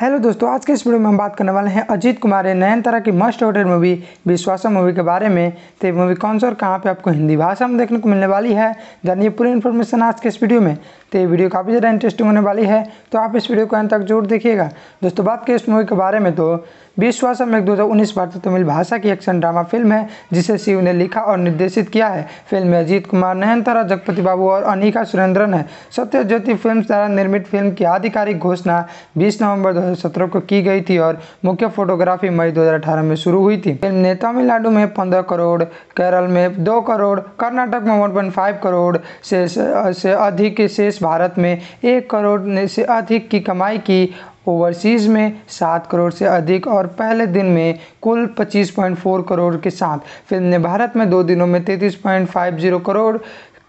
Hello दोस्तों आज के इस वीडियो में हम बात करने वाले हैं अजीत कुमार नयन तरह की must order movie Viswasam movie के बारे में तो ये मूवी कौन सा और कहाँ पे आपको हिंदी भाषा में देखने को मिलने वाली है जानिए पूरी इन्फॉर्मेशन आज के इस वीडियो में तो ये वीडियो काफ़ी ज़्यादा इंटरेस्टिंग होने वाली है तो आप इस वीडियो को अंत तक जरूर देखिएगा दोस्तों बात करें इस मूवी के बारे में तो विश्वासम एक 2019 भारतीय तमिल भाषा की एक्शन ड्रामा फिल्म है जिसे शिव ने लिखा और निर्देशित किया है फिल्म में अजीत कुमार नयनतारा जगपति बाबू और अनिका सुरेंद्रन है सत्यज्योति फिल्म द्वारा निर्मित फिल्म की आधिकारिक घोषणा बीस नवम्बर दो को की गई थी और मुख्य फोटोग्राफी मई दो में शुरू हुई थी फिल्म ने तमिलनाडु में पंद्रह करोड़ केरल में दो करोड़ कर्नाटक में वन करोड़ से अधिक शेष भारत में एक करोड़ से अधिक की कमाई की ओवरसीज़ में सात करोड़ से अधिक और पहले दिन में कुल 25.4 करोड़ के साथ फिल्म ने भारत में दो दिनों में 33.50 करोड़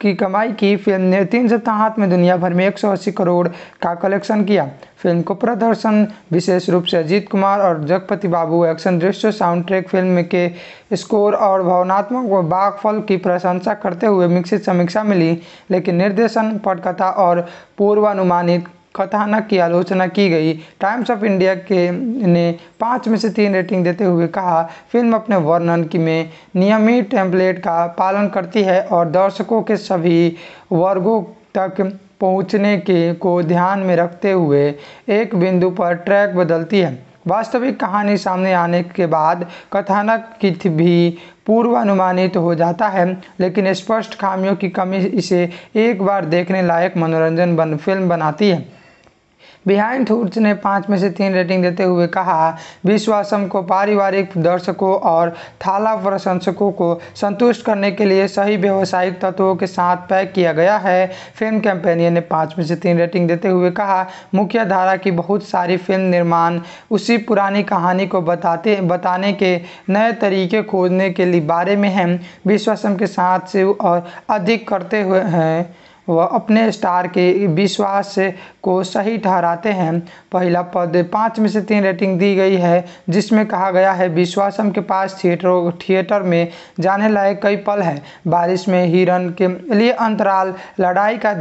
की कमाई की फिल्म ने तीन सप्ताह में दुनिया भर में अस्सी करोड़ का कलेक्शन किया फिल्म को प्रदर्शन विशेष रूप से अजीत कुमार और जगपति बाबू एक्शन दृश्य साउंड ट्रैक फिल्म के स्कोर और भावनात्मक व बागफल की प्रशंसा करते हुए मिक्सित समीक्षा मिली लेकिन निर्देशन पटकथा और पूर्वानुमानित कथानक की आलोचना की गई टाइम्स ऑफ इंडिया के ने पाँच में से तीन रेटिंग देते हुए कहा फिल्म अपने वर्णन की में नियमित टेम्पलेट का पालन करती है और दर्शकों के सभी वर्गों तक पहुंचने के को ध्यान में रखते हुए एक बिंदु पर ट्रैक बदलती है वास्तविक कहानी सामने आने के बाद कथानक कित भी पूर्वानुमानित हो जाता है लेकिन स्पष्ट खामियों की कमी इसे एक बार देखने लायक मनोरंजन बन फिल्म बनाती है बिहाइंड थूड्स ने पाँच में से तीन रेटिंग देते हुए कहा विश्वासम को पारिवारिक दर्शकों और थाला प्रशंसकों को संतुष्ट करने के लिए सही व्यवसायिक तत्वों के साथ पैक किया गया है फिल्म कैंपेनियन ने पाँच में से तीन रेटिंग देते हुए कहा मुख्य धारा की बहुत सारी फिल्म निर्माण उसी पुरानी कहानी को बताते बताने के नए तरीके खोजने के लिए बारे में हैं विश्वासम के साथ से और अधिक करते हुए हैं वह अपने स्टार के विश्वास को सही ठहराते हैं पहला पद पाँच में से तीन रेटिंग दी गई है जिसमें कहा गया है विश्वासम के पास थिएटर थिएटर में जाने लायक कई पल हैं बारिश में हिरन के लिए अंतराल लड़ाई का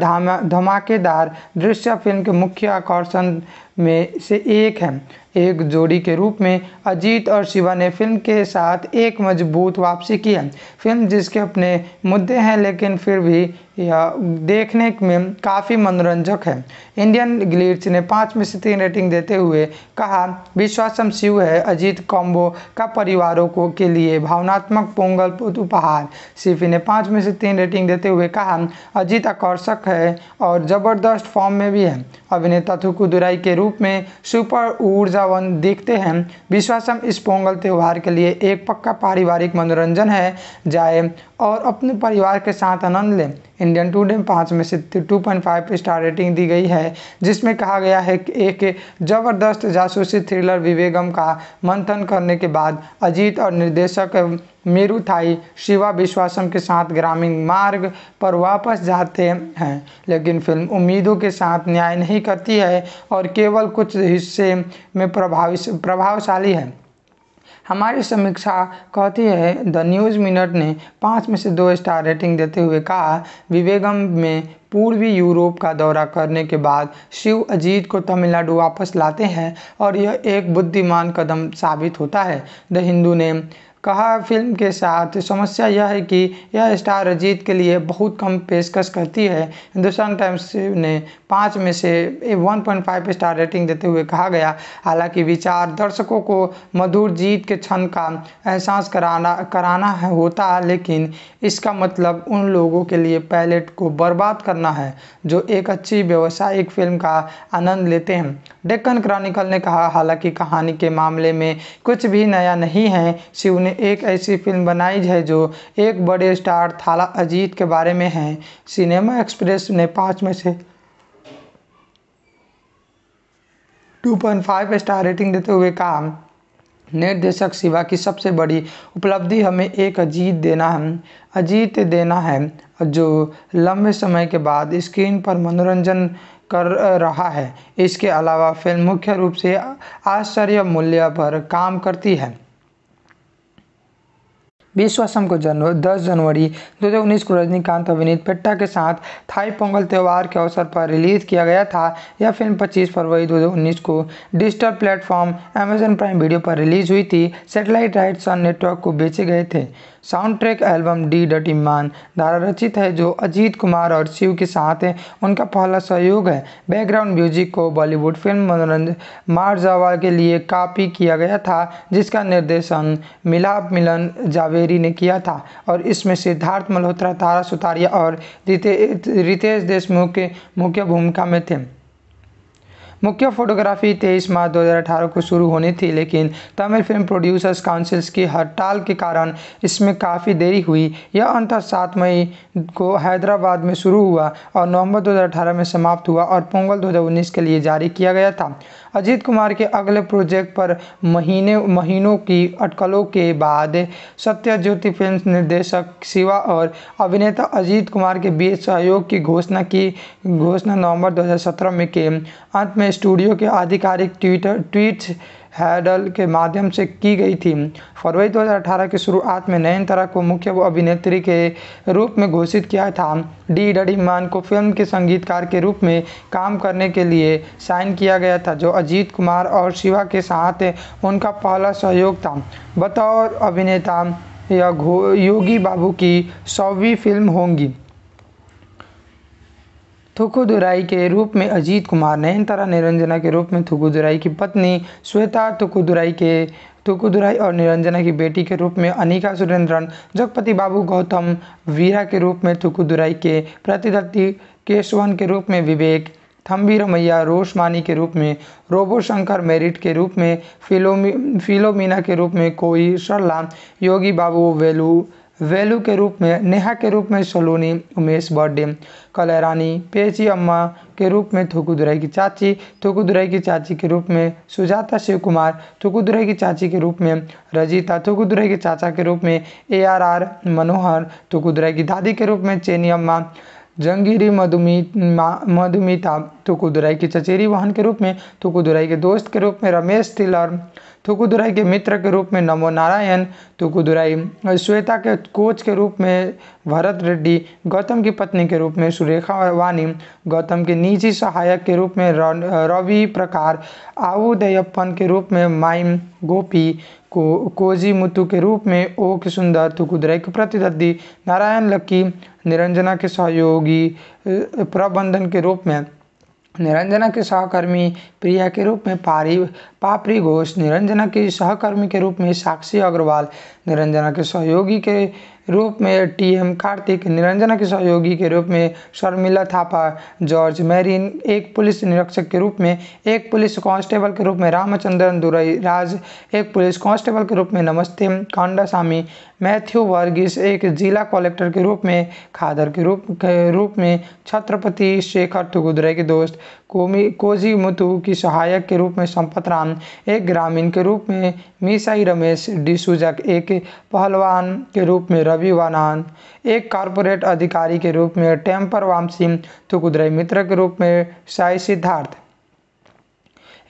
धमाकेदार दृश्य फिल्म के मुख्य आकर्षण में से एक है एक जोड़ी के रूप में अजीत और शिवा ने फिल्म के साथ एक मजबूत वापसी की है फिल्म जिसके अपने मुद्दे हैं लेकिन फिर भी यह देखने में काफ़ी मनोरंजक है इंडियन ग्लिट्स ने पाँच में से तीन रेटिंग देते हुए कहा विश्वासम शिव है अजीत कॉम्बो का परिवारों को के लिए भावनात्मक पोंगल उपहार सिफी ने पाँच में से तीन रेटिंग देते हुए कहा अजीत आकर्षक है और ज़बरदस्त फॉर्म में भी है अभिनेता थुकुदुराई के रूप रूप में सुपर ऊर्जावन दिखते हैं विश्वासम इस पोंगल त्यौहार के लिए एक पक्का पारिवारिक मनोरंजन है जाए और अपने परिवार के साथ आनंद लें इंडियन टूडे में पाँच में से two point five star rating दी गई है जिसमें कहा गया है कि एक जबरदस्त जासूसी थ्रिलर विवेगम का मंथन करने के बाद अजीत और निर्देशक मेरुथाई शिवा विश्वासम के साथ ग्रामीण मार्ग पर वापस जाते हैं लेकिन फिल्म उम्मीदों के साथ न्याय नहीं करती है और केवल कुछ हिस्से में प्रभावित प्रभावशाली है हमारी समीक्षा कहती है द न्यूज़ मिनट ने पाँच में से दो स्टार रेटिंग देते हुए कहा विवेगम में पूर्वी यूरोप का दौरा करने के बाद शिव अजीत को तमिलनाडु वापस लाते हैं और यह एक बुद्धिमान कदम साबित होता है द हिंदू ने कहा फिल्म के साथ समस्या यह है कि यह स्टार अजीत के लिए बहुत कम पेशकश करती है हिंदुस्तान टाइम्स ने पाँच में से 1.5 स्टार रेटिंग देते हुए कहा गया हालांकि विचार दर्शकों को मधुर जीत के क्षण का एहसास कराना कराना है होता है लेकिन इसका मतलब उन लोगों के लिए पैलेट को बर्बाद करना है जो एक अच्छी व्यवसायिक फिल्म का आनंद लेते हैं डेक्कन क्रॉनिकल ने कहा हालांकि कहानी के मामले में कुछ भी नया नहीं है शिव ने ने एक ऐसी फिल्म बनाई है जो एक बड़े स्टार थाला अजीत के बारे में है सिनेमा एक्सप्रेस ने पाँच में से 2.5 स्टार रेटिंग देते हुए कहा निर्देशक शिवा की सबसे बड़ी उपलब्धि हमें एक अजीत देना है अजीत देना है जो लंबे समय के बाद स्क्रीन पर मनोरंजन कर रहा है इसके अलावा फिल्म मुख्य रूप से आश्चर्य मूल्य पर काम करती है विश्वासम को जन्म दस जनवरी 2019 को रजनीकांत अभिनीत पेट्टा के साथ थाई पोंगल त्यौहार के अवसर पर रिलीज किया गया था यह फिल्म 25 फरवरी 2019 को digital platform Amazon Prime video पर रिलीज हुई थी सैटेलाइट राइट सन नेटवर्क को बेचे गए थे sound track album D dot Imman द्वारा रचित है जो अजीत कुमार और शिव के साथ है उनका पहला सहयोग है बैकग्राउंड म्यूजिक को बॉलीवुड फिल्म मनोरंजन मारजावा के लिए कापी किया गया था जिसका निर्देशन मिलाप मिलन जावेरी ने किया था और इसमें सिद्धार्थ मल्होत्रा तारा सुतारिया और रितेश देशमुख के मुख्य भूमिका में थे मुख्य फोटोग्राफी 23 मार्च 2018 को शुरू होनी थी लेकिन तमिल फिल्म प्रोड्यूसर्स काउंसिल्स की हड़ताल के कारण इसमें काफ़ी देरी हुई यह अंतर सात मई को हैदराबाद में शुरू हुआ और नवंबर 2018 में समाप्त हुआ और पोंगल 2019 के लिए जारी किया गया था अजीत कुमार के अगले प्रोजेक्ट पर महीने महीनों की अटकलों के बाद सत्यज्योति फिल्म निर्देशक शिवा और अभिनेता अजीत कुमार के बीच सहयोग की घोषणा की घोषणा नवंबर 2017 में के अंत में स्टूडियो के आधिकारिक ट्विटर ट्वीट हैडल के माध्यम से की गई थी फरवरी 2018 की शुरुआत में नयनतारा को मुख्य अभिनेत्री के रूप में घोषित किया था डी डडीमान को फिल्म के संगीतकार के रूप में काम करने के लिए साइन किया गया था जो अजीत कुमार और शिवा के साथ उनका पहला सहयोग था बतौर अभिनेता यह योगी बाबू की सौवीं फिल्म होंगी थुकुदुराई के रूप में अजीत कुमार नयनतारा निरंजना के रूप में थुकुदुराई की पत्नी श्वेता थुकुदुराई के थुकुदुराई और निरंजना की बेटी के रूप में अनिका सुरेंद्रन जगपति बाबू गौतम वीरा के रूप में थुकुदुराई के प्रतिदत्ति केशवन के रूप में विवेक थम्बी रमैया रोशमानी के रूप में रोबो शंकर मेरिट के रूप में फिलोमी फिलोमीना के रूप में कोई सरला योगी बाबू वेलू वेलू के रूप में नेहा के रूप में सोलोनी उमेश बर्डे कलरानी पेची अम्मा के रूप में थुकुदुराई की चाची थुकुदुराई की चाची के रूप में सुजाता शिव कुमार थुकुदुराई की चाची के रूप में रजिता थुकुदुराई के चाचा के रूप में ए आर आर मनोहर थुकुदुराई की दादी के रूप में चेनी अम्मा जंगीरी मधुमी मधुमिता थुकुदुराई की चचेरी वाहन के रूप में थुकुदुराई के दोस्त के रूप में रमेश तिलर थुकुदुराई के मित्र के रूप में नमो नारायण थुकुदुराई श्वेता के कोच के रूप में भरत रेड्डी गौतम की पत्नी के रूप में सुरेखा वानी गौतम के निजी सहायक के रूप में रवि प्रकार आऊदयप्पन के रूप में माइम गोपी को कोजी मुतु के रूप में ओ के सुंदर थुकुदुराई के प्रतिद्वंदी नारायण लक्की निरंजना के सहयोगी प्रबंधन के रूप में निरंजना के सहकर्मी प्रिया के रूप में पारी पापरी घोष निरंजना के सहकर्मी के रूप में साक्षी अग्रवाल निरंजना के सहयोगी के रूप में टी एम कार्तिक निरंजना के सहयोगी के रूप में शर्मिला थापा जॉर्ज मैरिन एक पुलिस निरीक्षक के रूप में एक पुलिस कांस्टेबल के रूप में रामचंद्रन दुरई राज एक पुलिस कांस्टेबल के रूप में नमस्ते कांडासामी मैथ्यू वर्गीस एक जिला कलेक्टर के रूप में खादर के रूप के रूप में छत्रपति शेखर टुगुदरे के दोस्त कोमी कोजी मुतु की सहायक के रूप में संपत राम एक ग्रामीण के रूप में मीसाई रमेश डिसूजक एक पहलवान के रूप में रवि वानान एक कॉरपोरेट अधिकारी के रूप में टेम्पर वाम सिंह तो मित्र के रूप में साई सिद्धार्थ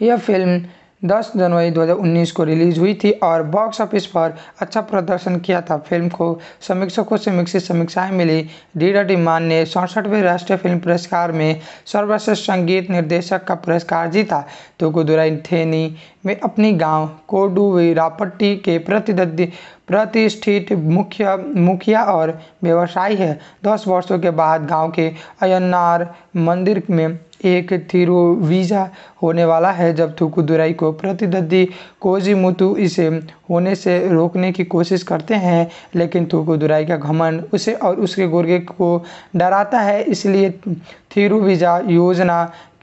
यह फिल्म 10 जनवरी 2019 को रिलीज हुई थी और बॉक्स ऑफिस पर अच्छा प्रदर्शन किया था फिल्म को समीक्षकों से मिक्सित समीक्षाएं मिली डीडा डिमान ने सड़सठवें राष्ट्रीय फिल्म पुरस्कार में सर्वश्रेष्ठ संगीत निर्देशक का पुरस्कार जीता तोकुदुराई थेनी में अपनी गांव रापट्टी के प्रतिद्वंदी प्रतिष्ठित मुख्य मुखिया और व्यवसायी है दस वर्षों के बाद गांव के अयनार मंदिर में एक थिरोवीजा होने वाला है जब थुकुदुराई को प्रतिद्वंदी कोजीमुतु इसे होने से रोकने की कोशिश करते हैं लेकिन थुकुदुराई का घमंड उसे और उसके गुर्गे को डराता है इसलिए थिरुवीजा योजना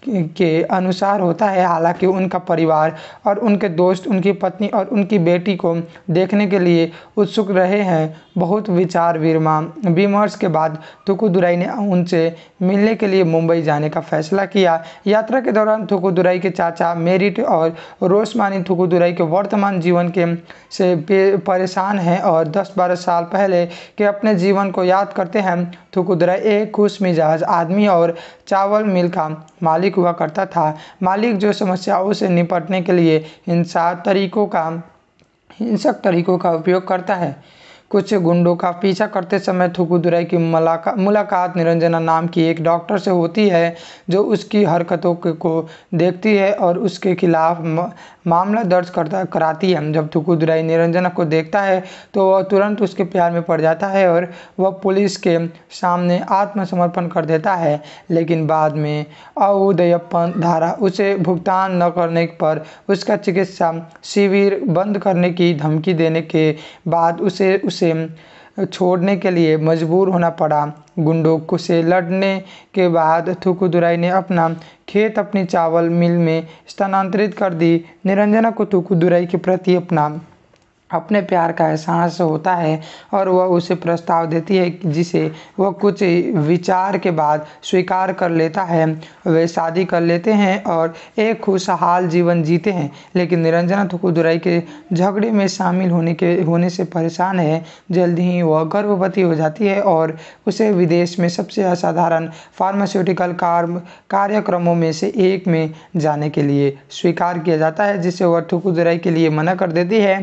के अनुसार होता है हालांकि उनका परिवार और उनके दोस्त उनकी पत्नी और उनकी बेटी को देखने के लिए उत्सुक रहे हैं बहुत विचार विरमा विमर्श के बाद थुकुदुराई ने उनसे मिलने के लिए मुंबई जाने का फैसला किया यात्रा के दौरान थुकुदुराई के चाचा मेरिट और रोशमानी थुकुदुराई के वर्तमान जीवन के से परेशान हैं और दस बारह साल पहले के अपने जीवन को याद करते हैं थुकुदुराई एक खुश मिजाज आदमी और चावल मिल का मालिक हुआ करता था मालिक जो समस्याओं से निपटने के लिए हिंसा तरीकों का हिंसक तरीकों का उपयोग करता है कुछ गुंडों का पीछा करते समय थुकुदुराई की मुलाका, मुलाकात निरंजना नाम की एक डॉक्टर से होती है जो उसकी हरकतों को देखती है और उसके खिलाफ मामला दर्ज करता कराती है जब थुकुदुराई निरंजना को देखता है तो वह तुरंत उसके प्यार में पड़ जाता है और वह पुलिस के सामने आत्मसमर्पण कर देता है लेकिन बाद में अवदयपन धारा उसे भुगतान न करने पर उसका चिकित्सा शिविर बंद करने की धमकी देने के बाद उसे उसे छोड़ने के लिए मजबूर होना पड़ा गुंडों से लड़ने के बाद थुकुदुराई ने अपना खेत अपनी चावल मिल में स्थानांतरित कर दी निरंजना को दुराई के प्रति अपना अपने प्यार का एहसास होता है और वह उसे प्रस्ताव देती है जिसे वह कुछ विचार के बाद स्वीकार कर लेता है वे शादी कर लेते हैं और एक खुशहाल जीवन जीते हैं लेकिन निरंजना थुकुदुराई तो के झगड़े में शामिल होने के होने से परेशान है जल्द ही वह गर्भवती हो जाती है और उसे विदेश में सबसे असाधारण फार्मास्यूटिकल कार्यक्रमों में से एक में जाने के लिए स्वीकार किया जाता है जिसे वह थुकुदुराई के लिए मना कर देती है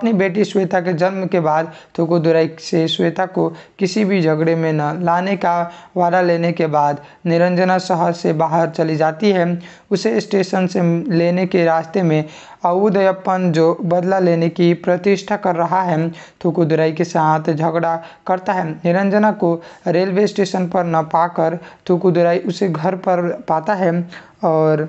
अपनी बेटी श्वेता के जन्म के बाद थुकुदुराई से श्वेता को किसी भी झगड़े में न लाने का वादा लेने के बाद निरंजना शहर से बाहर चली जाती है उसे स्टेशन से लेने के रास्ते में अवुदयप्पन जो बदला लेने की प्रतिष्ठा कर रहा है थुकुदुराई के साथ झगड़ा करता है निरंजना को रेलवे स्टेशन पर न पाकर थुकुदुराई उसे घर पर पाता है और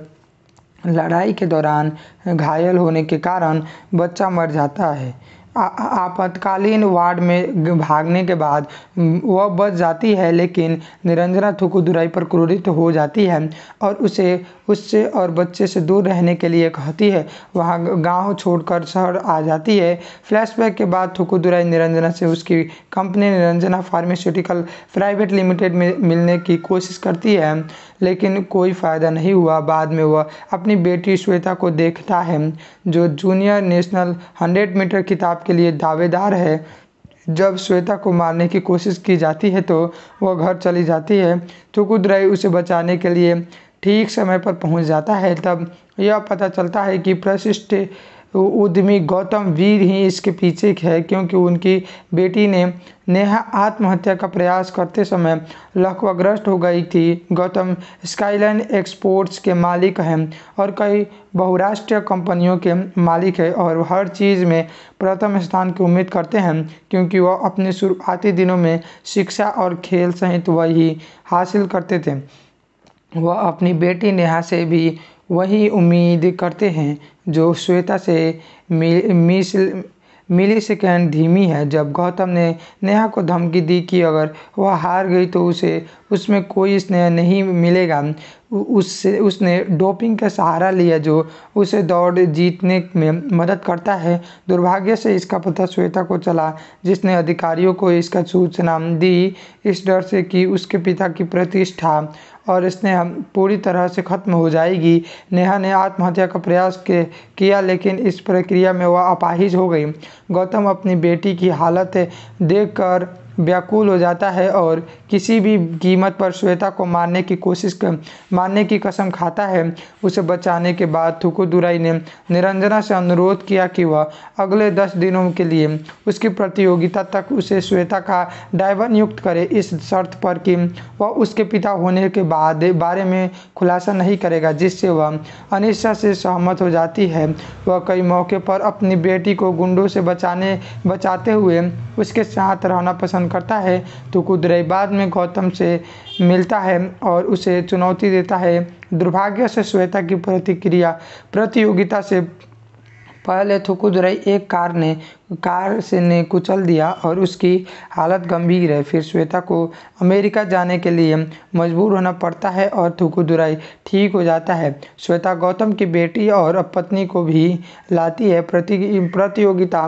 लड़ाई के दौरान घायल होने के कारण बच्चा मर जाता है आपातकालीन वार्ड में भागने के बाद वह बच जाती है लेकिन निरंजना थुकुदुराई पर क्रोधित हो जाती है और उसे उससे और बच्चे से दूर रहने के लिए कहती है वहाँ गांव छोड़कर शहर आ जाती है फ्लैशबैक के बाद थुकुदुराई निरंजना से उसकी company Niranjana pharmaceutical private limited में मिलने की कोशिश करती है लेकिन कोई फ़ायदा नहीं हुआ बाद में वह अपनी बेटी श्वेता को देखता है जो जूनियर नेशनल 100 मीटर किताब के लिए दावेदार है जब श्वेता को मारने की कोशिश की जाती है तो वह घर चली जाती है चुकुदराई उसे बचाने के लिए ठीक समय पर पहुंच जाता है तब यह पता चलता है कि प्रशिष्ट तो उद्यमी गौतम वीर ही इसके पीछे है क्योंकि उनकी बेटी ने नेहा आत्महत्या का प्रयास करते समय लकवाग्रस्त हो गई थी गौतम स्काईलाइन एक्सपोर्ट्स के मालिक हैं और कई बहुराष्ट्रीय कंपनियों के मालिक है और हर चीज़ में प्रथम स्थान की उम्मीद करते हैं क्योंकि वह अपने शुरुआती दिनों में शिक्षा और खेल सहित वही हासिल करते थे वह अपनी बेटी नेहा से भी वही उम्मीद करते हैं जो श्वेता से मिस मिली सेकेंड धीमी है जब गौतम ने नेहा को धमकी दी कि अगर वह हार गई तो उसे उसमें कोई स्नेह नहीं मिलेगा उससे उसने डोपिंग का सहारा लिया जो उसे दौड़ जीतने में मदद करता है दुर्भाग्य से इसका पता श्वेता को चला जिसने अधिकारियों को इसका सूचना दी इस डर से कि उसके पिता की प्रतिष्ठा और स्नेहा पूरी तरह से ख़त्म हो जाएगी नेहा ने आत्महत्या का प्रयास के किया लेकिन इस प्रक्रिया में वह अपाहिज हो गई गौतम अपनी बेटी की हालत देखकर व्याकुल हो जाता है और किसी भी कीमत पर श्वेता को मारने की कोशिश कर मारने की कसम खाता है उसे बचाने के बाद थुकुदुराई ने निरंजना से अनुरोध किया कि वह अगले दस दिनों के लिए उसकी प्रतियोगिता तक उसे श्वेता का ड्राइवर नियुक्त करे इस शर्त पर कि वह उसके पिता होने के बाद बारे में खुलासा नहीं करेगा जिससे वह अनिश्चा से सहमत हो जाती है वह कई मौके पर अपनी बेटी को गुंडों से बचाने बचाते हुए उसके साथ रहना पसंद करता है तो कुदरय बाद में गौतम से मिलता है और उसे चुनौती देता है दुर्भाग्य से श्वेता की प्रतिक्रिया प्रतियोगिता से पहले थुकुदुरई तो एक कार ने कार से ने कुचल दिया और उसकी हालत गंभीर है फिर श्वेता को अमेरिका जाने के लिए मजबूर होना पड़ता है और थुकुदुराई ठीक हो जाता है श्वेता गौतम की बेटी और पत्नी को भी लाती है प्रति प्रतियोगिता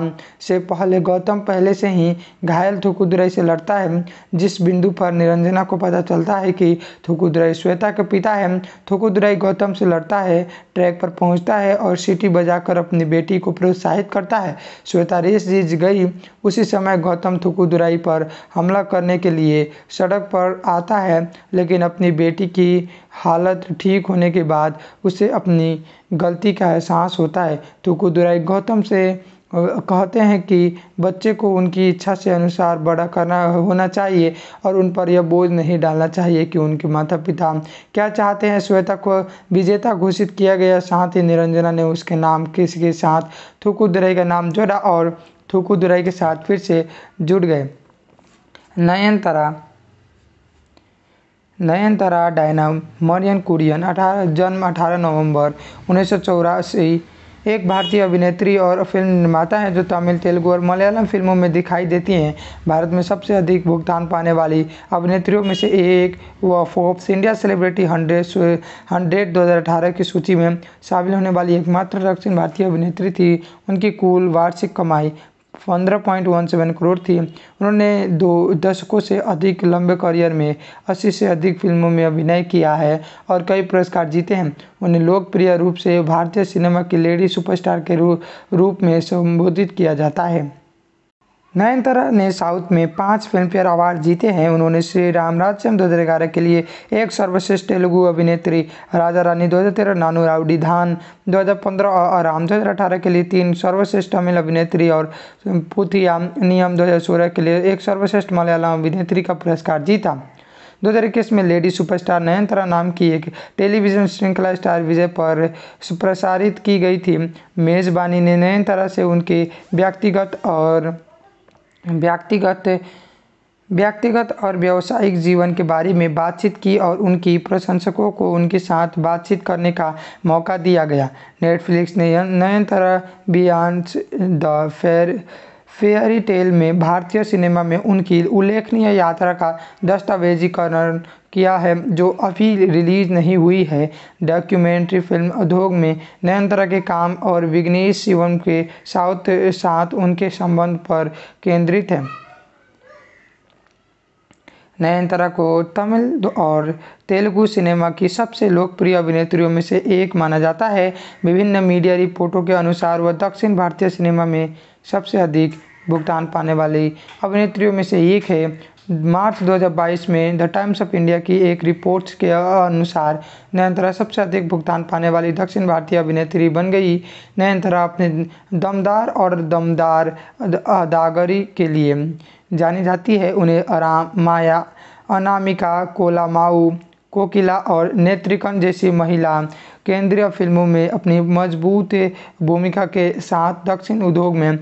से पहले गौतम पहले से ही घायल थुकुदुराई से लड़ता है जिस बिंदु पर निरंजना को पता चलता है कि थुकुदुराई श्वेता के पिता है थुकुदुराई गौतम से लड़ता है ट्रैक पर पहुँचता है और सीटी बजाकर अपनी बेटी को प्रोत्साहित करता है श्वेता बारिश रिझ गई उसी समय गौतम थुकुदुराई पर हमला करने के लिए सड़क पर आता है लेकिन अपनी बेटी की हालत ठीक होने के बाद उसे अपनी गलती का एहसास होता है थुकुदुराई गौतम से कहते हैं कि बच्चे को उनकी इच्छा से अनुसार बड़ा करना होना चाहिए और उन पर यह बोझ नहीं डालना चाहिए कि उनके माता पिता क्या चाहते हैं श्वेता को विजेता घोषित किया गया साथ ही निरंजना ने उसके नाम किसी के साथ थुकुदुरई का नाम जोड़ा और थुकुदुरई के साथ फिर से जुड़ गए नयन तरा डायना मरियन कुरियन अठारह जन्म अठारह नवंबर उन्नीस एक भारतीय अभिनेत्री और फिल्म निर्माता हैं जो तमिल तेलुगु और मलयालम फिल्मों में दिखाई देती हैं भारत में सबसे अधिक भुगतान पाने वाली अभिनेत्रियों में से एक व Forbes India celebrity hundred hundred दो की सूची में शामिल होने वाली एकमात्र दक्षिण भारतीय अभिनेत्री थी उनकी कुल वार्षिक कमाई 15.17 करोड़ थी उन्होंने दो दशकों से अधिक लंबे करियर में 80 से अधिक फिल्मों में अभिनय किया है और कई पुरस्कार जीते हैं उन्हें लोकप्रिय रूप से भारतीय सिनेमा की लेडी सुपरस्टार के रूप में संबोधित किया जाता है नयनतारा ने साउथ में पाँच फिल्मफेयर अवार्ड जीते हैं उन्होंने श्री राम राज्यम दो हज़ार ग्यारह के लिए एक सर्वश्रेष्ठ तेलुगु अभिनेत्री राजा रानी दो हज़ार तेरह नानू राउडी धान दो हज़ार पंद्रह और राम दो हज़ार अठारह के लिए तीन सर्वश्रेष्ठ तमिल अभिनेत्री और पुथिया नियम दो हज़ार सोलह के लिए एक सर्वश्रेष्ठ मलयालम अभिनेत्री का पुरस्कार जीता दो हज़ार इक्कीस में लेडी सुपरस्टार नयनतारा नाम की एक टेलीविजन श्रृंखला स्टार विजय पर प्रसारित की गई थी मेजबानी ने नयनतारा से उनके व्यक्तिगत और व्यक्तिगत व्यक्तिगत और व्यावसायिक जीवन के बारे में बातचीत की और उनकी प्रशंसकों को उनके साथ बातचीत करने का मौका दिया गया नेटफ्लिक्स ने तरह beyond the fair fairy tale में भारतीय सिनेमा में उनकी उल्लेखनीय यात्रा का दस्तावेज़ीकरण किया है जो अभी रिलीज़ नहीं हुई है डॉक्यूमेंट्री फिल्म उद्योग में नयनतारा के काम और विघ्नेश शिवम के साथ साथ उनके संबंध पर केंद्रित है नयनतरा को तमिल और तेलुगु सिनेमा की सबसे लोकप्रिय अभिनेत्रियों में से एक माना जाता है विभिन्न मीडिया रिपोर्टों के अनुसार वह दक्षिण भारतीय सिनेमा में सबसे अधिक भुगतान पाने वाली अभिनेत्रियों में से एक है मार्च 2022 में द टाइम्स ऑफ इंडिया की एक रिपोर्ट के अनुसार नयनतारा सबसे अधिक भुगतान पाने वाली दक्षिण भारतीय अभिनेत्री बन गई नयनतारा अपने दमदार और दमदार अदागरी के लिए जानी जाती है उन्हें आराम माया अनामिका कोलामाऊ कोकिला और नेत्रिकन जैसी महिला केंद्रीय फिल्मों में अपनी मजबूत भूमिका के साथ दक्षिण उद्योग में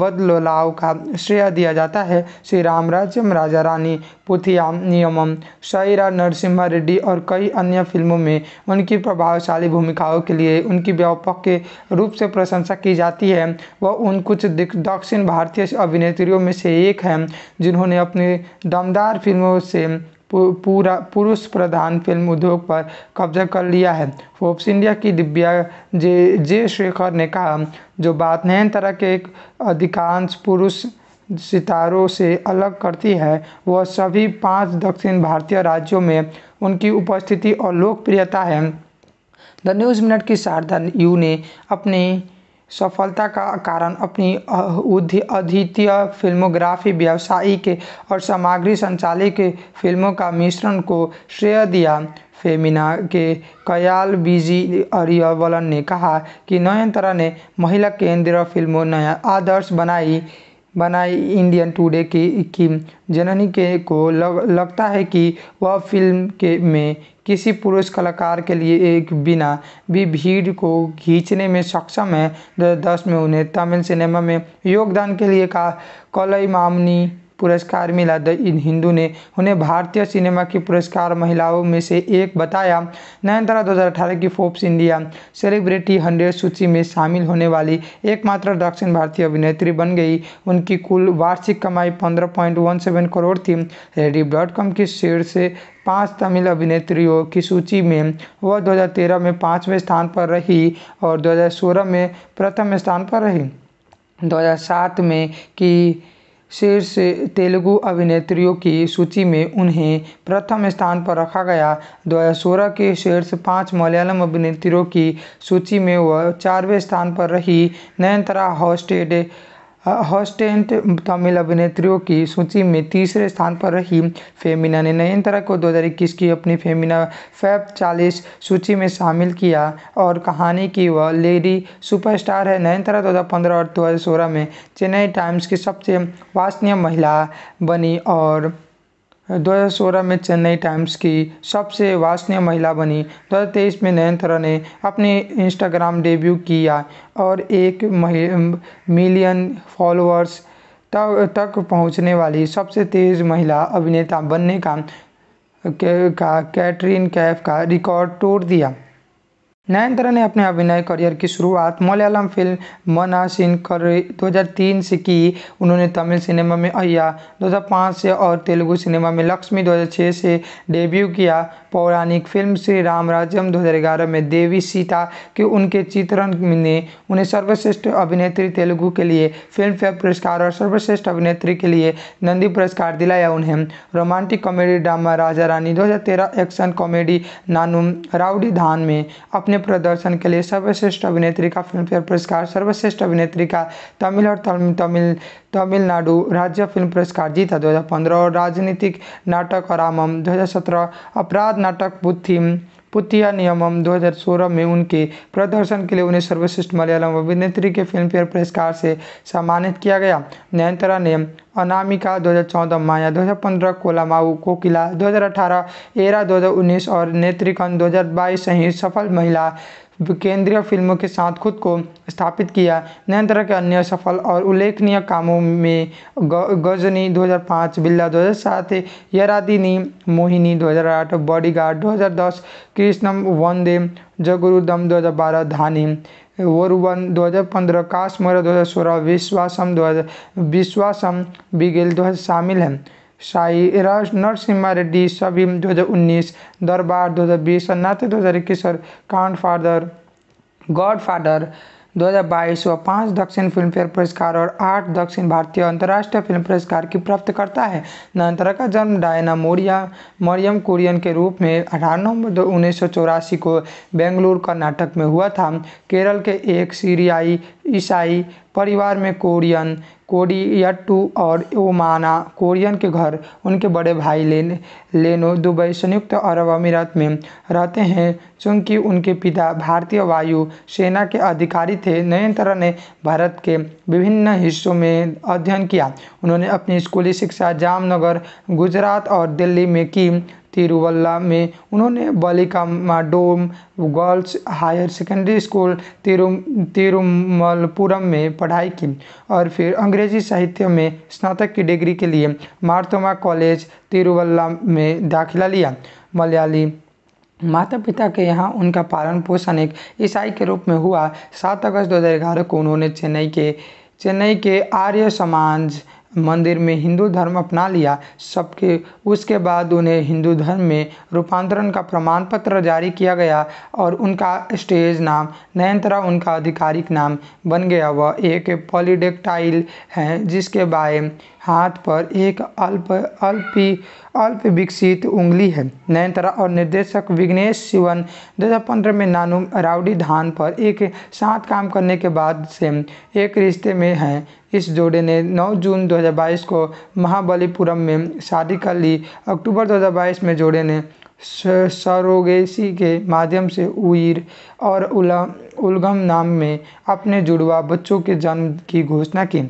बदलाव का श्रेय दिया जाता है श्री राम राज्यम राजा रानी पुथिया नियमम शायरा नरसिम्हा रेड्डी और कई अन्य फिल्मों में उनकी प्रभावशाली भूमिकाओं के लिए उनकी व्यापक के रूप से प्रशंसा की जाती है वह उन कुछ दक्षिण भारतीय अभिनेत्रियों में से एक हैं जिन्होंने अपनी दमदार फिल्मों से पूरा पुरुष प्रधान फिल्म उद्योग पर कब्जा कर लिया है फोर्ब्स इंडिया की दिव्या जे जे शेखर ने कहा जो बात नए तरह के अधिकांश पुरुष सितारों से अलग करती है वह सभी पांच दक्षिण भारतीय राज्यों में उनकी उपस्थिति और लोकप्रियता है द न्यूज़ मिनट की शारदा यू ने अपनी सफलता का कारण अपनी अद्वितीय फिल्मोग्राफी व्यावसायिक और सामग्री संचालित फिल्मों का मिश्रण को श्रेय दिया फेमिना के कयाल बीजी अरियवलन ने कहा कि नयनतारा ने महिला केंद्रीय फिल्मों नया आदर्श बनाई बनाई इंडियन टुडे की की जननी के को लग, लगता है कि वह फिल्म के में किसी पुरुष कलाकार के लिए एक बिना भी भीड़ को खींचने में सक्षम है दो हज़ार दस में उन्हें तमिल सिनेमा में योगदान के लिए का मामनी पुरस्कार मिला द इन हिंदू ने उन्हें भारतीय सिनेमा की पुरस्कार महिलाओं में से एक बताया नयनतारा 2018 की फोर्ब्स इंडिया सेलिब्रिटी हंड्रेड सूची में शामिल होने वाली एकमात्र दक्षिण भारतीय अभिनेत्री बन गई उनकी कुल वार्षिक कमाई पंद्रह करोड़ थी रेडी डॉट कॉम की से पांच तमिल अभिनेत्रियों की सूची में वह 2013 में पाँचवें स्थान पर रही और 2016 में प्रथम स्थान पर रही 2007 में की शीर्ष तेलुगु अभिनेत्रियों की सूची में उन्हें प्रथम स्थान पर रखा गया सोलह के शीर्ष पाँच मलयालम अभिनेत्रियों की सूची में वह चारवें स्थान पर रही नयनतरा हॉस्टेड हॉस्टेंट तमिल अभिनेत्रियों की सूची में तीसरे स्थान पर रही फेमिना ने नयनतारा को 2021 की अपनी फेमिना फैब 40 सूची में शामिल किया और कहानी की वह लेडी सुपरस्टार है नयनतारा 2015 और 2016 में चेन्नई टाइम्स की सबसे वास्तनीय महिला बनी और 2016 में चेन्नई टाइम्स की सबसे वासनीय महिला बनी 2023 में नयनथरा ने अपने इंस्टाग्राम डेब्यू किया और एक मिलियन फॉलोअर्स तक तक पहुंचने वाली सबसे तेज महिला अभिनेता बनने का कैटरीन कैफ का रिकॉर्ड तोड़ दिया नयनतारा ने अपने अभिनय करियर की शुरुआत मलयालम फिल्म हज़ार 2003 से की। उन्होंने तमिल सिनेमा में अय्या 2005 से और तेलुगु सिनेमा में लक्ष्मी 2006 से डेब्यू किया। पौराणिक फिल्म श्री राम राज्यम 2011 में देवी सीता के उनके चित्रण ने उन्हें सर्वश्रेष्ठ अभिनेत्री तेलुगु के लिए फिल्मफेयर पुरस्कार और सर्वश्रेष्ठ अभिनेत्री के लिए नंदी पुरस्कार दिलाया। उन्हें romantic comedy drama Raja Rani तेरह एक्शन कॉमेडी नानुम राउडी धान में अपने अपने प्रदर्शन के लिए सर्वश्रेष्ठ अभिनेत्री का फिल्मफेयर पुरस्कार सर्वश्रेष्ठ अभिनेत्री का तमिल और तमिल तमिलनाडु राज्य फिल्म पुरस्कार जीता 2015 और राजनीतिक नाटक और आमम दो अपराध नाटक बुद्धिम पुतिया नियमम 2016 में उनके प्रदर्शन के लिए उन्हें सर्वश्रेष्ठ मलयालम अभिनेत्री के फिल्मफेयर पुरस्कार से सम्मानित किया गया नयनतरा ने अनामिका 2014 माया 2015 कोलामाऊ कोकिला 2018 एरा 2019 और नेत्रिकन 2022 सहित सफल महिला केंद्रीय फिल्मों के साथ खुद को स्थापित किया नयनतारा के अन्य सफल और उल्लेखनीय कामों में गजनी 2005 बिल्ला 2007 यरादिनी मोहिनी 2008 बॉडीगार्ड 2010 कृष्णम वंदे जगुरुदम 2012 धानी वरुवन 2015 काश्मीर 2016 विश्वासम 2000 विश्वासम बिगेल 2000 शामिल हैं साई राज नरसिम्हा रेड्डी हजार उन्नीस दरबार दो हजार इक्कीस और काउंट फादर गॉड फादर दो हज़ार बाईस व पाँच दक्षिण फिल्म फेयर पुरस्कार और आठ दक्षिण भारतीय अंतर्राष्ट्रीय फिल्म पुरस्कार की प्राप्तकर्ता है नंतरा का जन्म डायना मोरिया मरियम कुरियन के रूप में अठारह नवंबर दो उन्नीस को बेंगलुरु कर्नाटक में हुआ था केरल के एक सीरियाई ईसाई परिवार में कुरियन कोरियट्टू और ओमाना कोरियन के घर उनके बड़े भाई लेन लेनो दुबई संयुक्त अरब अमीरात में रहते हैं चूंकि उनके पिता भारतीय वायु सेना के अधिकारी थे नयनतारा ने भारत के विभिन्न हिस्सों में अध्ययन किया उन्होंने अपनी स्कूली शिक्षा जामनगर गुजरात और दिल्ली में की तिरुवल्ला में उन्होंने Balika Madom girls higher secondary school Thiru तिरुमलपुरम में पढ़ाई की और फिर अंग्रेजी साहित्य में स्नातक की डिग्री के लिए मारतोमा कॉलेज तिरुवल्ला में दाखिला लिया मलयाली माता पिता के यहाँ उनका पालन पोषण एक ईसाई के रूप में हुआ सात अगस्त दो को उन्होंने चेन्नई के चेन्नई के आर्य समाज मंदिर में हिंदू धर्म अपना लिया सबके उसके बाद उन्हें हिंदू धर्म में रूपांतरण का प्रमाण पत्र जारी किया गया और उनका स्टेज नाम नयनतरा उनका आधिकारिक नाम बन गया वह एक पॉलीडेक्टाइल हैं जिसके बारे हाथ पर एक अल्प अल्पी अल्प विकसित उंगली है नयनतारा और निर्देशक विघ्नेश शिवन 2015 में नानू राउडी धान पर एक साथ काम करने के बाद से एक रिश्ते में हैं इस जोड़े ने 9 जून 2022 को महाबलीपुरम में शादी कर ली अक्टूबर 2022 में जोड़े ने सरोगेसी के माध्यम से उइर और उला उलगम नाम में अपने जुड़वा बच्चों के जन्म की घोषणा की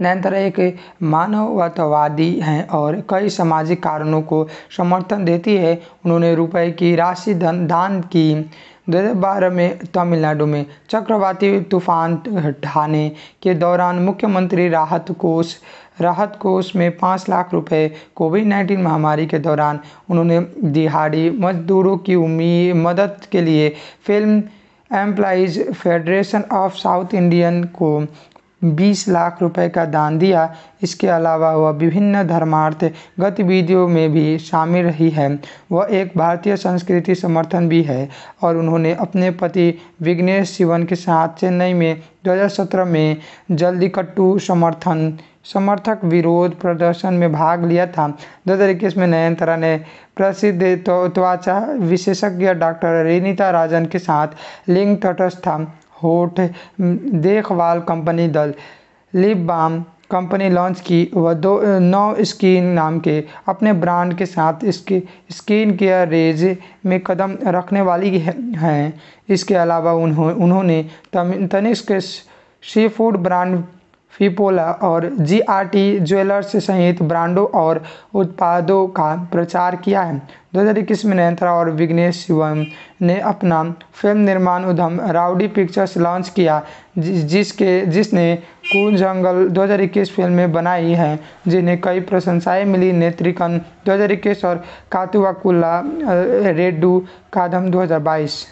नयनतारा एक मानववादी हैं और कई सामाजिक कारणों को समर्थन देती है उन्होंने रुपए की राशि धन दान की दो हज़ार बारह में तमिलनाडु में चक्रवाती तूफान ढाने के दौरान मुख्यमंत्री राहत कोष राहत कोष में पाँच लाख रुपए कोविड नाइन्टीन महामारी के दौरान उन्होंने दिहाड़ी मजदूरों की उम्मीद मदद के लिए film employees federation of south Indian को बीस लाख रुपए का दान दिया इसके अलावा वह विभिन्न धर्मार्थ गतिविधियों में भी शामिल रही है वह एक भारतीय संस्कृति समर्थन भी है और उन्होंने अपने पति विघ्नेश शिवन के साथ चेन्नई में 2017 में जल्दीकट्टू समर्थन समर्थक विरोध प्रदर्शन में भाग लिया था दो हज़ार इक्कीस में नयनतारा ने प्रसिद्ध त्वचा विशेषज्ञ डॉक्टर रेनिता राजन के साथ लिंग तटस्थ होठ देखभाल कंपनी दल लिप बाम कंपनी लॉन्च की व दो नौ स्किन नाम के अपने ब्रांड के साथ इसके स्किन केयर रेज में कदम रखने वाली हैं इसके अलावा उन्हों उन्होंने Tanishq sea food brand Fipola और जीआरटी ज्वेलर्स सहित ब्रांडों और उत्पादों का प्रचार किया है दो हज़ार इक्कीस में नयनतारा और विघ्नेश शिवम ने अपना फिल्म निर्माण उद्यम राउडी पिक्चर्स लॉन्च किया जिसके जिसने कून जंगल 2021 फिल्में बनाई हैं जिन्हें कई प्रशंसाएं मिली नेत्रिकन 2021 और कातुवाकुल्ला रेड्डू कादम 2022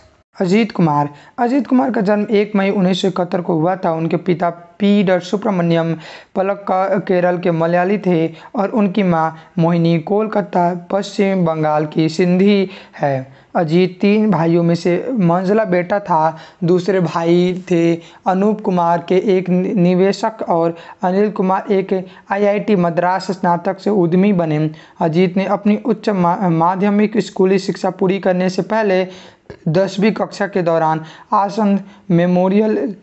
अजीत कुमार अजीत कुमार का जन्म 1 मई उन्नीस को हुआ था उनके पिता पी डर सुब्रमण्यम पलक्का केरल के मलयाली थे और उनकी माँ मोहिनी कोलकाता पश्चिम बंगाल की सिंधी है अजीत तीन भाइयों में से मंजला बेटा था दूसरे भाई थे अनूप कुमार के एक निवेशक और अनिल कुमार एक आईआईटी मद्रास स्नातक से उद्यमी बने अजीत ने अपनी उच्च माध्यमिक स्कूली शिक्षा पूरी करने से पहले दसवीं कक्षा के दौरान Asan memorial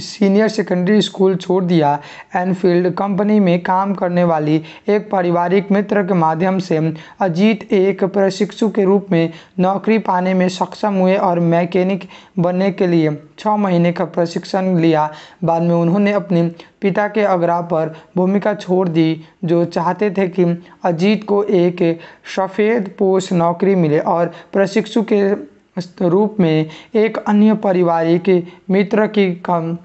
senior secondary school छोड़ दिया एनफील्ड कंपनी में काम करने वाली एक पारिवारिक मित्र के माध्यम से अजीत एक प्रशिक्षु के रूप में नौकरी पाने में सक्षम हुए और मैकेनिक बनने के लिए छः महीने का प्रशिक्षण लिया बाद में उन्होंने अपने पिता के आग्रह पर भूमिका छोड़ दी जो चाहते थे कि अजीत को एक सफ़ेद पोष नौकरी मिले और प्रशिक्षु के रूप में एक अन्य पारिवारिक मित्र की कम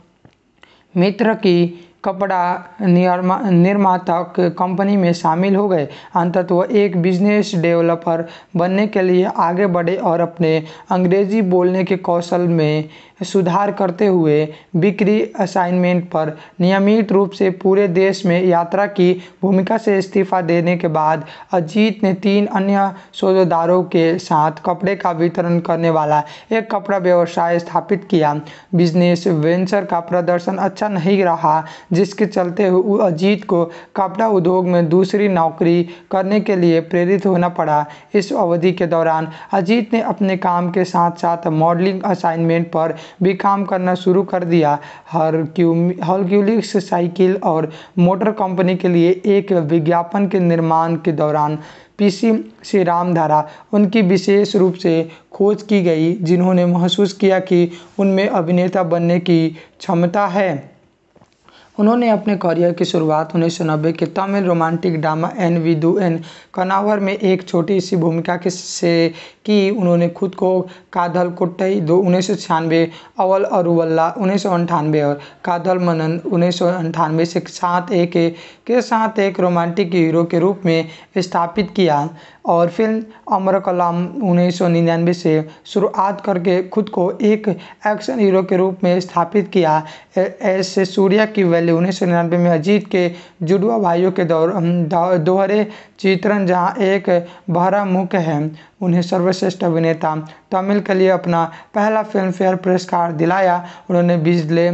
मित्र की कपड़ा निर्मा निर्माता कंपनी में शामिल हो गए अंततः वह एक बिजनेस डेवलपर बनने के लिए आगे बढ़े और अपने अंग्रेजी बोलने के कौशल में सुधार करते हुए बिक्री असाइनमेंट पर नियमित रूप से पूरे देश में यात्रा की भूमिका से इस्तीफा देने के बाद अजीत ने तीन अन्य सौदेदारों के साथ कपड़े का वितरण करने वाला एक कपड़ा व्यवसाय स्थापित किया बिजनेस वेंचर का प्रदर्शन अच्छा नहीं रहा जिसके चलते अजीत को कपड़ा उद्योग में दूसरी नौकरी करने के लिए प्रेरित होना पड़ा इस अवधि के दौरान अजीत ने अपने काम के साथ साथ मॉडलिंग असाइनमेंट पर भी काम करना शुरू कर दिया हरक्यू हरक्यूलिक्स साइकिल और मोटर कंपनी के लिए एक विज्ञापन के निर्माण के दौरान पीसी से रामधारा उनकी विशेष रूप से खोज की गई जिन्होंने महसूस किया कि उनमें अभिनेता बनने की क्षमता है उन्होंने अपने करियर की शुरुआत उन्नीस सौ नब्बे के Tamil romantic drama N Veedu N Kanavar में एक छोटी सी भूमिका के से की उन्होंने खुद को कादल कोट्टई दो उन्नीस सौ छियानवे अवल अरुवल्ला उन्नीस सौ अंठानवे और कादल मनन उन्नीस सौ अंठानवे से साथ एक के साथ एक रोमांटिक हीरो के रूप में स्थापित किया और फिल्म अमर कलाम उन्नीस से शुरुआत करके खुद को एक एक्शन हीरो के रूप में स्थापित किया ऐसे सूर्या की वैल्यू उन्नीस में अजीत के जुड़वा भाइयों के दौर दोहरे चित्रण जहाँ एक बहरा मुख है उन्हें सर्वश्रेष्ठ अभिनेता तमिल के लिए अपना पहला फिल्म फेयर पुरस्कार दिलाया उन्होंने बिजले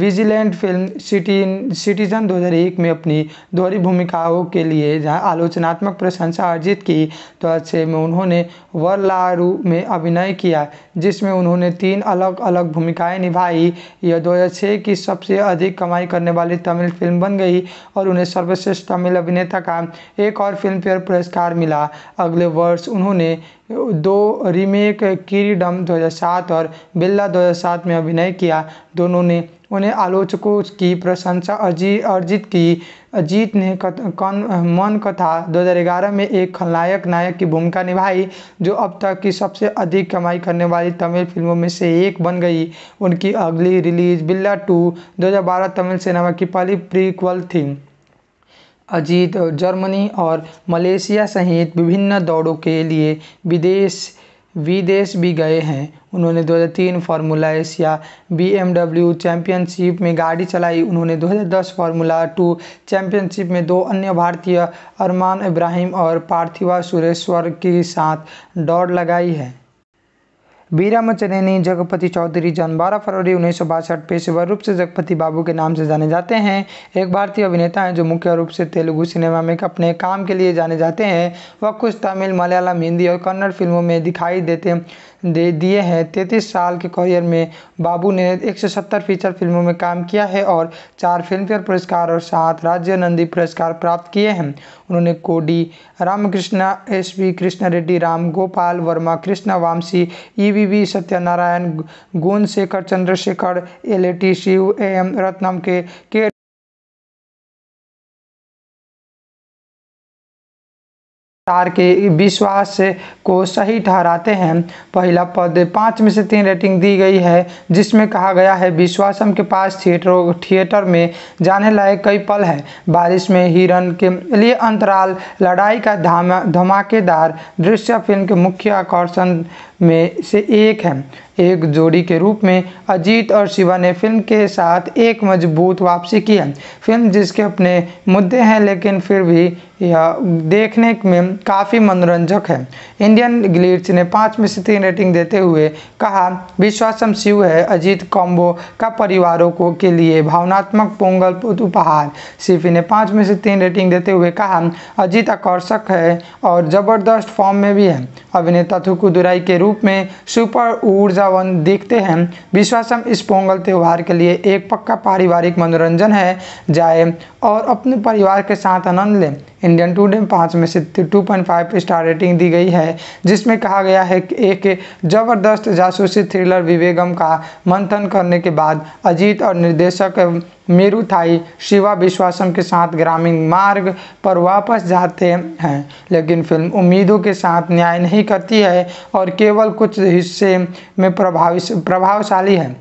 विजिलेंट फिल्म सिटी सिटीजन 2001 में अपनी दोहरी भूमिकाओं के लिए जहां आलोचनात्मक प्रशंसा अर्जित की तो अच्छे में उन्होंने वरलारू में अभिनय किया जिसमें उन्होंने तीन अलग अलग भूमिकाएं निभाई यह 2006 की सबसे अधिक कमाई करने वाली तमिल फिल्म बन गई और उन्हें सर्वश्रेष्ठ तमिल अभिनेता का एक और फिल्मफेयर पुरस्कार मिला अगले वर्ष उन्होंने दो रीमेक किरीडम 2007 और बिल्ला 2007 में अभिनय किया दोनों ने उन्हें आलोचकों की प्रशंसा अर्जी अर्जित की अजीत ने कत, कन, मन कथा 2011 में एक खलनायक नायक की भूमिका निभाई जो अब तक की सबसे अधिक कमाई करने वाली तमिल फिल्मों में से एक बन गई उनकी अगली रिलीज बिल्ला टू 2012 तमिल सिनेमा की पहली प्रीक्वल थी अजीत जर्मनी और मलेशिया सहित विभिन्न दौड़ों के लिए विदेश विदेश भी गए हैं उन्होंने 2003 फार्मूला एशिया बीएमडब्ल्यू चैंपियनशिप में गाड़ी चलाई उन्होंने 2010 फार्मूला टू चैंपियनशिप में दो अन्य भारतीय अरमान इब्राहिम और पार्थिवा सुरेश्वर के साथ दौड़ लगाई है वीरा मचरेनी जगपति चौधरी जन्म बारह फरवरी उन्नीस सौ बासठ पेशेवर रूप से जगपति बाबू के नाम से जाने जाते हैं एक भारतीय अभिनेता हैं जो मुख्य रूप से तेलुगु सिनेमा में अपने काम के लिए जाने जाते हैं वह कुछ तमिल मलयालम हिंदी और कन्नड़ फिल्मों में दिखाई देते दे दिए हैं तैंतीस साल के करियर में बाबू ने एक सौ सत्तर फीचर फिल्मों में काम किया है और चार फिल्मफेयर पुरस्कार और सात राज्य नंदी पुरस्कार प्राप्त किए हैं उन्होंने Kodi Ramakrishna S V Krishna Reddy Ram Gopal Varma Krishna Vamsi E V V Satyanarayana Gunasekhar Chandrasekhar L A T Siva A M Ratnam K K तार के विश्वास को सही ठहराते हैं पहला पद पाँच में से तीन रेटिंग दी गई है जिसमें कहा गया है विश्वासम के पास थिएटर थिएटर में जाने लायक कई पल हैं बारिश में हिरन के लिए अंतराल लड़ाई का धमाकेदार दृश्य फिल्म के मुख्य आकर्षण में से एक है एक जोड़ी के रूप में अजीत और शिवा ने फिल्म के साथ एक मजबूत वापसी की है फिल्म जिसके अपने मुद्दे हैं लेकिन फिर भी यह देखने में काफ़ी मनोरंजक है इंडियन ग्लिट्स ने पाँच में से तीन रेटिंग देते हुए कहा विश्वासम शिव है अजीत कॉम्बो का परिवारों को के लिए भावनात्मक पोंगल उपहार सिफी ने पाँच में से तीन रेटिंग देते हुए कहा अजीत आकर्षक है और ज़बरदस्त फॉर्म में भी है अभिनेता थुकुदुराई के रूप में सुपर ऊर्जा वृंदावन देखते हैं विश्वासम इस पोंगल त्यौहार के लिए एक पक्का पारिवारिक मनोरंजन है जाए और अपने परिवार के साथ आनंद लें इंडियन टूडे में पाँच में से two point five star rating दी गई है जिसमें कहा गया है कि एक ज़बरदस्त जासूसी थ्रिलर विवेगम का मंथन करने के बाद अजीत और निर्देशक मेरुथाई शिवा विश्वासम के साथ ग्रामीण मार्ग पर वापस जाते हैं लेकिन फिल्म उम्मीदों के साथ न्याय नहीं करती है और केवल कुछ हिस्से में प्रभावी प्रभावशाली है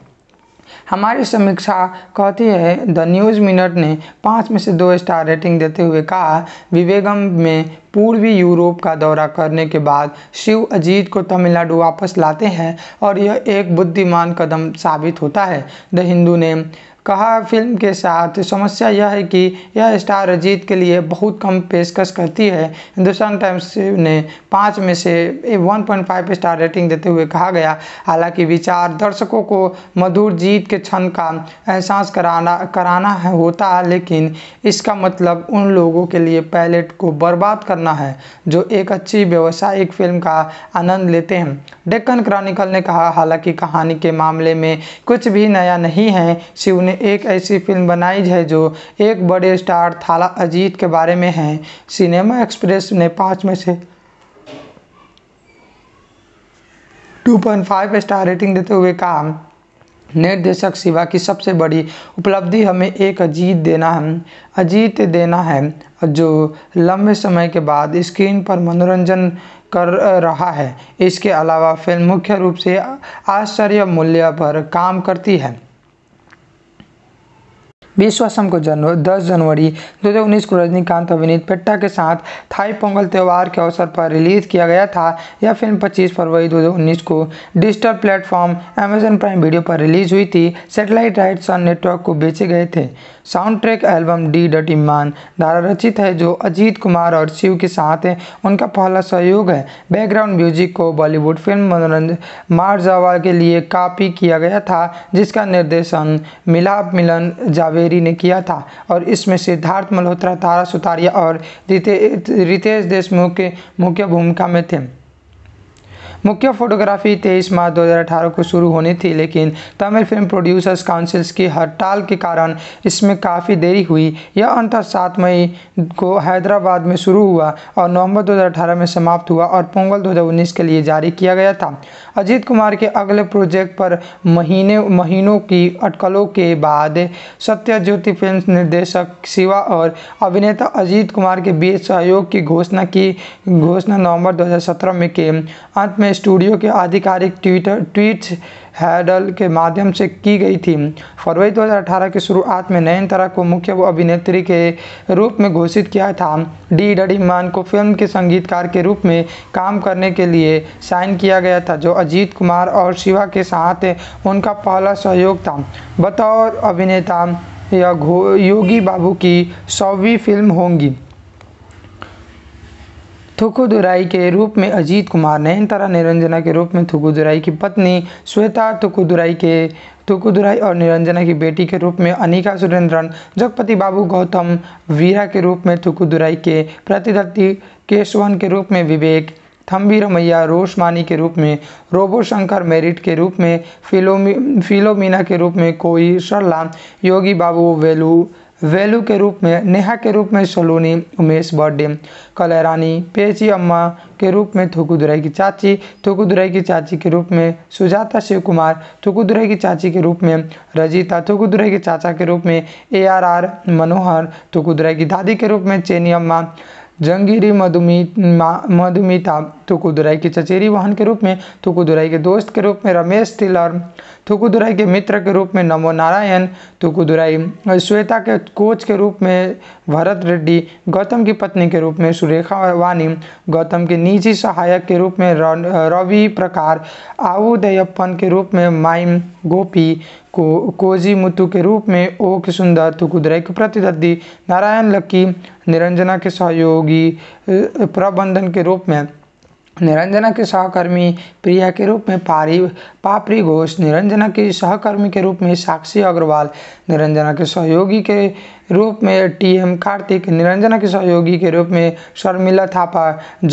हमारी समीक्षा कहती है द न्यूज़ मिनट ने पाँच में से दो स्टार रेटिंग देते हुए कहा विवेगम में पूर्वी यूरोप का दौरा करने के बाद शिव अजीत को तमिलनाडु वापस लाते हैं और यह एक बुद्धिमान कदम साबित होता है द हिंदू ने कहा फिल्म के साथ समस्या यह है कि यह स्टार अजीत के लिए बहुत कम पेशकश करती है हिंदुस्तान टाइम्स ने पाँच में से 1.5 स्टार रेटिंग देते हुए कहा गया हालांकि विचार दर्शकों को मधुर जीत के क्षण का एहसास कराना कराना है होता है लेकिन इसका मतलब उन लोगों के लिए पैलेट को बर्बाद करना है जो एक अच्छी व्यवसायिक फिल्म का आनंद लेते हैं डेक्कन क्रॉनिकल ने कहा हालांकि कहानी के मामले में कुछ भी नया नहीं है शिव ने ने एक ऐसी फिल्म बनाई है जो एक बड़े स्टार थाला अजीत के बारे में है सिनेमा एक्सप्रेस ने पाँच में से 2.5 स्टार रेटिंग देते हुए कहा निर्देशक शिवा की सबसे बड़ी उपलब्धि हमें एक अजीत देना है अजीत देना है जो लंबे समय के बाद स्क्रीन पर मनोरंजन कर रहा है इसके अलावा फिल्म मुख्य रूप से आश्चर्य मूल्य पर काम करती है विश्वासम को जन्म दस जनवरी 2019 को रजनीकांत अभिनीत पेट्टा के साथ थाई पोंगल त्यौहार के अवसर पर रिलीज किया गया था यह फिल्म 25 फरवरी 2019 को digital platform Amazon Prime video पर रिलीज हुई थी सेटेलाइट राइट सन नेटवर्क को बेचे गए थे sound track album D dot Imman द्वारा रचित है जो अजीत कुमार और शिव के साथ है उनका पहला सहयोग है बैकग्राउंड म्यूजिक को बॉलीवुड फिल्म मनोरंजन मार जावा के लिए कापी किया गया था जिसका निर्देशन मिलाप मिलन जावेद कावेरी ने किया था और इसमें सिद्धार्थ मल्होत्रा तारा सुतारिया और रितेश देशमुख के मुख्य भूमिका में थे मुख्य फोटोग्राफी 23 मार्च 2018 को शुरू होनी थी लेकिन तमिल फिल्म प्रोड्यूसर्स काउंसिल्स की हड़ताल के कारण इसमें काफ़ी देरी हुई यह अंतर सात मई को हैदराबाद में शुरू हुआ और नवंबर 2018 में समाप्त हुआ और पोंगल 2019 के लिए जारी किया गया था अजीत कुमार के अगले प्रोजेक्ट पर महीने महीनों की अटकलों के बाद सत्यज्योति फिल्म निर्देशक शिवा और अभिनेता अजीत कुमार के बीच सहयोग की घोषणा की घोषणा नवंबर 2017 में के अंत में स्टूडियो के आधिकारिक ट्विटर ट्वीट हैडल के माध्यम से की गई थी फरवरी 2018 की शुरुआत में नयनतारा को मुख्य अभिनेत्री के रूप में घोषित किया था डी डडीमान को फिल्म के संगीतकार के रूप में काम करने के लिए साइन किया गया था जो अजीत कुमार और शिवा के साथ उनका पहला सहयोग था बतौर अभिनेता यह योगी बाबू की सौवीं फिल्म होंगी थुकुदुराई के रूप में अजीत कुमार नयनतारा निरंजना के रूप में थुकुदुराई की पत्नी श्वेता थुकुदुराई के थुकुदुराई और निरंजना की बेटी के रूप में अनिका सुरेंद्रन जगपति बाबू गौतम वीरा के रूप में थुकुदुराई के प्रतिदत्ति केशवन के रूप में विवेक थम्बी रमैया रोशमानी के रूप में रोबो शंकर मेरिट के रूप में फिलोमी फिलोमीना के रूप में कोई सरला योगी बाबू वेलू वैल्यू के रूप में नेहा के रूप में सोलोनी उमेश बर्डे कलरानी पेची अम्मा के रूप में थुकुदुराई की चाची थुकुदुराई की चाची के रूप में सुजाता शिव कुमार थुकुदुराई की चाची के रूप में रजिता थुकुदुराई के चाचा के रूप में ए आर आर मनोहर थुकुदुराई की दादी के रूप में चेनी अम्मा जंगीरी मधुमी मधुमिता तुकुदुराई की चचेरी वाहन के रूप में तुकुदुराई के दोस्त के रूप में रमेश तिलर थुकुदुराई के मित्र के रूप में नमो नारायण थुकुदुराई श्वेता के कोच के रूप में भरत रेड्डी गौतम की पत्नी के रूप में सुरेखा वानी गौतम के निजी सहायक के रूप में रवि प्रकार आऊदयप्पन के रूप में माइम गोपी को कोजी मुतु के रूप में ओ के सुंदर थुकुदुराई के प्रतिद्वंदी नारायण लक्की निरंजना के सहयोगी प्रबंधन के रूप में निरंजना के सहकर्मी प्रिया के रूप में पारी पापरी घोष निरंजना के सहकर्मी के रूप में साक्षी अग्रवाल निरंजना के सहयोगी के रूप में टी एम कार्तिक निरंजना के सहयोगी के रूप में शर्मिला थापा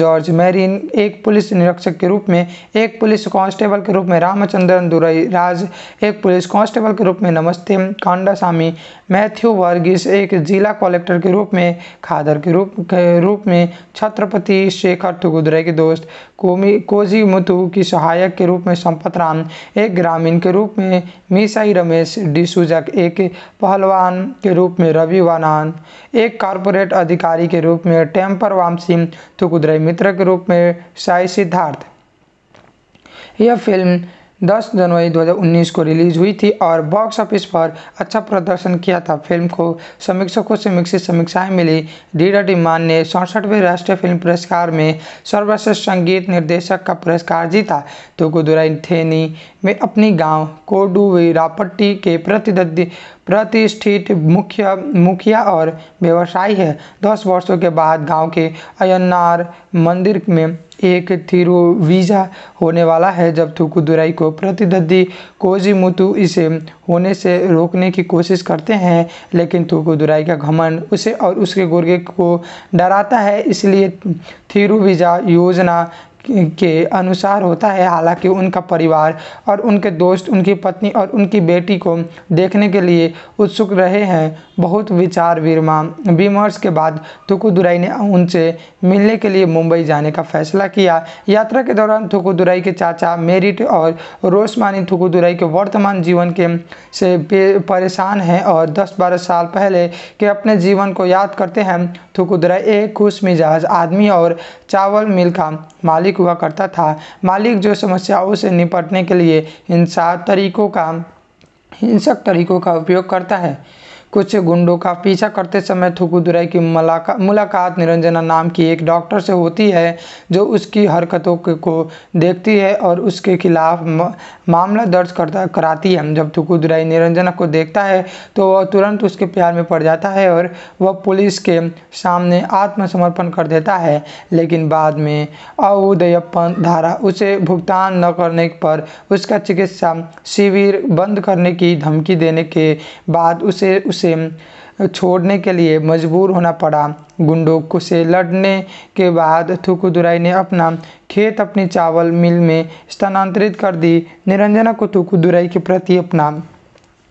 जॉर्ज मैरिन एक पुलिस निरीक्षक के रूप में एक पुलिस कांस्टेबल के रूप में रामचंद्रन दुरई राज एक पुलिस कांस्टेबल के रूप में नमस्ते कांडासामी मैथ्यू वर्गीस एक जिला कलेक्टर के रूप में खादर के रूप के रूप में छत्रपति शेखर ठुगुदरे के दोस्त कोमी कोजी मुतु की सहायक के रूप में संपत राम एक ग्रामीण के रूप में मीसाई रमेश डिसूजक एक पहलवान के रूप में रवि रवि वानान एक कॉरपोरेट अधिकारी के रूप में टेम्पर वामसिम तुकुदरई मित्र के रूप में साई सिद्धार्थ यह फिल्म 10 जनवरी 2019 को रिलीज हुई थी और बॉक्स ऑफिस पर अच्छा प्रदर्शन किया था फिल्म को समीक्षकों से मिक्सित समीक्षाएं मिली डीडा डिमान ने सड़सठवें राष्ट्रीय फिल्म पुरस्कार में सर्वश्रेष्ठ संगीत निर्देशक का पुरस्कार जीता तो गुदुराई थेनी में अपनी गांव कोडुवेरापट्टी के प्रतिद्वंदी प्रतिष्ठित मुख्य मुखिया और व्यवसायी है दस वर्षों के बाद गांव के अयनार मंदिर में एक थिरुवीजा होने वाला है जब थुकुदुराई को प्रतिद्वंदी कोजीमुतु इसे होने से रोकने की कोशिश करते हैं लेकिन थुकुदुराई का घमंड उसे और उसके गुर्गे को डराता है इसलिए थिरुवीजा योजना के अनुसार होता है हालांकि उनका परिवार और उनके दोस्त उनकी पत्नी और उनकी बेटी को देखने के लिए उत्सुक रहे हैं बहुत विचार विरमा विमर्श के बाद थुकुदुराई ने उनसे मिलने के लिए मुंबई जाने का फैसला किया यात्रा के दौरान थुकुदुराई के चाचा मेरिट और रोशमानी थुकुदुराई के वर्तमान जीवन के से परेशान हैं और दस बारह साल पहले के अपने जीवन को याद करते हैं थुकुदुराई एक खुश मिजाज आदमी और चावल मिल का मालिक सामाजिक हुआ करता था मालिक जो समस्याओं से निपटने के लिए इन सात तरीकों का हिंसक तरीकों का उपयोग करता है कुछ गुंडों का पीछा करते समय थुकुदुराई की मुलाका मुलाकात निरंजना नाम की एक डॉक्टर से होती है जो उसकी हरकतों को देखती है और उसके खिलाफ मामला दर्ज करता कराती है जब थुकुदुराई निरंजना को देखता है तो वह तुरंत उसके प्यार में पड़ जाता है और वह पुलिस के सामने आत्मसमर्पण कर देता है लेकिन बाद में अवदयपन धारा उसे भुगतान न करने पर उसका चिकित्सा शिविर बंद करने की धमकी देने के बाद उसे उस उसे छोड़ने के लिए मजबूर होना पड़ा गुंडों से लड़ने के बाद थुकुदुराई ने अपना खेत अपनी चावल मिल में स्थानांतरित कर दी निरंजना को थुकुदुराई के प्रति अपना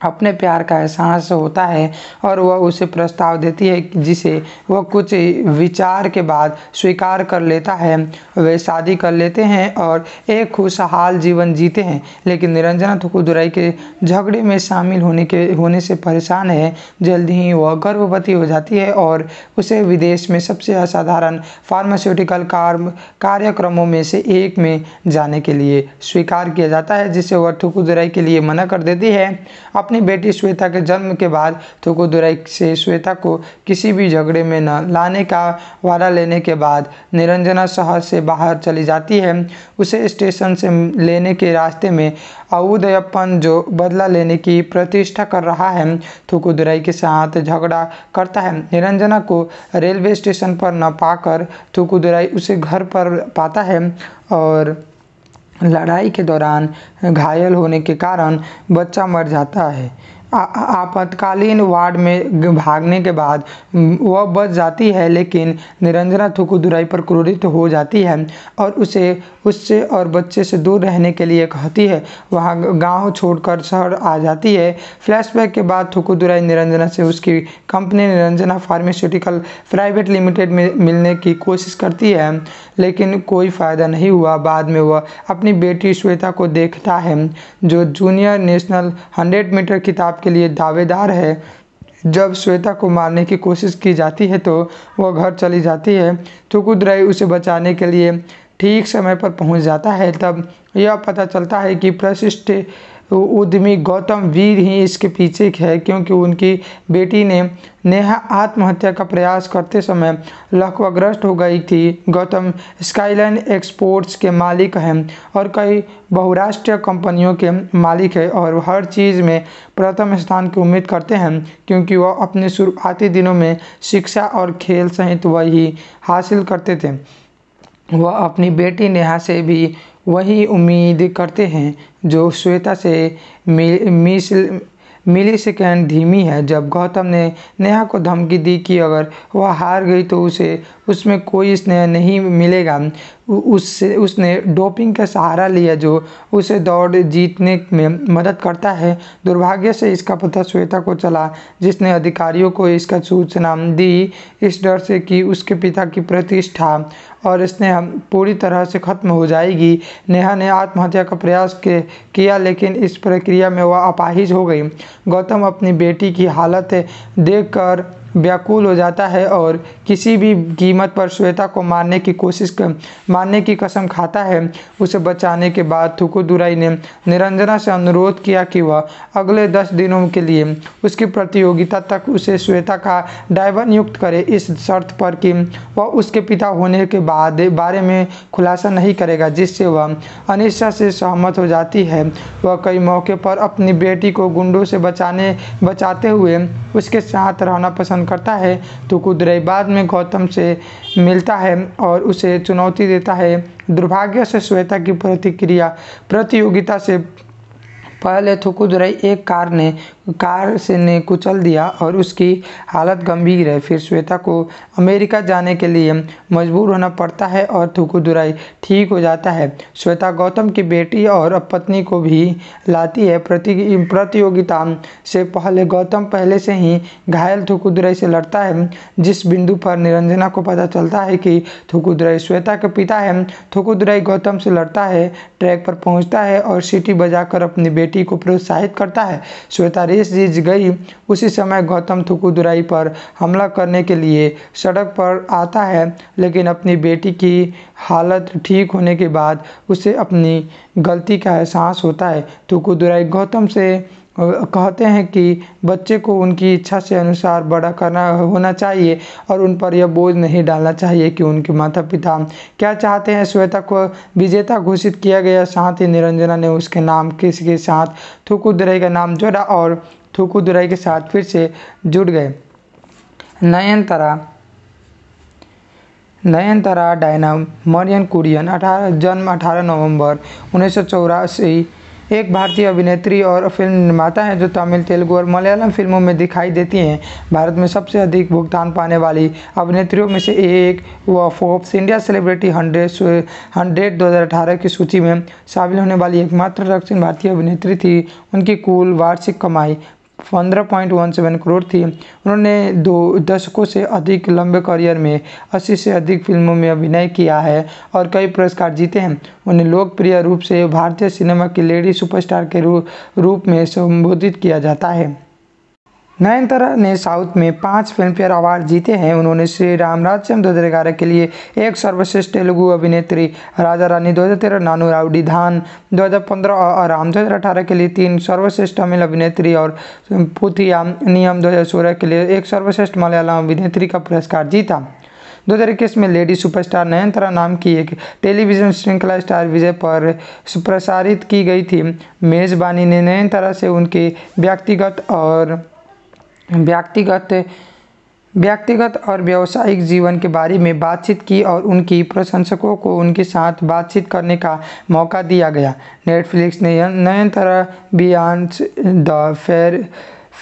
अपने प्यार का एहसास होता है और वह उसे प्रस्ताव देती है जिसे वह कुछ विचार के बाद स्वीकार कर लेता है वे शादी कर लेते हैं और एक खुशहाल जीवन जीते हैं लेकिन निरंजना थकुदुराई तो के झगड़े में शामिल होने के होने से परेशान है जल्द ही वह गर्भवती हो जाती है और उसे विदेश में सबसे असाधारण फार्मास्यूटिकल कार्यक्रमों में से एक में जाने के लिए स्वीकार किया जाता है जिसे वह थकुदुराई के लिए मना कर देती है अपनी बेटी श्वेता के जन्म के बाद थुकुदुराई तो से श्वेता को किसी भी झगड़े में न लाने का वादा लेने के बाद निरंजना शहर से बाहर चली जाती है उसे स्टेशन से लेने के रास्ते में अवुदयप्पन जो बदला लेने की प्रतिष्ठा कर रहा है थुकुदुराई तो के साथ झगड़ा करता है निरंजना को रेलवे स्टेशन पर न पाकर थुकुदुराई तो उसे घर पर पाता है और लड़ाई के दौरान घायल होने के कारण बच्चा मर जाता है आपातकालीन वार्ड में भागने के बाद वह बच जाती है लेकिन निरंजना थुकुदुराई पर क्रोधित हो जाती है और उसे उससे और बच्चे से दूर रहने के लिए कहती है वहाँ गांव छोड़कर शहर आ जाती है फ्लैशबैक के बाद थुकुदुराई निरंजना से उसकी company Niranjana pharmaceutical private limited में मिलने की कोशिश करती है लेकिन कोई फ़ायदा नहीं हुआ बाद में वह अपनी बेटी श्वेता को देखता है जो जूनियर नेशनल हंड्रेड मीटर किताब आपके लिए दावेदार है जब श्वेता को मारने की कोशिश की जाती है तो वह घर चली जाती है टुकुद राय उसे बचाने के लिए ठीक समय पर पहुंच जाता है तब यह पता चलता है कि प्रशिष्ट तो उद्यमी गौतम वीर ही इसके पीछे है क्योंकि उनकी बेटी ने नेहा आत्महत्या का प्रयास करते समय लकवाग्रस्त हो गई थी गौतम स्काईलाइन एक्सपोर्ट्स के मालिक हैं और कई बहुराष्ट्रीय कंपनियों के मालिक है और हर चीज़ में प्रथम स्थान की उम्मीद करते हैं क्योंकि वह अपने शुरुआती दिनों में शिक्षा और खेल सहित वही हासिल करते थे वह अपनी बेटी नेहा से भी वही उम्मीद करते हैं जो श्वेता से मिस मिली सेकेंड धीमी है जब गौतम ने नेहा को धमकी दी कि अगर वह हार गई तो उसे उसमें कोई स्नेह नहीं मिलेगा उससे उसने डोपिंग का सहारा लिया जो उसे दौड़ जीतने में मदद करता है दुर्भाग्य से इसका पता श्वेता को चला जिसने अधिकारियों को इसका सूचना दी इस डर से कि उसके पिता की प्रतिष्ठा और स्नेह पूरी तरह से खत्म हो जाएगी नेहा ने आत्महत्या का प्रयास के किया लेकिन इस प्रक्रिया में वह अपाहिज हो गई गौतम अपनी बेटी की हालत देखकर व्याकुल हो जाता है और किसी भी कीमत पर श्वेता को मारने की कोशिश कर मारने की कसम खाता है उसे बचाने के बाद थुकुदुराई ने निरंजना से अनुरोध किया कि वह अगले दस दिनों के लिए उसकी प्रतियोगिता तक उसे श्वेता का ड्राइवर नियुक्त करे इस शर्त पर कि वह उसके पिता होने के बाद बारे में खुलासा नहीं करेगा जिससे वह अनिश्चा से सहमत हो जाती है वह कई मौके पर अपनी बेटी को गुंडों से बचाने बचाते हुए उसके साथ रहना पसंद प्रदर्शन करता है तो कुदरई बाद में गौतम से मिलता है और उसे चुनौती देता है दुर्भाग्य से श्वेता की प्रतिक्रिया प्रतियोगिता से पहले थुकुदुरई तो एक कार ने कार से ने कुचल दिया और उसकी हालत गंभीर है फिर श्वेता को अमेरिका जाने के लिए मजबूर होना पड़ता है और थुकुदुराई ठीक हो जाता है श्वेता गौतम की बेटी और पत्नी को भी लाती है प्रति प्रतियोगिता से पहले गौतम पहले से ही घायल थुकुदुराई से लड़ता है जिस बिंदु पर निरंजना को पता चलता है कि थुकुदुराई श्वेता के पिता है थुकुदुराई गौतम से लड़ता है ट्रैक पर पहुंचता है और सीटी बजाकर अपनी बेटी को प्रोत्साहित करता है श्वेता बारिश रिझ गई उसी समय गौतम थुकुदुराई पर हमला करने के लिए सड़क पर आता है लेकिन अपनी बेटी की हालत ठीक होने के बाद उसे अपनी गलती का एहसास होता है थुकुदुराई गौतम से कहते हैं कि बच्चे को उनकी इच्छा से अनुसार बड़ा करना होना चाहिए और उन पर यह बोझ नहीं डालना चाहिए कि उनके माता पिता क्या चाहते हैं श्वेता को विजेता घोषित किया गया साथ ही निरंजना ने उसके नाम के साथ थुकुदुरई का नाम जोड़ा और थुकुदुरई के साथ फिर से जुड़ गए नयनतरा नयनतरा डायना मरियन कुरियन अठारह जन्म अठारह नवंबर उन्नीस एक भारतीय अभिनेत्री और फिल्म निर्माता हैं जो तमिल तेलुगु और मलयालम फिल्मों में दिखाई देती हैं भारत में सबसे अधिक भुगतान पाने वाली अभिनेत्रियों में से एक व Forbes India celebrity hundred hundred दो की सूची में शामिल होने वाली एकमात्र दक्षिण भारतीय अभिनेत्री थी उनकी कुल वार्षिक कमाई पंद्रह करोड़ थी उन्होंने दो दशकों से अधिक लंबे करियर में 80 से अधिक फिल्मों में अभिनय किया है और कई पुरस्कार जीते हैं उन्हें लोकप्रिय रूप से भारतीय सिनेमा की लेडी सुपरस्टार के रूप में संबोधित किया जाता है नयनतारा ने साउथ में पांच फिल्मफेयर अवार्ड जीते हैं उन्होंने श्री राम राज्यम दो हज़ार के लिए एक सर्वश्रेष्ठ तेलुगु अभिनेत्री राजा रानी दो हज़ार तेरह नानू राउडी धान दो हज़ार पंद्रह और राम दो हज़ार अठारह के लिए तीन सर्वश्रेष्ठ तमिल अभिनेत्री और पुथिया नियम दो हज़ार सोलह के लिए एक सर्वश्रेष्ठ मलयालम अभिनेत्री का पुरस्कार जीता दो हज़ार इक्कीस में लेडी सुपरस्टार नयनतारा नाम की एक टेलीविजन श्रृंखला स्टार विजय पर प्रसारित की गई थी मेजबानी ने नयनतारा से उनके व्यक्तिगत और व्यक्तिगत व्यक्तिगत और व्यावसायिक जीवन के बारे में बातचीत की और उनकी प्रशंसकों को उनके साथ बातचीत करने का मौका दिया गया नेटफ्लिक्स ने तरह beyond the fair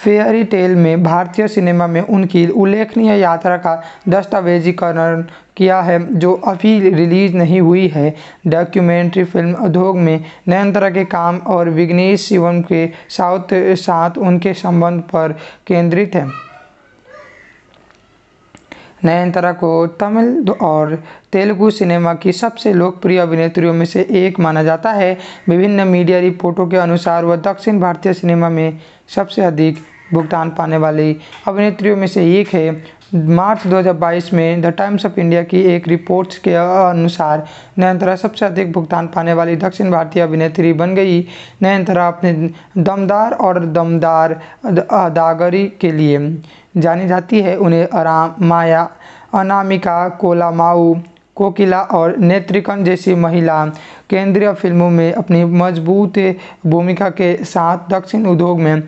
fairy tale में भारतीय सिनेमा में उनकी उल्लेखनीय यात्रा का दस्तावेजीकरण किया है जो अभी रिलीज नहीं हुई है डॉक्यूमेंट्री फिल्म उद्योग में नयनतारा के काम और विघ्नेश शिवम के साथ साथ उनके संबंध पर केंद्रित है नयनतारा को तमिल और तेलुगु सिनेमा की सबसे लोकप्रिय अभिनेत्रियों में से एक माना जाता है विभिन्न मीडिया रिपोर्टों के अनुसार वह दक्षिण भारतीय सिनेमा में सबसे अधिक भुगतान पाने वाली अभिनेत्रियों में से एक है मार्च 2022 में द टाइम्स ऑफ इंडिया की एक रिपोर्ट के अनुसार नयनतारा सबसे अधिक भुगतान पाने वाली दक्षिण भारतीय अभिनेत्री बन गई नयनतारा अपने दमदार और दमदार दागरी के लिए जानी जाती है उन्हें माया अनामिका कोलामाऊ कोकिला और नेत्रिकन जैसी महिला केंद्रीय फिल्मों में अपनी मजबूत भूमिका के साथ दक्षिण उद्योग में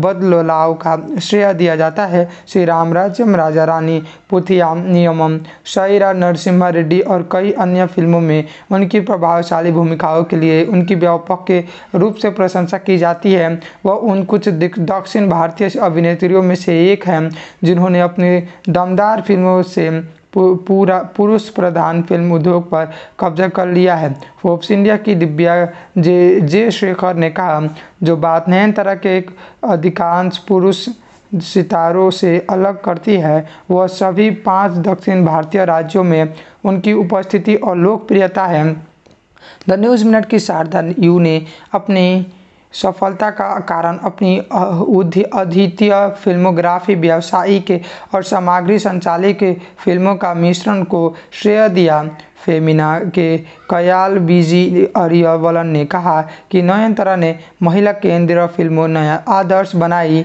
बदलाव का श्रेय दिया जाता है श्री राम राज्यम राजा रानी पुथिया नियमम शायरा नरसिम्हा रेड्डी और कई अन्य फिल्मों में उनकी प्रभावशाली भूमिकाओं के लिए उनकी व्यापक के रूप से प्रशंसा की जाती है वह उन कुछ दक्षिण भारतीय अभिनेत्रियों में से एक हैं जिन्होंने अपनी दमदार फिल्मों से पूरा पुरुष प्रधान फिल्म उद्योग पर कब्जा कर लिया है फोर्ब्स इंडिया की दिव्या जे जे शेखर ने कहा जो बात नए तरह के अधिकांश पुरुष सितारों से अलग करती है वह सभी पांच दक्षिण भारतीय राज्यों में उनकी उपस्थिति और लोकप्रियता है द न्यूज़ मिनट की शारदा यू ने अपनी सफलता का कारण अपनी अद्वितीय फिल्मोग्राफी व्यावसायिक और सामग्री संचालित फिल्मों का मिश्रण को श्रेय दिया फेमिना के कयाल बीजी अरियवलन ने कहा कि नयनतारा ने महिला केंद्र फिल्मों नया आदर्श बनाई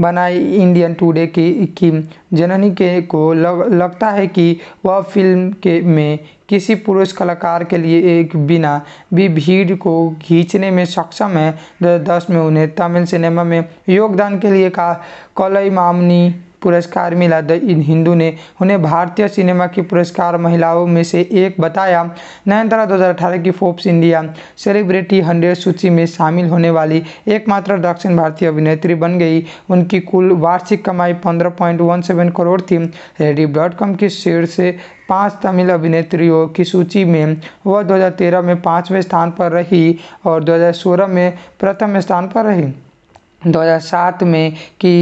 बनाई इंडियन टुडे की, की जननी के को लग, लगता है कि वह फिल्म के में किसी पुरुष कलाकार के लिए एक बिना भी भीड़ को खींचने में सक्षम है दस में उन्हें तमिल सिनेमा में योगदान के लिए का कलई मामनी पुरस्कार मिला द इन हिंदू ने उन्हें भारतीय सिनेमा की पुरस्कार महिलाओं में से एक बताया नयनतारा 2018 की फोर्ब्स इंडिया सेलिब्रिटी हंड्रेड सूची में शामिल होने वाली एकमात्र दक्षिण भारतीय अभिनेत्री बन गई उनकी कुल वार्षिक कमाई सेवन करोड़ थी रेडी डॉट कॉम की शीर्ष पांच तमिल अभिनेत्रियों की सूची में वह 2013 में पाँचवें स्थान पर रही और 2016 में प्रथम स्थान पर रही 2007 में की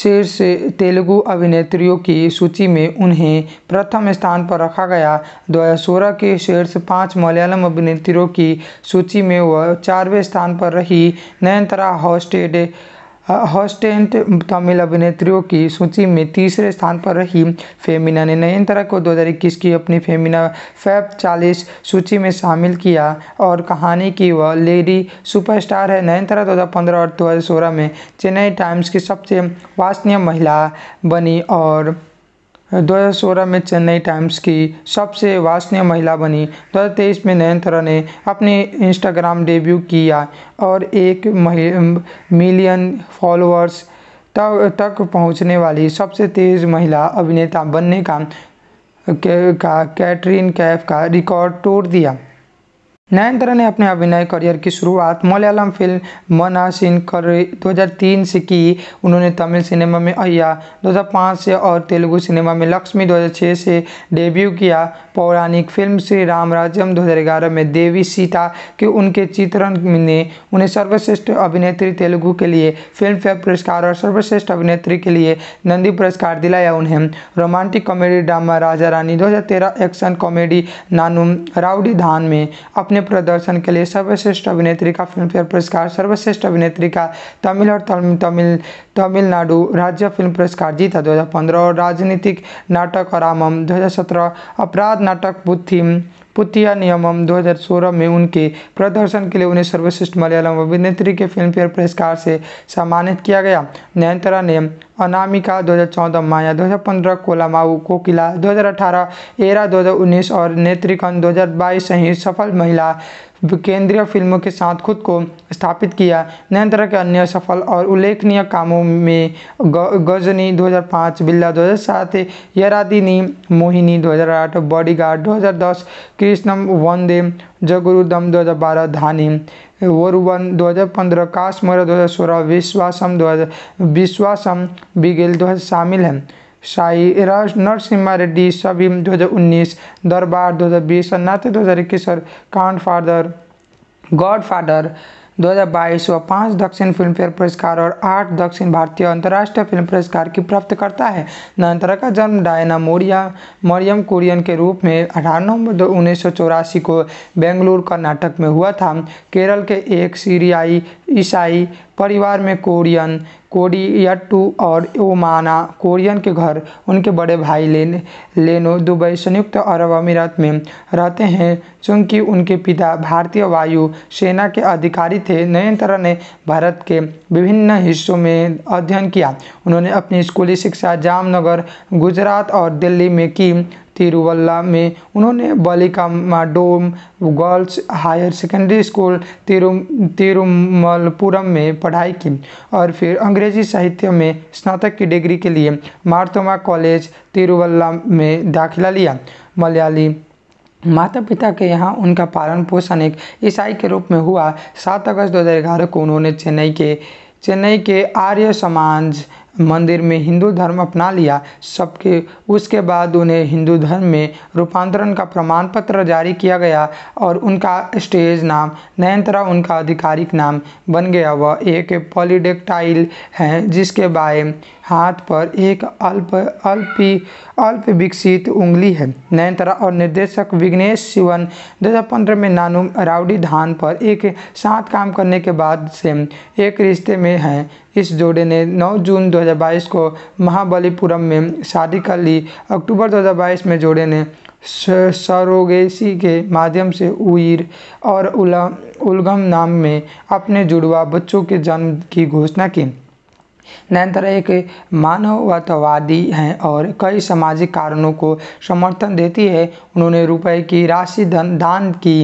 शीर्ष तेलुगु अभिनेत्रियों की सूची में उन्हें प्रथम स्थान पर रखा गया दो सोलह के शीर्ष पाँच मलयालम अभिनेत्रियों की सूची में वह चारवें स्थान पर रही नयनतरा हॉस्टेड हॉस्टेंट तमिल अभिनेत्रियों की सूची में तीसरे स्थान पर रही फेमिना ने नयनतारा को 2021 की अपनी फेमिना फैब 40 सूची में शामिल किया और कहानी की वह लेडी सुपरस्टार है नयनतारा 2015 और 2016 में चेन्नई टाइम्स की सबसे वास्तनीय महिला बनी और 2016 में चेन्नई टाइम्स की सबसे वासनीय महिला बनी 2023 में नयनतारा ने अपने इंस्टाग्राम डेब्यू किया और एक मिलियन फॉलोअर्स तक तक पहुंचने वाली सबसे तेज महिला अभिनेता बनने का कैटरीन कैफ का रिकॉर्ड तोड़ दिया नयनतारा ने अपने अभिनय करियर की शुरुआत मलयालम फिल्म मना सिन कर 2003 से की उन्होंने तमिल सिनेमा में अय्या 2005 से और तेलुगु सिनेमा में लक्ष्मी 2006 से डेब्यू किया पौराणिक फिल्म श्री राम राज्यम 2011 में देवी सीता के उनके चित्रण ने उन्हें सर्वश्रेष्ठ अभिनेत्री तेलुगु के लिए फिल्म फेयर पुरस्कार और सर्वश्रेष्ठ अभिनेत्री के लिए नंदी पुरस्कार दिलाया उन्हें romantic comedy drama Raja Rani दो एक्शन कॉमेडी नानुम राउडी धान में अपने प्रदर्शन के लिए सर्वश्रेष्ठ अभिनेत्री का फिल्मफेयर पुरस्कार सर्वश्रेष्ठ अभिनेत्री का तमिल और तमिल तमिलनाडु राज्य फिल्म पुरस्कार जीता 2015 और राजनीतिक नाटक आरामम 2017 अपराध नाटक बुद्धिम पुतिया नियमम 2016 में उनके प्रदर्शन के लिए उन्हें सर्वश्रेष्ठ मलयालम अभिनेत्री के फिल्मफेयर पुरस्कार से सम्मानित किया गया नयनतरा ने अनामिका 2014 माया 2015 कोलामाऊ कोकिला 2018 एरा 2019 और नेत्रिकन 2022 सहित सफल महिला केंद्रीय फिल्मों के साथ खुद को स्थापित किया नयनतारा के अन्य सफल और उल्लेखनीय कामों में गजनी 2005 बिल्ला 2007 यरादिनी मोहिनी 2008 बॉडीगार्ड 2010 कृष्णम वंदे जगुरुदम 2012 धानी वरुवन 2015 काश्मीर 2016 विश्वासम 2000 विश्वासम बिगेल 2000 शामिल हैं साई नरसिम्हा रेड्डी सभी 2019 दरबार दो हज़ार बीस और काउंट फादर गॉड फादर बाईस व पाँच दक्षिण फिल्म फेयर पुरस्कार और आठ दक्षिण भारतीय अंतर्राष्ट्रीय फिल्म पुरस्कार की प्राप्तकर्ता है नयनतारा का जन्म डायना मोरिया मरियम कुरियन के रूप में अठारह नवंबर दो उन्नीस को बेंगलुरु कर्नाटक में हुआ था केरल के एक सीरियाई ईसाई परिवार में कोरियन कोडियटू और ओमाना कोरियन के घर उनके बड़े भाई लेन लेनो दुबई संयुक्त अरब अमीरात में रहते हैं चूंकि उनके पिता भारतीय वायु सेना के अधिकारी थे नयनतरा ने भारत के विभिन्न हिस्सों में अध्ययन किया उन्होंने अपनी स्कूली शिक्षा जामनगर गुजरात और दिल्ली में की तिरुवल्ला में उन्होंने Balika Madom girls higher secondary school Thiru तिरुमलपुरम में पढ़ाई की और फिर अंग्रेजी साहित्य में स्नातक की डिग्री के लिए मारतोमा कॉलेज तिरुवल्ला में दाखिला लिया मलयाली माता पिता के यहाँ उनका पालन पोषण एक ईसाई के रूप में हुआ सात अगस्त दो को उन्होंने चेन्नई के चेन्नई के आर्य समाज मंदिर में हिंदू धर्म अपना लिया सबके उसके बाद उन्हें हिंदू धर्म में रूपांतरण का प्रमाण पत्र जारी किया गया और उनका स्टेज नाम नयनतरा उनका आधिकारिक नाम बन गया वह एक पॉलीडेक्टाइल है जिसके बाएं हाथ पर एक अल्प अल्पी अल्प विकसित उंगली है नयनतरा और निर्देशक विघ्नेश शिवन दो में नानू राउडी धान पर एक साथ काम करने के बाद से एक रिश्ते में हैं इस जोड़े ने 9 जून 2022 को महाबलीपुरम में शादी कर ली अक्टूबर 2022 में जोड़े ने सरोगेसी के माध्यम से उइर और उला उलगम नाम में अपने जुड़वा बच्चों के जन्म की घोषणा की नयनतारा एक मानववादी हैं और कई सामाजिक कारणों को समर्थन देती है उन्होंने रुपए की राशि धन दान की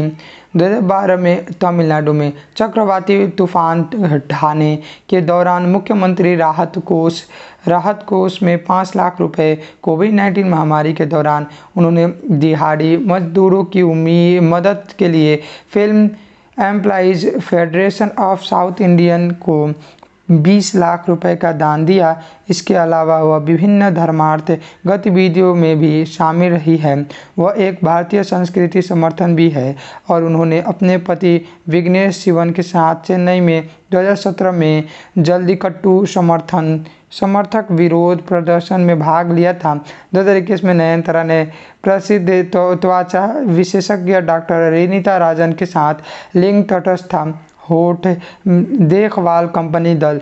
2012 में तमिलनाडु में चक्रवाती तूफान ढाने के दौरान मुख्यमंत्री राहत कोष राहत कोष में पाँच लाख रुपए कोविड नाइन्टीन महामारी के दौरान उन्होंने दिहाड़ी मजदूरों की उम्मीद मदद के लिए film employees federation of south Indian को बीस लाख रुपए का दान दिया इसके अलावा वह विभिन्न धर्मार्थ गतिविधियों में भी शामिल रही है वह एक भारतीय संस्कृति समर्थन भी है और उन्होंने अपने पति विघ्नेश शिवन के साथ चेन्नई में 2017 में जल्दीकट्टू समर्थन समर्थक विरोध प्रदर्शन में भाग लिया था दो हज़ार इक्कीस में नयनतारा ने प्रसिद्ध त्वचा विशेषज्ञ डॉक्टर रेनिता राजन के साथ लिंग तटस्थ होठ देखभाल कंपनी दल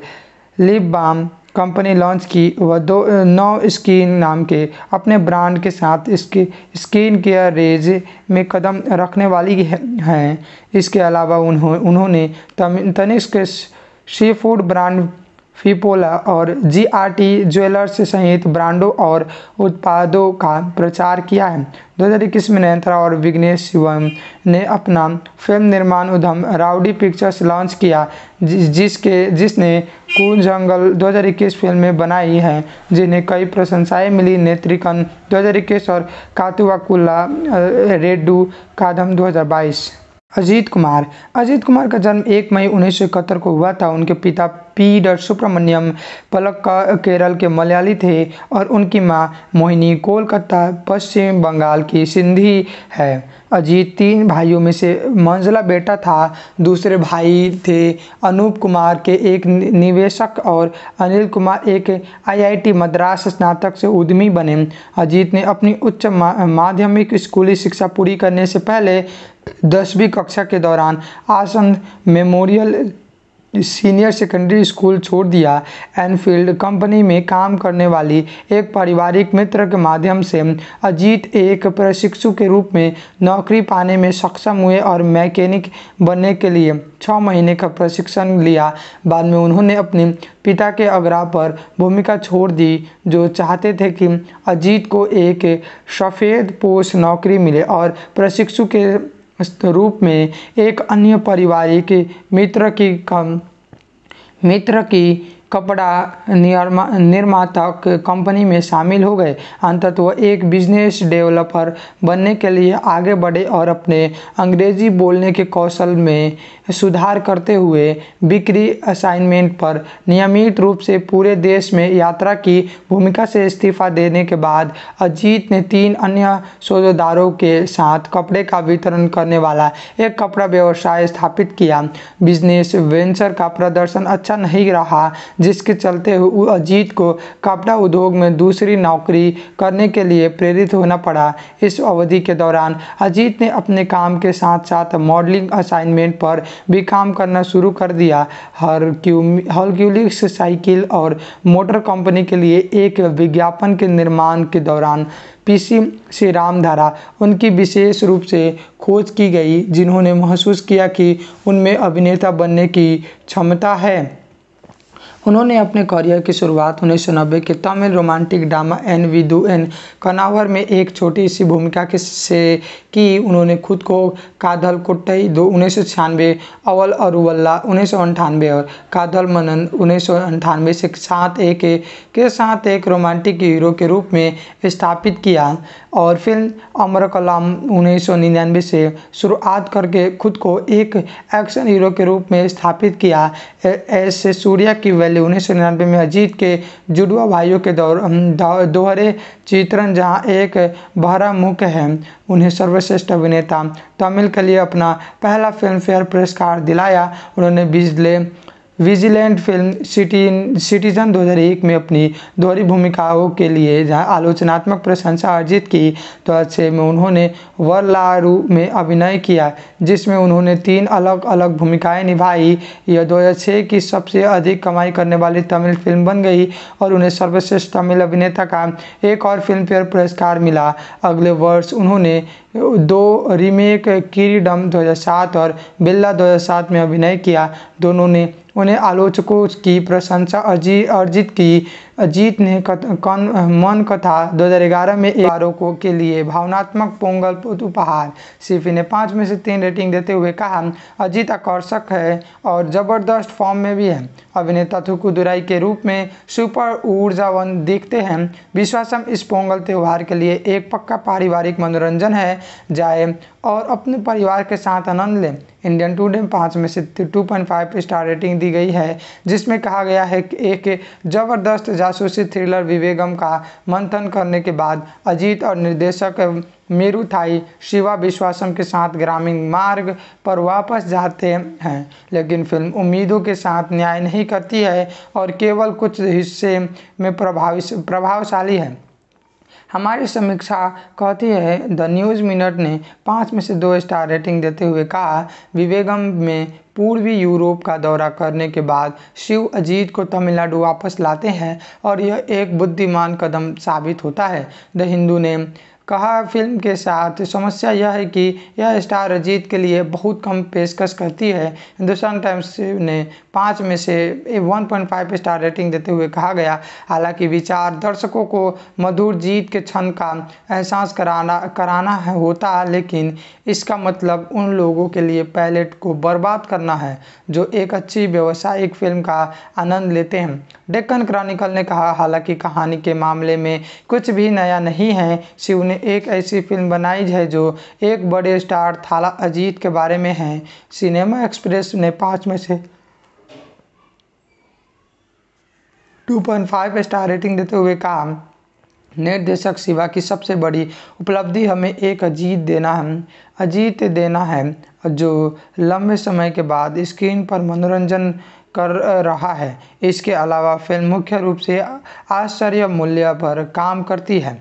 लिप बाम कंपनी लॉन्च की व दो नौ स्किन नाम के अपने ब्रांड के साथ इसके स्किन केयर रेज में कदम रखने वाली हैं इसके अलावा उन्हों उन्होंने Tanishq sea food brand Fipola और जीआरटी ज्वेलर्स सहित ब्रांडों और उत्पादों का प्रचार किया है दो हज़ार इक्कीस में नयंत्रा और विघ्नेश शिवम ने अपना फिल्म निर्माण उद्यम राउडी पिक्चर्स लॉन्च किया जिसके जिसने कू जंगल 2021 फिल्में बनाई हैं जिन्हें कई प्रशंसाएं मिली नेत्रिकन 2021 और कातुआकुल्ला रेडू कादम 2022 अजीत कुमार अजीत कुमार का जन्म 1 मई उन्नीस को हुआ था उनके पिता पी डर सुब्रमण्यम पलक्का केरल के मलयाली थे और उनकी माँ मोहिनी कोलकाता पश्चिम बंगाल की सिंधी है अजीत तीन भाइयों में से मंजला बेटा था दूसरे भाई थे अनूप कुमार के एक निवेशक और अनिल कुमार एक आईआईटी मद्रास स्नातक से उद्यमी बने अजीत ने अपनी उच्च माध्यमिक स्कूली शिक्षा पूरी करने से पहले दसवीं कक्षा के दौरान Asan memorial senior secondary school छोड़ दिया एनफील्ड कंपनी में काम करने वाली एक पारिवारिक मित्र के माध्यम से अजीत एक प्रशिक्षु के रूप में नौकरी पाने में सक्षम हुए और मैकेनिक बनने के लिए छः महीने का प्रशिक्षण लिया बाद में उन्होंने अपने पिता के आग्रह पर भूमिका छोड़ दी जो चाहते थे कि अजीत को एक सफ़ेद पोष नौकरी मिले और प्रशिक्षु के स्वरूप में एक अन्य पारिवारिक मित्र की कम मित्र की कपड़ा निर्मा निर्माता कंपनी में शामिल हो गए अंततः वह एक बिजनेस डेवलपर बनने के लिए आगे बढ़े और अपने अंग्रेजी बोलने के कौशल में सुधार करते हुए बिक्री असाइनमेंट पर नियमित रूप से पूरे देश में यात्रा की भूमिका से इस्तीफा देने के बाद अजीत ने तीन अन्य सौदेदारों के साथ कपड़े का वितरण करने वाला एक कपड़ा व्यवसाय स्थापित किया बिजनेस वेंचर का प्रदर्शन अच्छा नहीं रहा जिसके चलते अजीत को कपड़ा उद्योग में दूसरी नौकरी करने के लिए प्रेरित होना पड़ा इस अवधि के दौरान अजीत ने अपने काम के साथ साथ मॉडलिंग असाइनमेंट पर भी काम करना शुरू कर दिया हरक्यू हरक्यूलिक्स साइकिल और मोटर कंपनी के लिए एक विज्ञापन के निर्माण के दौरान पीसी से रामधारा उनकी विशेष रूप से खोज की गई जिन्होंने महसूस किया कि उनमें अभिनेता बनने की क्षमता है उन्होंने अपने करियर की शुरुआत उन्नीस सौ नब्बे के Tamil romantic drama N Veedu N Kanavar में एक छोटी सी भूमिका के से की उन्होंने खुद को कादल कोट्टई दो उन्नीस सौ छियानवे अवल अरुवल्ला उन्नीस सौ अंठानवे और कादल मनन उन्नीस सौ अंठानवे से साथ एक के साथ एक रोमांटिक हीरो के रूप में स्थापित किया और फिल्म अमर कलाम उन्नीस से शुरुआत करके खुद को एक एक्शन हीरो के रूप में स्थापित किया ऐसे सूर्या की वैल्यू उन्नीस में अजीत के जुड़वा भाइयों के दौर दोहरे चित्रण जहाँ एक बहरा मुख है उन्हें सर्वश्रेष्ठ अभिनेता तमिल के लिए अपना पहला फिल्म फेयर पुरस्कार दिलाया उन्होंने बिजले विजिलेंट फिल्म सिटी सिटीजन 2001 में अपनी दोहरी भूमिकाओं के लिए जहां आलोचनात्मक प्रशंसा अर्जित की तो अच्छे में उन्होंने वरलारू में अभिनय किया जिसमें उन्होंने तीन अलग अलग भूमिकाएं निभाई यह दो की सबसे अधिक कमाई करने वाली तमिल फिल्म बन गई और उन्हें सर्वश्रेष्ठ तमिल अभिनेता का एक और फिल्म फेयर पुरस्कार मिला अगले वर्ष उन्होंने दो रीमेक किरीडम दो और बिल्ला दो में अभिनय किया दोनों ने उन्हें आलोचकों की प्रशंसा अर्जित की अजीत ने कौन मन कथा 2011 में बारों के लिए भावनात्मक पोंगल उपहार सिफी ने पाँच में से तीन रेटिंग देते हुए कहा अजीत आकर्षक है और ज़बरदस्त फॉर्म में भी है अभिनेता थुकू दुराई के रूप में सुपर ऊर्जावन दिखते हैं विश्वासम इस पोंगल त्यौहार के लिए एक पक्का पारिवारिक मनोरंजन है जाए और अपने परिवार के साथ आनंद लें इंडियन टूडे में पाँच में से टू स्टार रेटिंग दी गई है जिसमें कहा गया है कि एक ज़बरदस्त जासूसी थ्रिलर विवेगम का मंथन करने के बाद अजीत और निर्देशक मेरुथाई शिवा विश्वासम के साथ ग्रामीण मार्ग पर वापस जाते हैं लेकिन फिल्म उम्मीदों के साथ न्याय नहीं करती है और केवल कुछ हिस्से में प्रभावित प्रभावशाली है हमारी समीक्षा कहती है द न्यूज़ मिनट ने पाँच में से दो स्टार रेटिंग देते हुए कहा विवेगम में पूर्वी यूरोप का दौरा करने के बाद शिव अजीत को तमिलनाडु वापस लाते हैं और यह एक बुद्धिमान कदम साबित होता है द हिंदू ने कहा फिल्म के साथ समस्या यह है कि यह स्टार अजीत के लिए बहुत कम पेशकश करती है हिंदुस्तान टाइम्स ने पाँच में से 1.5 स्टार रेटिंग देते हुए कहा गया हालांकि विचार दर्शकों को मधुर जीत के क्षण का एहसास कराना कराना है होता है लेकिन इसका मतलब उन लोगों के लिए पैलेट को बर्बाद करना है जो एक अच्छी व्यवसायिक फिल्म का आनंद लेते हैं डेक्कन क्रॉनिकल ने कहा हालांकि कहानी के मामले में कुछ भी नया नहीं है शिव ने एक ऐसी फिल्म बनाई है जो एक बड़े स्टार थाला अजीत के बारे में है सिनेमा एक्सप्रेस ने पाँच में से 2.5 स्टार रेटिंग देते हुए कहा निर्देशक शिवा की सबसे बड़ी उपलब्धि हमें एक अजीत देना है अजीत देना है जो लंबे समय के बाद स्क्रीन पर मनोरंजन कर रहा है इसके अलावा फिल्म मुख्य रूप से आश्चर्य मूल्य पर काम करती है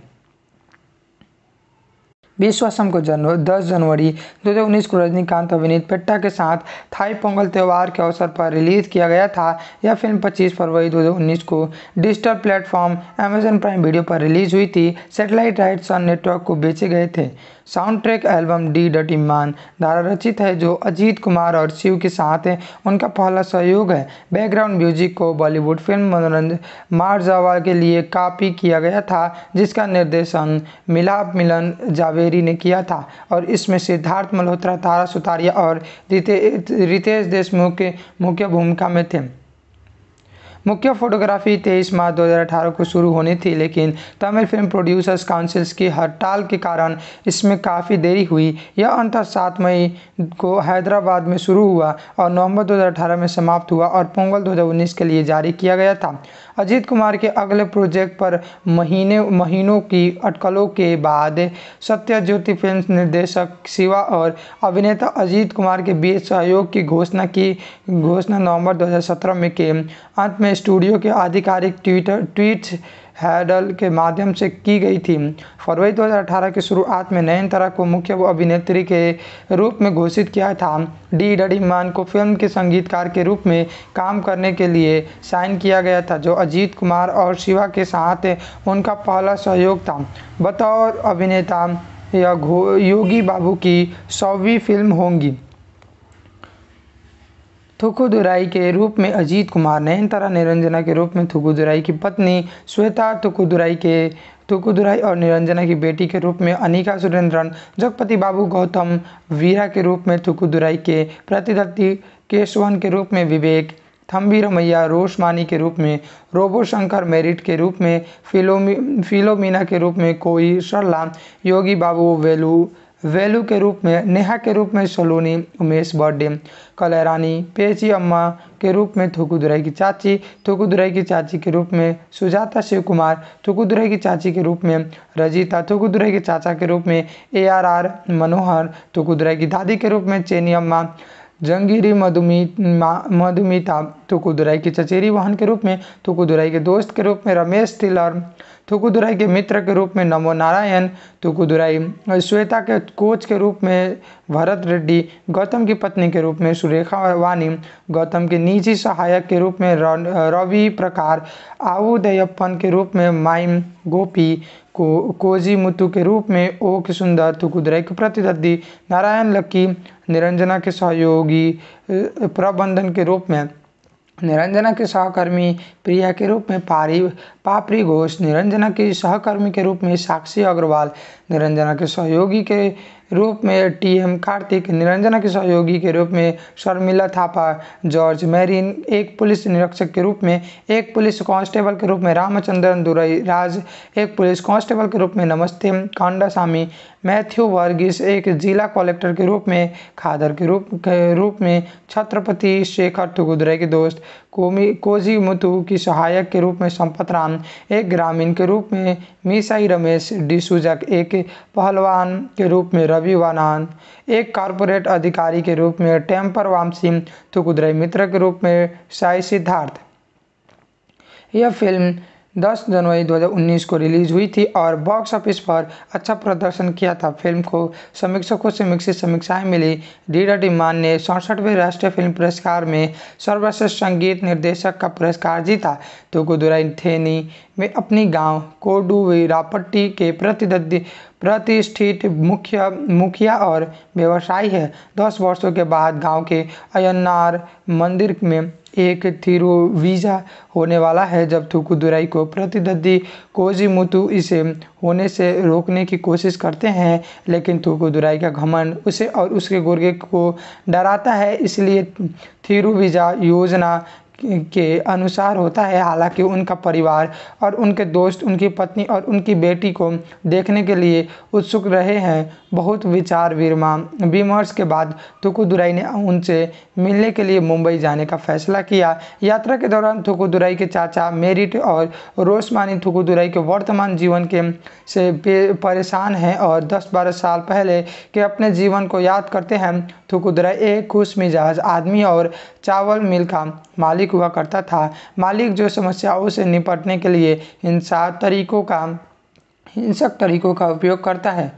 विश्वासम को जन्म दस जनवरी 2019 को रजनीकांत अभिनीत पेट्टा के साथ थाई पोंगल त्यौहार के अवसर पर रिलीज किया गया था यह फिल्म 25 फरवरी 2019 को digital platform Amazon Prime video पर रिलीज हुई थी सैटेलाइट राइट्स सन नेटवर्क को बेचे गए थे sound track album D dot Imman द्वारा रचित है जो अजीत कुमार और शिव के साथ है उनका पहला सहयोग है बैकग्राउंड म्यूजिक को बॉलीवुड फिल्म मनोरंजन मारजावा के लिए कापी किया गया था जिसका निर्देशन मिलाप मिलन जावेरी ने किया था और इसमें सिद्धार्थ मल्होत्रा तारा सुतारिया और रितेश देशमुख के मुख्य भूमिका में थे मुख्य फोटोग्राफी 23 मार्च 2018 को शुरू होनी थी लेकिन तमिल फिल्म प्रोड्यूसर्स काउंसिल्स की हड़ताल के कारण इसमें काफ़ी देरी हुई यह अंतर सात मई को हैदराबाद में शुरू हुआ और नवंबर 2018 में समाप्त हुआ और पोंगल 2019 के लिए जारी किया गया था अजीत कुमार के अगले प्रोजेक्ट पर महीने महीनों की अटकलों के बाद सत्यज्योति फिल्म निर्देशक शिवा और अभिनेता अजीत कुमार के बीच सहयोग की घोषणा की घोषणा नवंबर 2017 में के अंत में स्टूडियो के आधिकारिक ट्विटर ट्वीट हैडल के माध्यम से की गई थी फरवरी 2018 की शुरुआत में नयनतारा को मुख्य अभिनेत्री के रूप में घोषित किया था डी डडी मान को फिल्म के संगीतकार के रूप में काम करने के लिए साइन किया गया था जो अजीत कुमार और शिवा के साथ उनका पहला सहयोग था बतौर अभिनेता योगी बाबू की सौवीं फिल्म होंगी थुकुदुराई के रूप में अजीत कुमार नयनतारा निरंजना के रूप में थुकुदुराई की पत्नी श्वेता थुकुदुराई के थुकुदुराई और निरंजना की बेटी के रूप में अनिका सुरेंद्रन जगपति बाबू गौतम वीरा के रूप में थुकुदुराई के प्रतिदत्ति केशवन के रूप में विवेक थम्बी रमैया रोशमानी के रूप में रोबो शंकर मेरिट के रूप में फिलोमी फिलोमीना के रूप में कोई सरला योगी बाबू वेलू वेलू के रूप में नेहा के रूप में सोलोनी उमेश बर्थडे कलरानी पेची अम्मा के रूप में थुकुदुराई की चाची थुकुदुराई की चाची के रूप में सुजाता शिव कुमार थुकुदुराई की चाची के रूप में रजिता थुकुदुराई के चाचा के रूप में ए आर आर मनोहर थुकुदुराई की दादी के रूप में चेनी अम्मा जंगीरी मधुमी मधुमिता तुकुदुराई की चचेरी वाहन के रूप में तुकुदुराई के दोस्त के रूप में रमेश तिलर थुकुदुराई के मित्र के रूप में नमो नारायण थुकुदुराई श्वेता के कोच के रूप में भरत रेड्डी गौतम की पत्नी के रूप में सुरेखा वानी गौतम के निजी सहायक के रूप में रवि प्रकार आऊदयप्पन के रूप में माइम गोपी को कोजी मुतु के रूप में ओ के सुंदर थुकुदुराई के प्रतिद्वंदी नारायण लक्की निरंजना के सहयोगी प्रबंधन के रूप में निरंजना के सहकर्मी प्रिया के रूप में पारी पापरी घोष निरंजना के सहकर्मी के रूप में साक्षी अग्रवाल निरंजना के सहयोगी के रूप में टी एम कार्तिक निरंजना के सहयोगी के रूप में शर्मिला थापा जॉर्ज मैरिन एक पुलिस निरीक्षक के रूप में एक पुलिस कांस्टेबल के रूप में रामचंद्रन दुरई राज एक पुलिस कांस्टेबल के रूप में नमस्ते कांडासामी मैथ्यू वर्गीस एक जिला कलेक्टर के रूप में खादर के रूप के रूप में छत्रपति शेखर थुगुदरे के दोस्त कोमी कोजी मुतु की सहायक के रूप में संपत राम एक ग्रामीण के रूप में मीसाई रमेश डिसूजक एक पहलवान के रूप में रवि वानान एक कॉरपोरेट अधिकारी के रूप में टेम्पर वामसी तो कुदरई मित्र के रूप में साई सिद्धार्थ यह फिल्म 10 जनवरी 2019 को रिलीज हुई थी और बॉक्स ऑफिस पर अच्छा प्रदर्शन किया था फिल्म को समीक्षकों से मिक्सित समीक्षाएं मिली डीडा डिमान ने सड़सठवें राष्ट्रीय फिल्म पुरस्कार में सर्वश्रेष्ठ संगीत निर्देशक का पुरस्कार जीता तुकुदुराई थेनी वे अपने गांव कोडुविरापट्टी के प्रतिद्वंदी प्रतिष्ठित मुख्य मुखिया और व्यवसायी है दस वर्षों के बाद गांव के अयनार मंदिर में एक थिरुवीजा होने वाला है जब थुकुदुराई को प्रतिद्वंदी कोजीमुतु इसे होने से रोकने की कोशिश करते हैं लेकिन थुकुदुराई का घमंड उसे और उसके गुर्गे को डराता है इसलिए थिरुवीजा योजना के अनुसार होता है हालांकि उनका परिवार और उनके दोस्त उनकी पत्नी और उनकी बेटी को देखने के लिए उत्सुक रहे हैं बहुत विचार विरमा विमर्श के बाद थुकुदुराई ने उनसे मिलने के लिए मुंबई जाने का फैसला किया यात्रा के दौरान थुकुदुराई के चाचा मेरिट और रोशमानी थुकुदुराई के वर्तमान जीवन के से परेशान हैं और दस बारह साल पहले के अपने जीवन को याद करते हैं तो कुदरा एक खुश मिजाज आदमी और चावल मिल का मालिक हुआ करता था मालिक जो समस्याओं से निपटने के लिए हिंसा तरीकों का हिंसक तरीकों का उपयोग करता है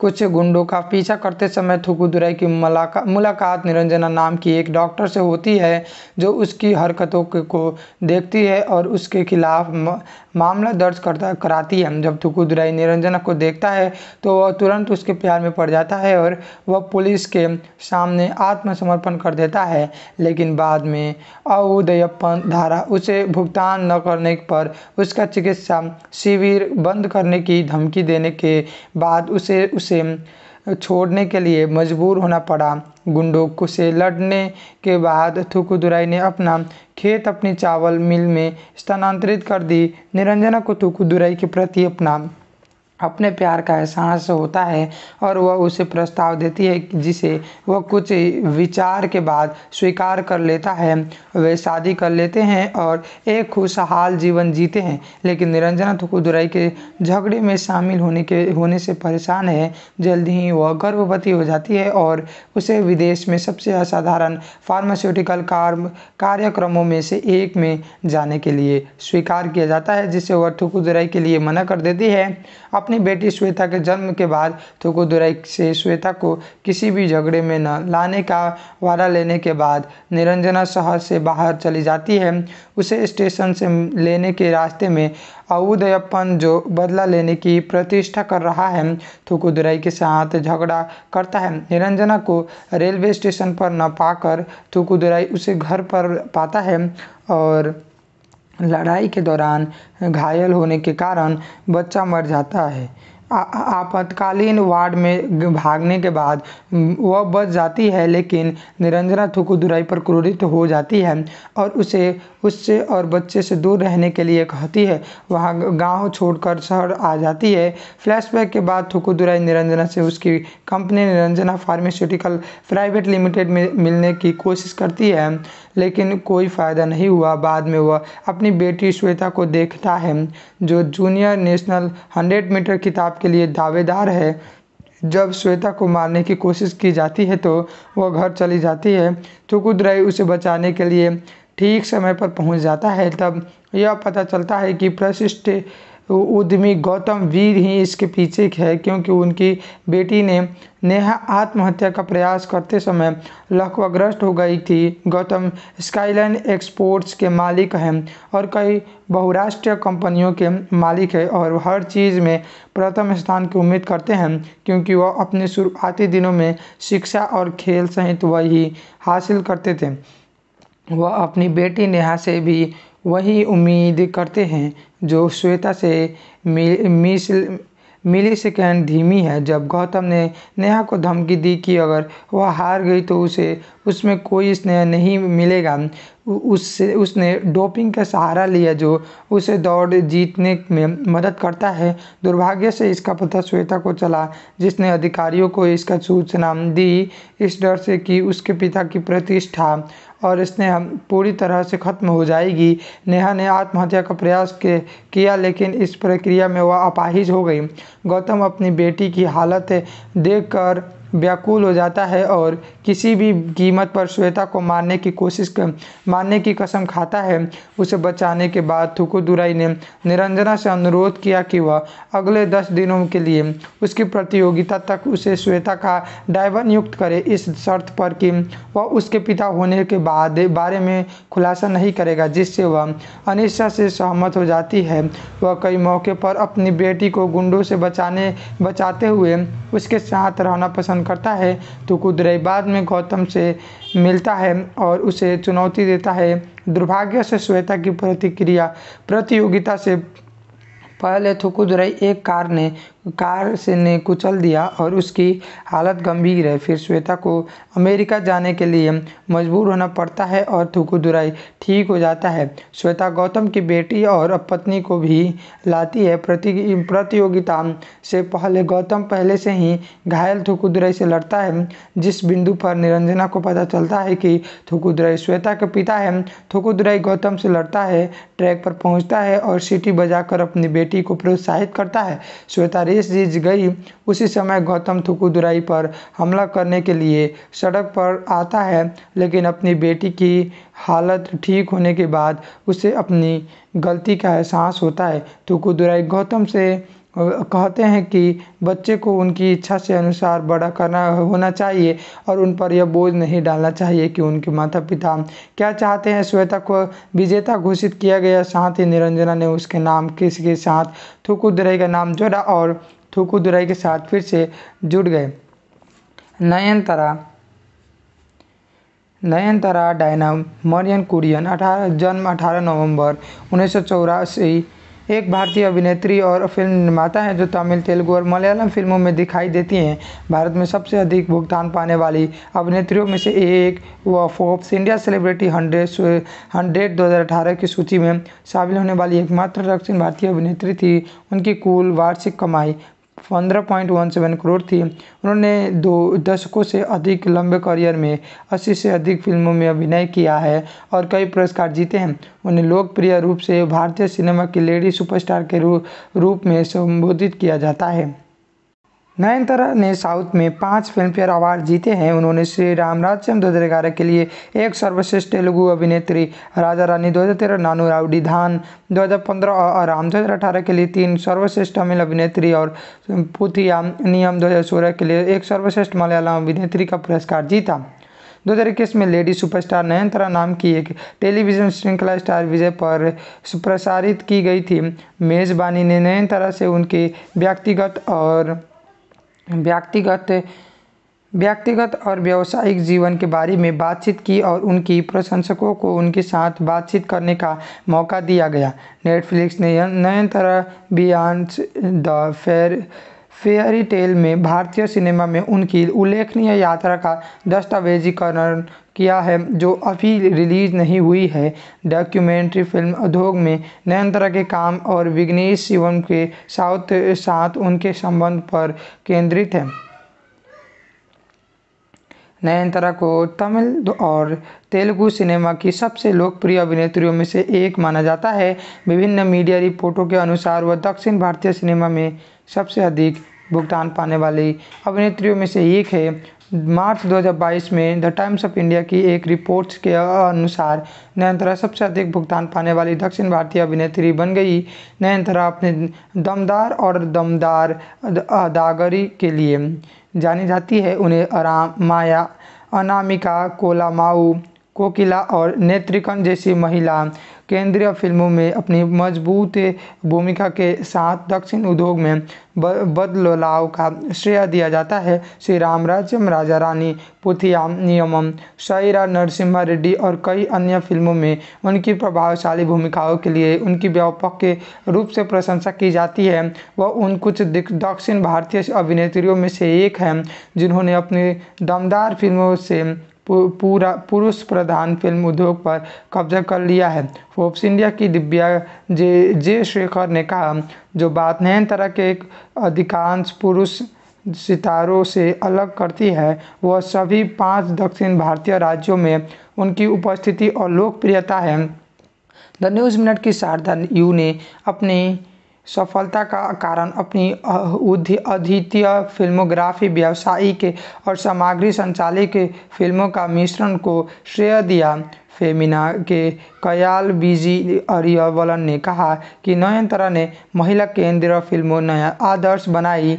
कुछ गुंडों का पीछा करते समय थुकुदुराई तो की मुलाका, मुलाकात निरंजना नाम की एक डॉक्टर से होती है जो उसकी हरकतों को देखती है और उसके खिलाफ मामला दर्ज करता कराती है जब थुकुदुराई निरंजन को देखता है तो वह तुरंत उसके प्यार में पड़ जाता है और वह पुलिस के सामने आत्मसमर्पण कर देता है लेकिन बाद में अउदयपन धारा उसे भुगतान न करने पर उसका चिकित्सा शिविर बंद करने की धमकी देने के बाद उसे उसे छोड़ने के लिए मजबूर होना पड़ा गुंडों से लड़ने के बाद थुकुदुराई ने अपना खेत अपनी चावल मिल में स्थानांतरित कर दी निरंजना को थुकुदुराई के प्रति अपना अपने प्यार का एहसास होता है और वह उसे प्रस्ताव देती है जिसे वह कुछ विचार के बाद स्वीकार कर लेता है वे शादी कर लेते हैं और एक खुशहाल जीवन जीते हैं लेकिन निरंजना थकुदुराई तो के झगड़े में शामिल होने के होने से परेशान है जल्द ही वह गर्भवती हो जाती है और उसे विदेश में सबसे असाधारण फार्मास्यूटिकल कार्यक्रमों में से एक में जाने के लिए स्वीकार किया जाता है जिसे वह थुकुदुराई तो के लिए मना कर देती है अपनी बेटी श्वेता के जन्म के बाद थुकुदुराई से श्वेता को किसी भी झगड़े में न लाने का वादा लेने के बाद निरंजना शहर से बाहर चली जाती है उसे स्टेशन से लेने के रास्ते में अवुदयप्पन जो बदला लेने की प्रतिष्ठा कर रहा है थुकुदुराई के साथ झगड़ा करता है निरंजना को रेलवे स्टेशन पर न पाकर थुकुदुराई उसे घर पर पाता है और लड़ाई के दौरान घायल होने के कारण बच्चा मर जाता है आपातकालीन वार्ड में भागने के बाद वह बच जाती है लेकिन निरंजना थुकुदुराई पर क्रोधित हो जाती है और उसे उससे और बच्चे से दूर रहने के लिए कहती है वहाँ गांव छोड़कर शहर आ जाती है फ्लैशबैक के बाद थुकुदुराई निरंजना से उसकी company Niranjana pharmaceutical private limited में मिलने की कोशिश करती है लेकिन कोई फ़ायदा नहीं हुआ बाद में वह अपनी बेटी श्वेता को देखता है जो जूनियर नेशनल हंड्रेड मीटर किताब आपके लिए दावेदार है जब श्वेता को मारने की कोशिश की जाती है तो वह घर चली जाती है तो कुदराई उसे बचाने के लिए ठीक समय पर पहुंच जाता है तब यह पता चलता है कि प्रशिष्ट उद्यमी गौतम वीर ही इसके पीछे है क्योंकि उनकी बेटी ने नेहा आत्महत्या का प्रयास करते समय लकवाग्रस्त हो गई थी गौतम स्काईलाइन एक्सपोर्ट्स के मालिक हैं और कई बहुराष्ट्रीय कंपनियों के मालिक है और हर चीज़ में प्रथम स्थान की उम्मीद करते हैं क्योंकि वह अपने शुरुआती दिनों में शिक्षा और खेल सहित वही हासिल करते थे वह अपनी बेटी नेहा से भी वही उम्मीद करते हैं जो श्वेता से मिस मिली सेकेंड धीमी है जब गौतम ने नेहा को धमकी दी कि अगर वह हार गई तो उसे उसमें कोई स्नेह नहीं मिलेगा उससे उसने डोपिंग का सहारा लिया जो उसे दौड़ जीतने में मदद करता है दुर्भाग्य से इसका पता श्वेता को चला जिसने अधिकारियों को इसका सूचना दी इस डर से कि उसके पिता की प्रतिष्ठा और स्नेहा पूरी तरह से ख़त्म हो जाएगी नेहा ने आत्महत्या का प्रयास के किया लेकिन इस प्रक्रिया में वह अपाहिज हो गई गौतम अपनी बेटी की हालत देखकर व्याकुल हो जाता है और किसी भी कीमत पर श्वेता को मारने की कोशिश कर मारने की कसम खाता है उसे बचाने के बाद थुकुदुराई ने निरंजना से अनुरोध किया कि वह अगले दस दिनों के लिए उसकी प्रतियोगिता तक उसे श्वेता का ड्राइवर नियुक्त करे इस शर्त पर कि वह उसके पिता होने के बाद बारे में खुलासा नहीं करेगा जिससे वह अनिश्चा से सहमत हो जाती है वह कई मौके पर अपनी बेटी को गुंडों से बचाने बचाते हुए उसके साथ रहना पसंद पसंद करता है तो कुदरई बाद में गौतम से मिलता है और उसे चुनौती देता है दुर्भाग्य से श्वेता की प्रतिक्रिया प्रतियोगिता से पहले थुकुदुरई तो एक कार ने कार से ने कुचल दिया और उसकी हालत गंभीर है फिर श्वेता को अमेरिका जाने के लिए मजबूर होना पड़ता है और थुकुदुराई ठीक हो जाता है श्वेता गौतम की बेटी और पत्नी को भी लाती है प्रति प्रतियोगिता से पहले गौतम पहले से ही घायल थुकुदुराई से लड़ता है जिस बिंदु पर निरंजना को पता चलता है कि थुकुदुराई श्वेता के पिता है थुकुदुराई गौतम से लड़ता है ट्रैक पर पहुँचता है और सीटी बजाकर अपनी बेटी को प्रोत्साहित करता है श्वेता बारिश रिझ गई उसी समय गौतम थुकुदुराई पर हमला करने के लिए सड़क पर आता है लेकिन अपनी बेटी की हालत ठीक होने के बाद उसे अपनी गलती का एहसास होता है थुकुदुराई गौतम से कहते हैं कि बच्चे को उनकी इच्छा से अनुसार बड़ा करना होना चाहिए और उन पर यह बोझ नहीं डालना चाहिए कि उनके माता पिता क्या चाहते हैं श्वेता को विजेता घोषित किया गया साथ ही निरंजना ने उसके नाम किसी के साथ थुकुदुरई का नाम जोड़ा और दुराई के साथ फिर से जुड़ गए नयनतरा नयनतरा डायना मरियन कुरियन अठारह जन्म अठारह नवंबर उन्नीस सौ चौरासी एक भारतीय अभिनेत्री और फिल्म निर्माता हैं जो तमिल तेलुगु और मलयालम फिल्मों में दिखाई देती हैं भारत में सबसे अधिक भुगतान पाने वाली अभिनेत्रियों में से एक व Forbes India celebrity hundred hundred दो की सूची में शामिल होने वाली एकमात्र दक्षिण भारतीय अभिनेत्री थी उनकी कुल वार्षिक कमाई 15.17 करोड़ थी उन्होंने दो दशकों से अधिक लंबे करियर में 80 से अधिक फिल्मों में अभिनय किया है और कई पुरस्कार जीते हैं उन्हें लोकप्रिय रूप से भारतीय सिनेमा की लेडी सुपरस्टार के रूप में संबोधित किया जाता है नयनतारा ने साउथ में पाँच फिल्मफेयर अवार्ड जीते हैं उन्होंने श्री राम राज्यम दो हज़ार ग्यारह के लिए एक सर्वश्रेष्ठ तेलुगु अभिनेत्री राजा रानी दो हज़ार तेरह नानू रावडी धान दो हज़ार पंद्रह और राम दो हज़ार अठारह के लिए तीन सर्वश्रेष्ठ तमिल अभिनेत्री और पुथियाम नियम दो हज़ार सोलह के लिए एक सर्वश्रेष्ठ मलयालम अभिनेत्री का पुरस्कार जीता दो हज़ार इक्कीस में लेडी सुपरस्टार नयनतारा नाम की एक टेलीविजन श्रृंखला स्टार विजय पर प्रसारित की गई थी मेजबानी ने नयनतारा से उनके व्यक्तिगत और व्यक्तिगत व्यक्तिगत और व्यावसायिक जीवन के बारे में बातचीत की और उनकी प्रशंसकों को उनके साथ बातचीत करने का मौका दिया गया नेटफ्लिक्स ने Nayanthara beyond the fair fairy tale में भारतीय सिनेमा में उनकी उल्लेखनीय यात्रा का दस्तावेज़ीकरण किया है जो अभी रिलीज़ नहीं हुई है डॉक्यूमेंट्री फिल्म उद्योग में नयनतारा के काम और विघ्नेश शिवम के साथ साथ उनके संबंध पर केंद्रित है नयनतरा को तमिल और तेलुगु सिनेमा की सबसे लोकप्रिय अभिनेत्रियों में से एक माना जाता है विभिन्न मीडिया रिपोर्टों के अनुसार वह दक्षिण भारतीय सिनेमा में सबसे अधिक भुगतान पाने वाली अभिनेत्रियों में से एक है मार्च 2022 में द टाइम्स ऑफ इंडिया की एक रिपोर्ट के अनुसार नयनतरा सबसे अधिक भुगतान पाने वाली दक्षिण भारतीय अभिनेत्री बन गई नयनतरा अपने दमदार और दमदार अदागरी के लिए जानी जाती है उन्हें आराम माया अनामिका कोलामाऊ कोकिला और नेत्रिकन जैसी महिला केंद्रीय फिल्मों में अपनी मजबूत भूमिका के साथ दक्षिण उद्योग में बदलाव का श्रेय दिया जाता है श्री राम राज्यम राजा रानी पुथिया नियमम शायरा नरसिम्हा रेड्डी और कई अन्य फिल्मों में उनकी प्रभावशाली भूमिकाओं के लिए उनकी व्यापक के रूप से प्रशंसा की जाती है वह उन कुछ दक्षिण भारतीय अभिनेत्रियों में से एक हैं जिन्होंने अपनी दमदार फिल्मों से पूरा पुरुष प्रधान फिल्म उद्योग पर कब्जा कर लिया है फोर्ब्स इंडिया की दिव्या जे जे शेखर ने कहा जो बात नए तरह के अधिकांश पुरुष सितारों से अलग करती है वह सभी पांच दक्षिण भारतीय राज्यों में उनकी उपस्थिति और लोकप्रियता है द न्यूज़ मिनट की शारदा यू ने अपनी सफलता का कारण अपनी अद्वितीय फिल्मोग्राफी व्यावसायिक और सामग्री संचालित फिल्मों का मिश्रण को श्रेय दिया फेमिना के कयाल बीजी अरियवलन ने कहा कि नयनतारा ने महिला केंद्रीय फिल्मों नया आदर्श बनाई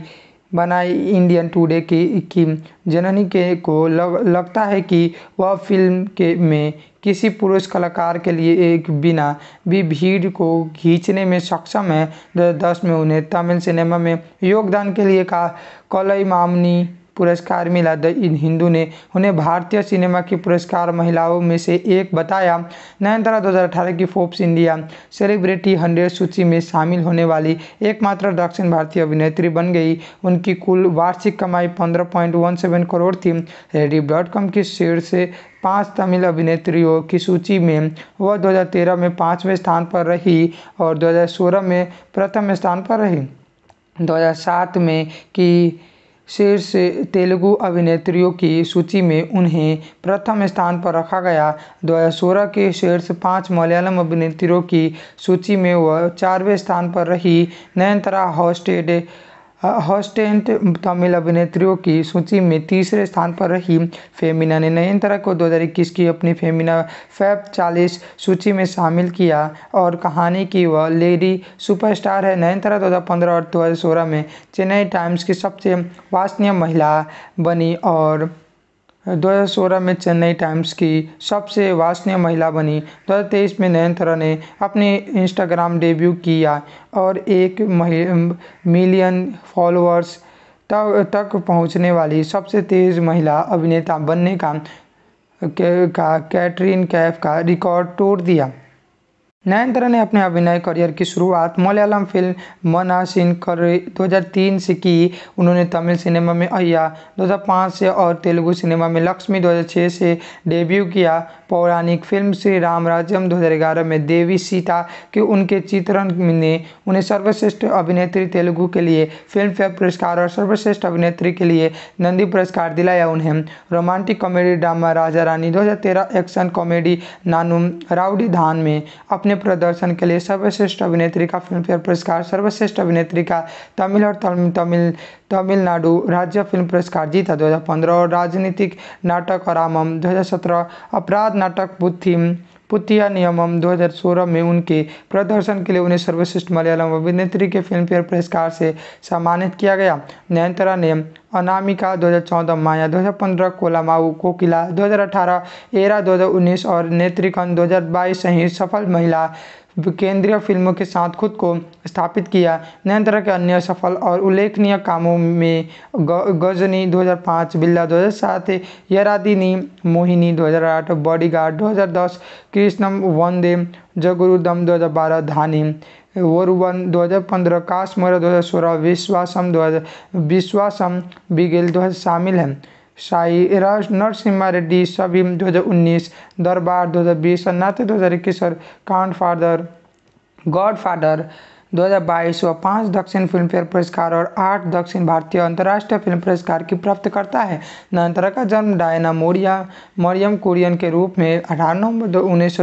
बनाई इंडियन टुडे की की जननी के को लग, लगता है कि वह फिल्म के में किसी पुरुष कलाकार के लिए एक बिना भी भीड़ को खींचने में सक्षम है दस में उन्हें तमिल सिनेमा में योगदान के लिए का कलई मामनी पुरस्कार मिला द इन हिंदू ने उन्हें भारतीय सिनेमा की पुरस्कार महिलाओं में से एक बताया नयनतारा 2018 की फोर्ब्स इंडिया सेलिब्रिटी हंड्रेड सूची में शामिल होने वाली एकमात्र दक्षिण भारतीय अभिनेत्री बन गई उनकी कुल वार्षिक कमाई पंद्रह करोड़ थी रेडी डॉट कॉम की से पांच तमिल अभिनेत्रियों की सूची में वह 2013 में पाँचवें स्थान पर रही और 2016 में प्रथम स्थान पर रही 2007 में की शीर्ष तेलुगु अभिनेत्रियों की सूची में उन्हें प्रथम स्थान पर रखा गया दो हज़ार सोलह के शीर्ष पाँच मलयालम अभिनेत्रियों की सूची में वह चारवें स्थान पर रही नयनतरा हॉस्टेड हॉस्टेंट तमिल अभिनेत्रियों की सूची में तीसरे स्थान पर रही फेमिना ने तरह को 2021 की अपनी फेमिना फैब 40 सूची में शामिल किया और कहानी की वह लेडी सुपरस्टार है तरह दो और 2016 में चेन्नई टाइम्स की सबसे वासनीय महिला बनी और 2016 में चेन्नई टाइम्स की सबसे वासनीय महिला बनी 2023 में नयनथरा ने अपने इंस्टाग्राम डेब्यू किया और एक मिलियन फॉलोअर्स तक पहुंचने वाली सबसे तेज महिला अभिनेता बनने का कैटरीन कैफ का रिकॉर्ड तोड़ दिया नयनतारा ने अपने अभिनय करियर की शुरुआत मलयालम फिल्म मनासिन कर 2003 से की उन्होंने तमिल सिनेमा में अय्या 2005 से और तेलुगु सिनेमा में लक्ष्मी 2006 से डेब्यू किया पौराणिक फिल्म श्री राम राज्यम दो में देवी सीता के उनके चित्रण ने उन्हें सर्वश्रेष्ठ अभिनेत्री तेलुगु के लिए फिल्मफेयर पुरस्कार और सर्वश्रेष्ठ अभिनेत्री के लिए नंदी पुरस्कार दिलाया उन्हें romantic comedy drama Raja Rani 2013 action comedy Naanum Rowdy Dhaan में अपने प्रदर्शन के लिए सर्वश्रेष्ठ अभिनेत्री का फिल्मफेयर पुरस्कार सर्वश्रेष्ठ अभिनेत्री का तमिल और तमिल तमिलनाडु राज्य फिल्म पुरस्कार जीता 2015 और राजनीतिक नाटक दो हज़ार 2017 अपराध नाटक बुद्धिम पुतिया नियमम 2016 में उनके प्रदर्शन के लिए उन्हें सर्वश्रेष्ठ मलयालम अभिनेत्री के फिल्मफेयर पुरस्कार से सम्मानित किया गया नयनतारा ने अनामिका 2014 माया 2015 कोलामाऊ कोकिला 2018 एरा 2019 और नेत्रिकन 2022 सहित सफल महिला केंद्रीय फिल्मों के साथ खुद को स्थापित किया नयनतारा के अन्य सफल और उल्लेखनीय कामों में गजनी 2005 बिल्ला 2007 यरादिनी मोहिनी 2008 बॉडीगार्ड 2010 कृष्णम वंदे जगुरुदम 2012 धानी वोर वन 2015 काश्मीर 2016 विश्वासम 2000 विश्वासम बिगेल 2000 शामिल हैं साइरा नरसिम्हा रेड्डी सभी 2019 दरबार 2020 सन्नाटे 2021 और कांड फादर गॉड फादर 2022 वह पाँच दक्षिण फिल्मफेयर पुरस्कार और आठ दक्षिण भारतीय अंतर्राष्ट्रीय फिल्म पुरस्कार की प्राप्तकर्ता है नयनतारा का जन्म डायना मोरिया मरियम कुरियन के रूप में अठारह नवंबर दो उन्नीस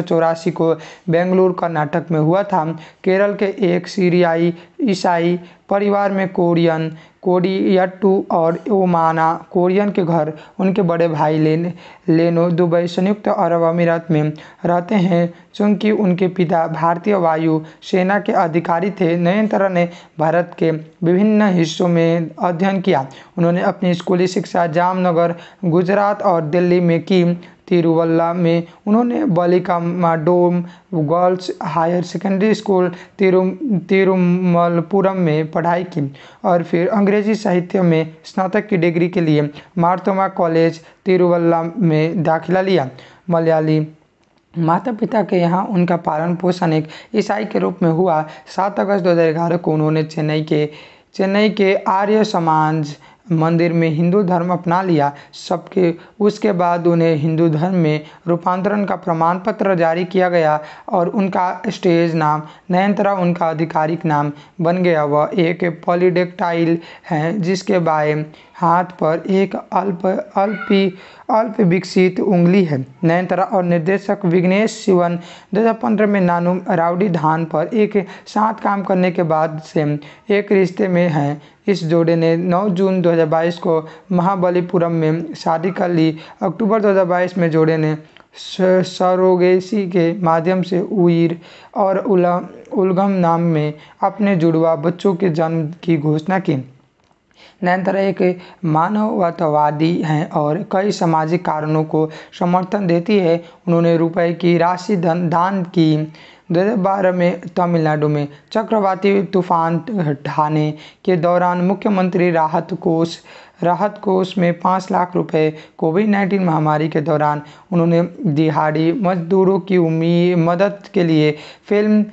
को बेंगलुरु कर्नाटक में हुआ था केरल के एक सीरियाई ईसाई परिवार में कोरियन कोरियाट्टू और ओमाना कोरियन के घर उनके बड़े भाई लेन लेनो दुबई संयुक्त अरब अमीरात में रहते हैं चूँकि उनके पिता भारतीय वायु सेना के अधिकारी थे नयनतारा ने भारत के विभिन्न हिस्सों में अध्ययन किया उन्होंने अपनी स्कूली शिक्षा जामनगर गुजरात और दिल्ली में की तिरुवल्ला में उन्होंने Balika Madom girls higher secondary school Thiru तिरुमलपुरम में पढ़ाई की और फिर अंग्रेजी साहित्य में स्नातक की डिग्री के लिए मारतोमा कॉलेज तिरुवल्ला में दाखिला लिया मलयाली माता पिता के यहाँ उनका पालन पोषण एक ईसाई के रूप में हुआ सात अगस्त दो को उन्होंने चेन्नई के चेन्नई के आर्य समाज मंदिर में हिंदू धर्म अपना लिया सबके उसके बाद उन्हें हिंदू धर्म में रूपांतरण का प्रमाण पत्र जारी किया गया और उनका स्टेज नाम नयनतरा उनका आधिकारिक नाम बन गया वह एक पॉलीडेक्टाइल है जिसके बाय हाथ पर एक अल्प अल्पी अल्प विकसित उंगली है नयनतरा और निर्देशक विघ्नेश शिवन दो में नानू राउडी धान पर एक साथ काम करने के बाद से एक रिश्ते में हैं इस जोड़े ने 9 जून 2022 को महाबलीपुरम में शादी कर ली अक्टूबर 2022 में जोड़े ने सरोगेसी के माध्यम से उइर और उला उलगम नाम में अपने जुड़वा बच्चों के जन्म की घोषणा की नयनतारा एक मानवतावादी हैं और कई सामाजिक कारणों को समर्थन देती है उन्होंने रुपए की राशि दान की 2012 में तमिलनाडु में चक्रवाती तूफान ढाने के दौरान मुख्यमंत्री राहत कोष राहत कोष में पाँच लाख रुपए कोविड नाइन्टीन महामारी के दौरान उन्होंने दिहाड़ी मजदूरों की उम्मीद मदद के लिए film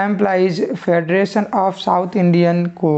employees federation of south Indian को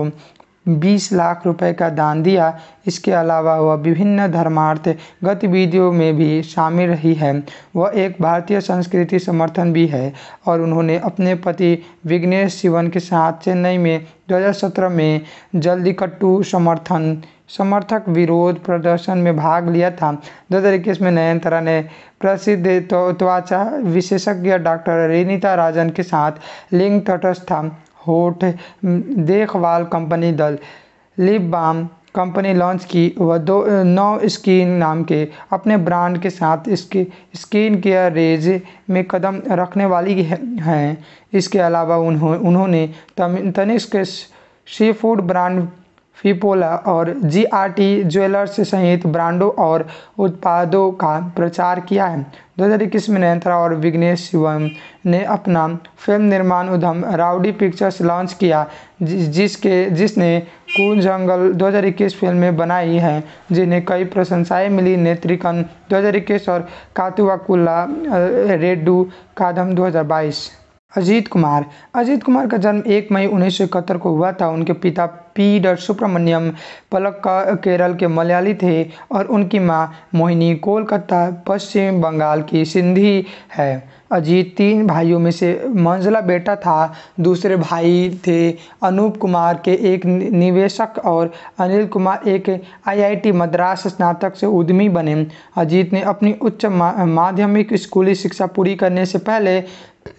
बीस लाख रुपए का दान दिया इसके अलावा वह विभिन्न धर्मार्थ गतिविधियों में भी शामिल रही है वह एक भारतीय संस्कृति समर्थन भी है और उन्होंने अपने पति विघ्नेश शिवन के साथ चेन्नई में 2017 में जल्दीकट्टू समर्थन समर्थक विरोध प्रदर्शन में भाग लिया था दो हज़ार इक्कीस में नयनतारा ने प्रसिद्ध त्वचा विशेषज्ञ डॉक्टर रेनिता राजन के साथ लिंग तटस्था होठ देखभाल कंपनी दल लिप बाम कंपनी लॉन्च की व दो नौ स्किन नाम के अपने ब्रांड के साथ इसके स्किन केयर रेज में कदम रखने वाली हैं इसके अलावा उन्हों उन्होंने Tanishq sea food brand Fipola और जीआरटी ज्वेलर्स सहित ब्रांडों और उत्पादों का प्रचार किया है दो हज़ार इक्कीस में नयंत्रा और विग्नेश शिवम ने अपना फिल्म निर्माण उद्यम राउडी पिक्चर्स लॉन्च किया जिसके जिसने कू जंगल 2021 में बनाई है जिन्हें कई प्रशंसाएं मिली नेत्रिकन 2021 और कातुवाकुल्ला रेड्डू कादम 2022 अजीत कुमार अजीत कुमार का जन्म 1 मई उन्नीस को हुआ था उनके पिता पी डर सुब्रमण्यम पलक केरल के मलयाली थे और उनकी मां मोहिनी कोलकाता पश्चिम बंगाल की सिंधी है अजीत तीन भाइयों में से मंजला बेटा था दूसरे भाई थे अनूप कुमार के एक निवेशक और अनिल कुमार एक आईआईटी मद्रास स्नातक से उद्यमी बने अजीत ने अपनी उच्च माध्यमिक स्कूली शिक्षा पूरी करने से पहले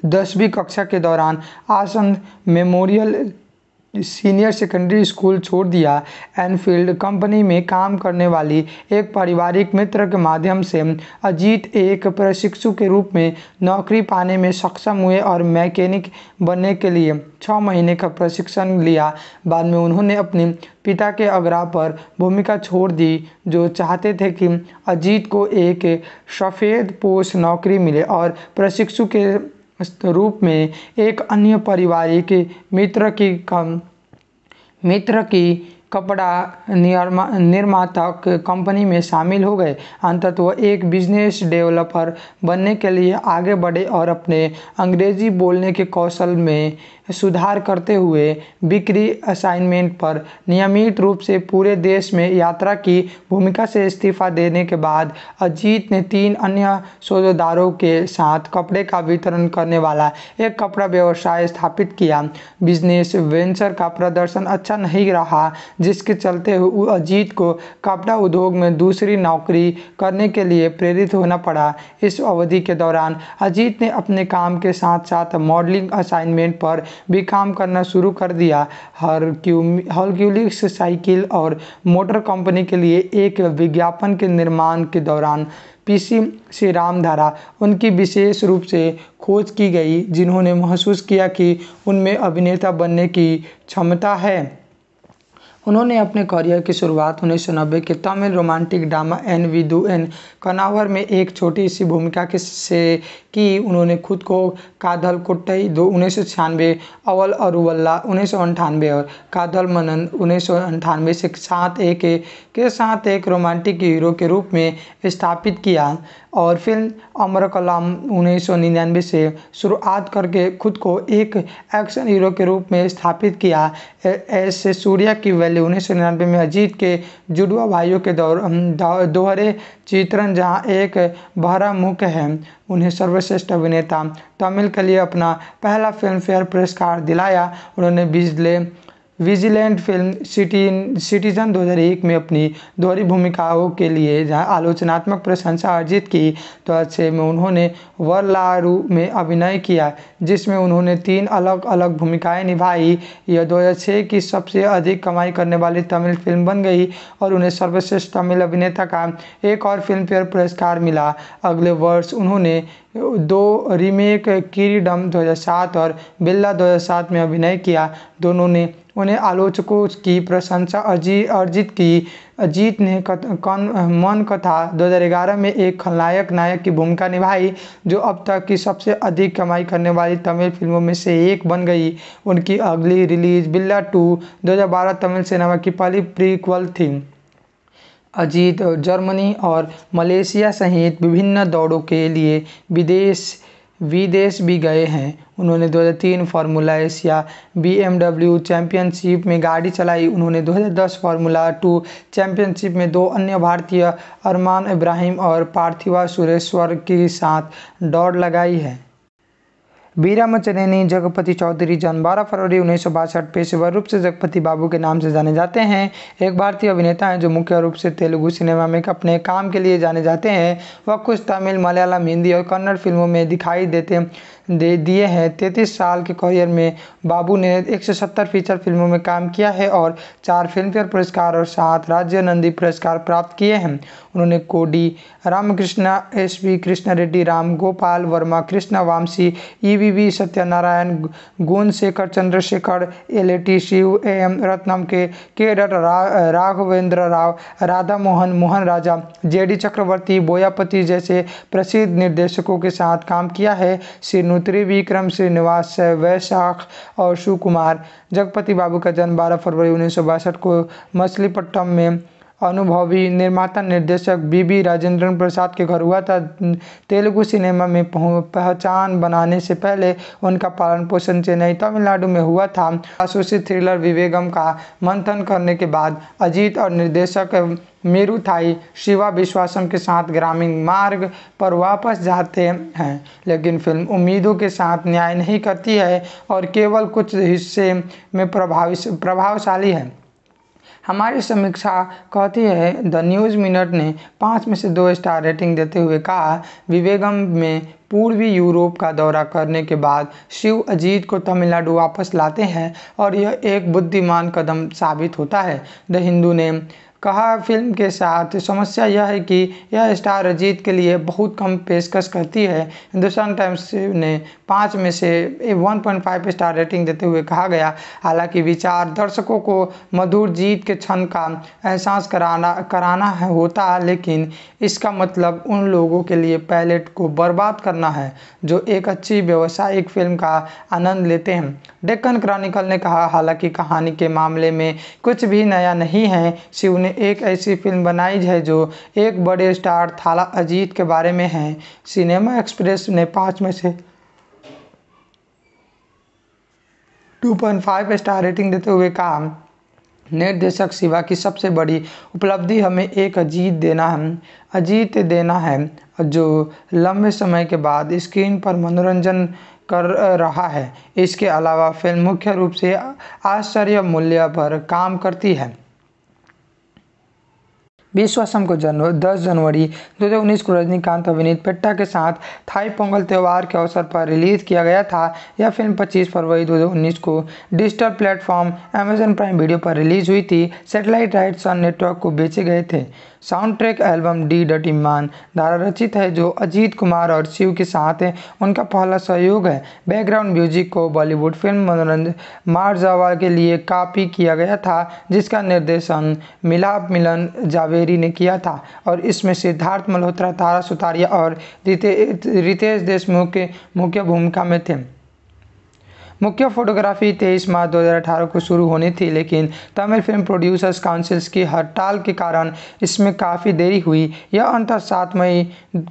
दसवीं कक्षा के दौरान Asan memorial senior secondary school छोड़ दिया एनफील्ड कंपनी में काम करने वाली एक पारिवारिक मित्र के माध्यम से अजीत एक प्रशिक्षु के रूप में नौकरी पाने में सक्षम हुए और मैकेनिक बनने के लिए छः महीने का प्रशिक्षण लिया बाद में उन्होंने अपने पिता के आग्रह पर भूमिका छोड़ दी जो चाहते थे कि अजीत को एक सफ़ेद पोष नौकरी मिले और प्रशिक्षु के रूप में एक अन्य पारिवारिक मित्र की कम मित्र की कपड़ा निर्मा निर्माता कंपनी में शामिल हो गए अंततः वह एक बिजनेस डेवलपर बनने के लिए आगे बढ़े और अपने अंग्रेजी बोलने के कौशल में सुधार करते हुए बिक्री असाइनमेंट पर नियमित रूप से पूरे देश में यात्रा की भूमिका से इस्तीफा देने के बाद अजीत ने तीन अन्य सौदेदारों के साथ कपड़े का वितरण करने वाला एक कपड़ा व्यवसाय स्थापित किया बिजनेस वेंचर का प्रदर्शन अच्छा नहीं रहा जिसके चलते अजीत को कपड़ा उद्योग में दूसरी नौकरी करने के लिए प्रेरित होना पड़ा इस अवधि के दौरान अजीत ने अपने काम के साथ साथ मॉडलिंग असाइनमेंट पर भी काम करना शुरू कर दिया हरक्यू साइकिल और मोटर कंपनी के लिए एक विज्ञापन के निर्माण के दौरान पीसी श्री राम धारा उनकी विशेष रूप से खोज की गई जिन्होंने महसूस किया कि उनमें अभिनेता बनने की क्षमता है उन्होंने अपने करियर की शुरुआत उन्नीस सौ नब्बे के Tamil romantic drama N Veedu N Kanavar में एक छोटी सी भूमिका के से की उन्होंने खुद को कादल कोट्टई दो उन्नीस सौ छियानवे अवल अरुवल्ला उन्नीस सौ अंठानवे और कादल मनन उन्नीस सौ अंठानवे से साथ एक के साथ एक रोमांटिक हीरो के रूप में स्थापित किया और फिल्म अमर कलाम उन्नीस सौ निन्यानवे से शुरुआत करके खुद को एक एक्शन हीरो के रूप में स्थापित किया ऐसे सूर्या की पहले उन्नीस सौ निन्यानवे में अजीत के जुड़वा भाइयों के दौर दोहरे चित्रण जहां एक बहरा मुख है उन्हें सर्वश्रेष्ठ अभिनेता तमिल के लिए अपना पहला फिल्मफेयर पुरस्कार दिलाया उन्होंने बिजले विजिलेंट फिल्म सिटी सिटीजन 2001 में अपनी दोहरी भूमिकाओं के लिए जहां आलोचनात्मक प्रशंसा अर्जित की तो अच्छे में उन्होंने वरलारू में अभिनय किया जिसमें उन्होंने तीन अलग अलग भूमिकाएं निभाई यह 2006 की सबसे अधिक कमाई करने वाली तमिल फिल्म बन गई और उन्हें सर्वश्रेष्ठ तमिल अभिनेता का एक और फिल्म फेयर पुरस्कार मिला अगले वर्ष उन्होंने दो रीमेक किरीडम 2007 और बिल्ला 2007 में अभिनय किया दोनों ने उन्हें आलोचकों की प्रशंसा अजी अर्जित की अजीत ने कत, कन मन कथा 2011 में एक खलनायक नायक की भूमिका निभाई जो अब तक की सबसे अधिक कमाई करने वाली तमिल फिल्मों में से एक बन गई उनकी अगली रिलीज बिल्ला टू 2012 तमिल सिनेमा की पहली प्रीक्वल थी अजीत जर्मनी और मलेशिया सहित विभिन्न दौड़ों के लिए विदेश विदेश भी गए हैं उन्होंने 2003 फार्मूला एशिया डब्ल्यू चैंपियनशिप में गाड़ी चलाई उन्होंने 2010 फार्मूला टू चैंपियनशिप में दो अन्य भारतीय अरमान इब्राहिम और पार्थिवा सुरेश्वर के साथ दौड़ लगाई है बीरा मचरेनी जगपति चौधरी जन्म बारह फरवरी उन्नीस सौ बासठ पेशेवर रूप से जगपति बाबू के नाम से जाने जाते हैं एक भारतीय अभिनेता हैं जो मुख्य रूप से तेलुगु सिनेमा में अपने काम के लिए जाने जाते हैं वह कुछ तमिल मलयालम हिंदी और कन्नड़ फिल्मों में दिखाई देते दे दिए हैं तैतीस साल के करियर में बाबू ने एक फीचर फिल्मों में काम किया है और चार फिल्मफेयर पुरस्कार और सात राज्य नंदी पुरस्कार प्राप्त किए हैं उन्होंने Kodi Ramakrishna S V Krishna Reddy Ram Gopal Varma Krishna Vamsi E V V Satyanarayana Gunasekhar Chandrasekhar L A T Siva A M Ratnam K K dot Raghavendra Rao Radha Mohan Mohan Raja J D Chakravarthy Boyapati जैसे प्रसिद्ध निर्देशकों के साथ काम किया है श्रीनुत्री विक्रम श्रीनिवास वैशाख और सुकुमार जगपति बाबू का जन्म बारह फरवरी उन्नीस को मछलीपट्टम में अनुभवी निर्माता निर्देशक बी बी राजेंद्रन प्रसाद के घर हुआ था तेलुगु सिनेमा में पहचान बनाने से पहले उनका पालन पोषण चेन्नई तमिलनाडु में हुआ था जासूसी थ्रिलर विवेगम का मंथन करने के बाद अजीत और निर्देशक मेरू थाई शिवा विश्वासम के साथ ग्रामीण मार्ग पर वापस जाते हैं लेकिन फिल्म उम्मीदों के साथ न्याय नहीं करती है और केवल कुछ हिस्से में प्रभावित प्रभावशाली है हमारी समीक्षा कहती है द न्यूज़ मिनट ने पाँच में से दो स्टार रेटिंग देते हुए कहा विवेगम में पूर्वी यूरोप का दौरा करने के बाद शिव अजीत को तमिलनाडु वापस लाते हैं और यह एक बुद्धिमान कदम साबित होता है द हिंदू ने कहा फिल्म के साथ समस्या यह है कि यह स्टार अजीत के लिए बहुत कम पेशकश करती है हिंदुस्तान टाइम्स ने पाँच में से 1.5 स्टार रेटिंग देते हुए कहा गया हालांकि विचार दर्शकों को मधुर जीत के क्षण का एहसास कराना कराना है होता है लेकिन इसका मतलब उन लोगों के लिए पैलेट को बर्बाद करना है जो एक अच्छी व्यवसायिक फिल्म का आनंद लेते हैं डेक्कन क्रॉनिकल ने कहा हालांकि कहानी के मामले में कुछ भी नया नहीं है शिव ने ने एक ऐसी फिल्म बनाई है जो एक बड़े स्टार थाला अजीत के बारे में है सिनेमा एक्सप्रेस ने पाँच में से 2.5 स्टार रेटिंग देते हुए कहा निर्देशक शिवा की सबसे बड़ी उपलब्धि हमें एक अजीत देना है अजीत देना है जो लंबे समय के बाद स्क्रीन पर मनोरंजन कर रहा है इसके अलावा फिल्म मुख्य रूप से आश्चर्य मूल्य पर काम करती है विश्वासम को जन्म दस जनवरी 2019 को रजनीकांत अभिनीत पेट्टा के साथ थाई पोंगल त्यौहार के अवसर पर रिलीज किया गया था यह फिल्म 25 फरवरी 2019 को digital platform Amazon Prime video पर रिलीज हुई थी सैटेलाइट राइट सन नेटवर्क को बेचे गए थे sound track album D dot Imman द्वारा रचित है जो अजीत कुमार और शिव के साथ है उनका पहला सहयोग है बैकग्राउंड म्यूजिक को बॉलीवुड फिल्म मनोरंजन मारजावा के लिए कापी किया गया था जिसका निर्देशन मिलाप मिलन जावेरी ने किया था और इसमें सिद्धार्थ मल्होत्रा तारा सुतारिया और रितेश देशमुख के मुख्य भूमिका में थे मुख्य फोटोग्राफी 23 मार्च 2018 को शुरू होनी थी लेकिन तमिल फिल्म प्रोड्यूसर्स काउंसिल्स की हड़ताल के कारण इसमें काफ़ी देरी हुई यह अंत सात मई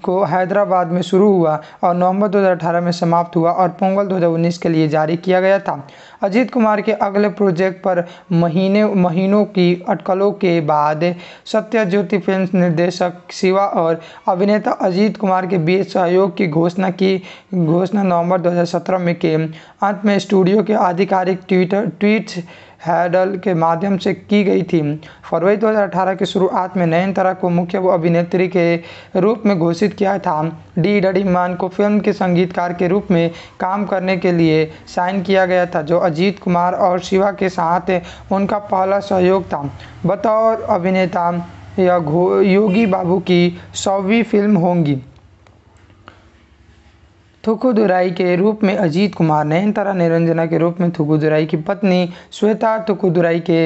को हैदराबाद में शुरू हुआ और नवंबर 2018 में समाप्त हुआ और पोंगल 2019 के लिए जारी किया गया था अजीत कुमार के अगले प्रोजेक्ट पर महीने महीनों की अटकलों के बाद सत्यज्योति फिल्म निर्देशक शिवा और अभिनेता अजीत कुमार के बीच सहयोग की घोषणा की घोषणा नवंबर 2017 में के अंत में स्टूडियो के आधिकारिक ट्विटर ट्वीट हैडल के माध्यम से की गई थी फरवरी 2018 की शुरुआत में नयनतारा को मुख्य अभिनेत्री के रूप में घोषित किया था डी मान को फिल्म के संगीतकार के रूप में काम करने के लिए साइन किया गया था जो अजीत कुमार और शिवा के साथ उनका पहला सहयोग था बतौर अभिनेता या योगी बाबू की सौवीं फिल्म होंगी थुकुदुराई के रूप में अजीत कुमार नयनतारा निरंजना के रूप में थुकुदुराई की पत्नी श्वेता थुकुदुराई के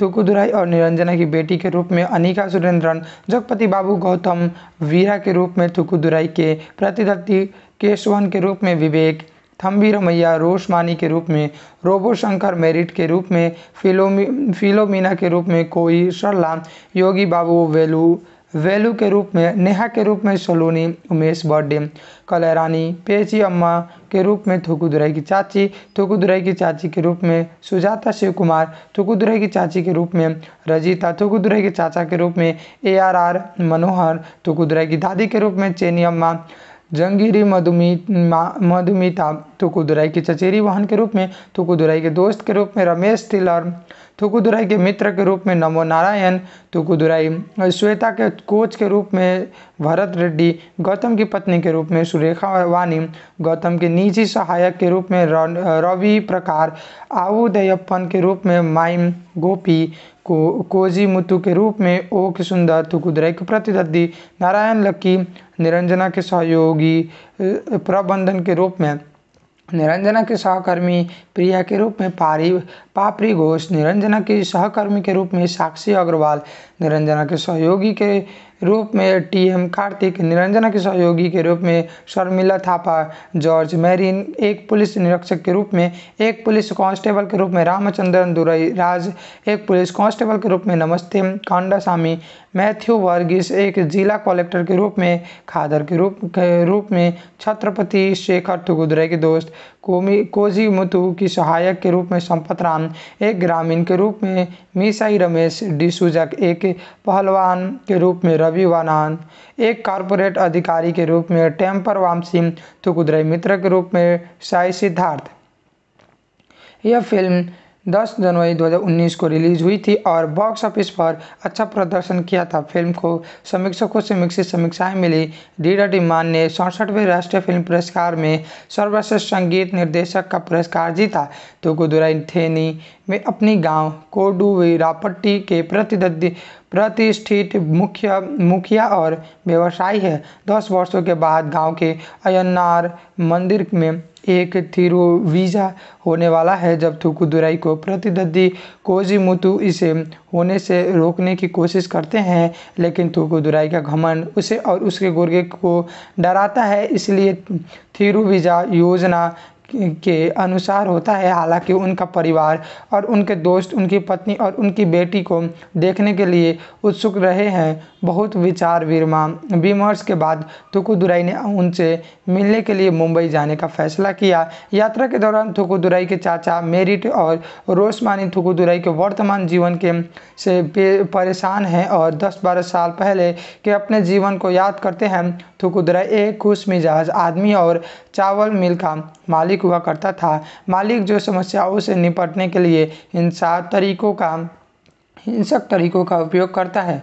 थुकुदुराई और निरंजना की बेटी के रूप में अनिका सुरेंद्रन जगपति बाबू गौतम वीरा के रूप में थुकुदुराई के प्रतिदत्ति केशवन के रूप में विवेक थम्बी रमैया रोशमानी के रूप में रोबो शंकर मेरिट के रूप में फिलोमी फिलोमीना के रूप में कोई सरला योगी बाबू वेलू वैल्यू के रूप में नेहा के रूप में सोलोनी उमेश बर्थडे कलरानी पेची अम्मा के रूप में थुकुदुराई की चाची थुकुदुराई की चाची के रूप में सुजाता शिव कुमार थुकुदुराई की चाची के रूप में रजिता थुकुदुराई के चाचा के रूप में ए आर आर मनोहर थुकुदुराई की दादी के रूप में चेनी अम्मा जंगीरी मधुमी मधुमिता थुकुदुराई की चचेरी वाहन के रूप में थुकुदुराई के दोस्त के रूप में रमेश तिलर थुकुदुराई के मित्र के रूप में नमो नारायण थुकुदुराई श्वेता के कोच के रूप में भरत रेड्डी गौतम की पत्नी के रूप में सुरेखा वानी गौतम के निजी सहायक के रूप में रवि प्रकार आऊदयप्पन के रूप में माइम गोपी को कोजीमुतु के रूप में ओ किसुन सुंदर कुदरय के प्रतिद्वंदी नारायण लकी निरंजना के सहयोगी प्रबंधन के रूप में निरंजना के सहकर्मी प्रिया के रूप में पारी पापरी घोष निरंजना के सहकर्मी के रूप में साक्षी अग्रवाल निरंजना के सहयोगी के रूप में टी एम कार्तिक निरंजना के सहयोगी के रूप में शर्मिला थापा जॉर्ज मैरिन एक पुलिस निरीक्षक के रूप में एक पुलिस कांस्टेबल के रूप में रामचंद्रन दुरई राज एक पुलिस कांस्टेबल के रूप में नमस्ते कांडासामी मैथ्यू वर्गीस एक जिला कलेक्टर के रूप में खादर के रूप के रूप में छत्रपति शेखर टुगुदरे के दोस्त कोमी कोजी मुतु की सहायक के रूप में संपत राम पहलवान एक ग्रामीण के रूप में मिसाई रमेश डिसूजा एक पहलवान के रूप में रवि वानान एक कॉरपोरेट अधिकारी के रूप में टेम्पर वाम सिंह तो मित्र के रूप में साई सिद्धार्थ यह फिल्म 10 जनवरी 2019 को रिलीज हुई थी और बॉक्स ऑफिस पर अच्छा प्रदर्शन किया था फिल्म को समीक्षकों से मिक्सित समीक्षाएं मिली डीडा डिमान ने सड़सठवें राष्ट्रीय फिल्म पुरस्कार में सर्वश्रेष्ठ संगीत निर्देशक का पुरस्कार जीता तो थेनी में अपनी गांव रापट्टी के प्रतिद्वंदी प्रतिष्ठित मुख्य मुखिया और व्यवसायी है दस वर्षों के बाद गांव के अयनार मंदिर में एक थिरोवीजा होने वाला है जब थुकुदुराई को प्रतिद्वंदी कोजीमुतु इसे होने से रोकने की कोशिश करते हैं लेकिन थुकुदुराई का घमंड उसे और उसके गुर्गे को डराता है इसलिए थिरुवीजा योजना के अनुसार होता है हालांकि उनका परिवार और उनके दोस्त उनकी पत्नी और उनकी बेटी को देखने के लिए उत्सुक रहे हैं बहुत विचार विरमा विमर्श के बाद थुकुदुराई ने उनसे मिलने के लिए मुंबई जाने का फैसला किया यात्रा के दौरान थुकुदुराई के चाचा मेरिट और रोशमानी थुकुदुराई के वर्तमान जीवन के से परेशान हैं और दस बारह साल पहले के अपने जीवन को याद करते हैं थुकुदुराई एक खुश मिजाज आदमी और चावल मिल का मालिक अधिक हुआ करता था मालिक जो समस्याओं से निपटने के लिए हिंसा तरीकों का हिंसक तरीकों का उपयोग करता है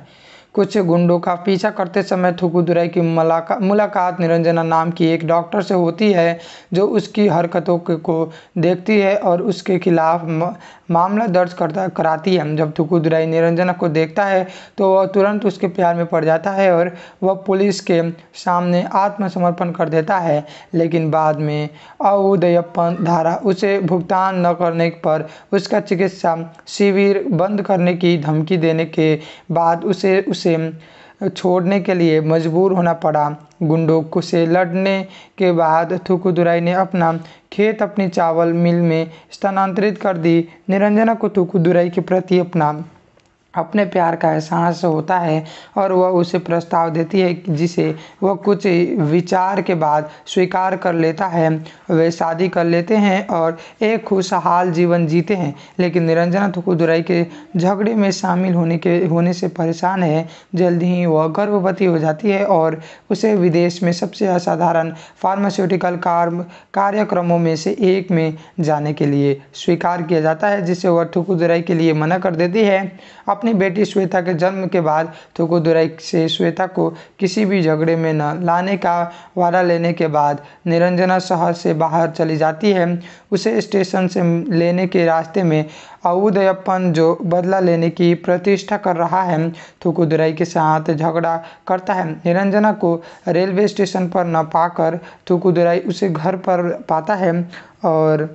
कुछ गुंडों का पीछा करते समय थुकुदुराई की मुलाका मुलाकात निरंजना नाम की एक डॉक्टर से होती है जो उसकी हरकतों को देखती है और उसके खिलाफ मामला दर्ज करता कराती है जब थुकुदुराई निरंजना को देखता है तो वह तुरंत उसके प्यार में पड़ जाता है और वह पुलिस के सामने आत्मसमर्पण कर देता है लेकिन बाद में अवदयपन धारा उसे भुगतान न करने पर उसका चिकित्सा शिविर बंद करने की धमकी देने के बाद उसे उस उसे छोड़ने के लिए मजबूर होना पड़ा गुंडों से लड़ने के बाद थुकुदुराई ने अपना खेत अपनी चावल मिल में स्थानांतरित कर दी निरंजना को थुकुदुराई के प्रति अपना अपने प्यार का एहसास होता है और वह उसे प्रस्ताव देती है जिसे वह कुछ विचार के बाद स्वीकार कर लेता है वे शादी कर लेते हैं और एक खुशहाल जीवन जीते हैं लेकिन निरंजना थुकुदुराई तो के झगड़े में शामिल होने के होने से परेशान है जल्द ही वह गर्भवती हो जाती है और उसे विदेश में सबसे असाधारण फार्मास्यूटिकल कार्यक्रमों में से एक में जाने के लिए स्वीकार किया जाता है जिसे वह थुकुदुराई के लिए मना कर देती है अपनी बेटी श्वेता के जन्म के बाद थुकुदुराई से श्वेता को किसी भी झगड़े में न लाने का वादा लेने के बाद निरंजना शहर से बाहर चली जाती है उसे स्टेशन से लेने के रास्ते में अवुदयप्पन जो बदला लेने की प्रतिष्ठा कर रहा है थुकुदुराई के साथ झगड़ा करता है निरंजना को रेलवे स्टेशन पर न पाकर थुकुदुराई उसे घर पर पाता है और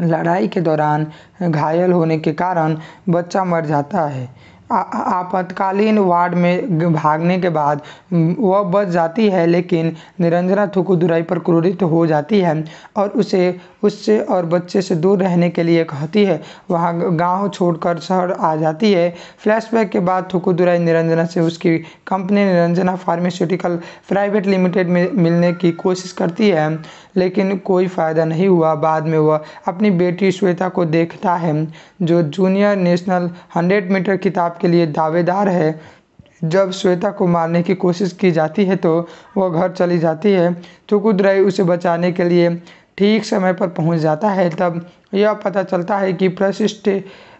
लड़ाई के दौरान घायल होने के कारण बच्चा मर जाता है आपातकालीन वार्ड में भागने के बाद वह बच जाती है लेकिन निरंजना थुकुदुराई पर क्रोधित हो जाती है और उसे उससे और बच्चे से दूर रहने के लिए कहती है वहाँ गांव छोड़कर शहर आ जाती है फ्लैशबैक के बाद थुकुदुराई निरंजना से उसकी company Niranjana pharmaceutical private limited में मिलने की कोशिश करती है लेकिन कोई फ़ायदा नहीं हुआ बाद में वह अपनी बेटी श्वेता को देखता है जो जूनियर नेशनल हंड्रेड मीटर किताब के लिए दावेदार है जब श्वेता को मारने की कोशिश की जाती है तो वह घर चली जाती है रही उसे बचाने के लिए ठीक समय पर पहुंच जाता है तब यह पता चलता है कि प्रशिष्ट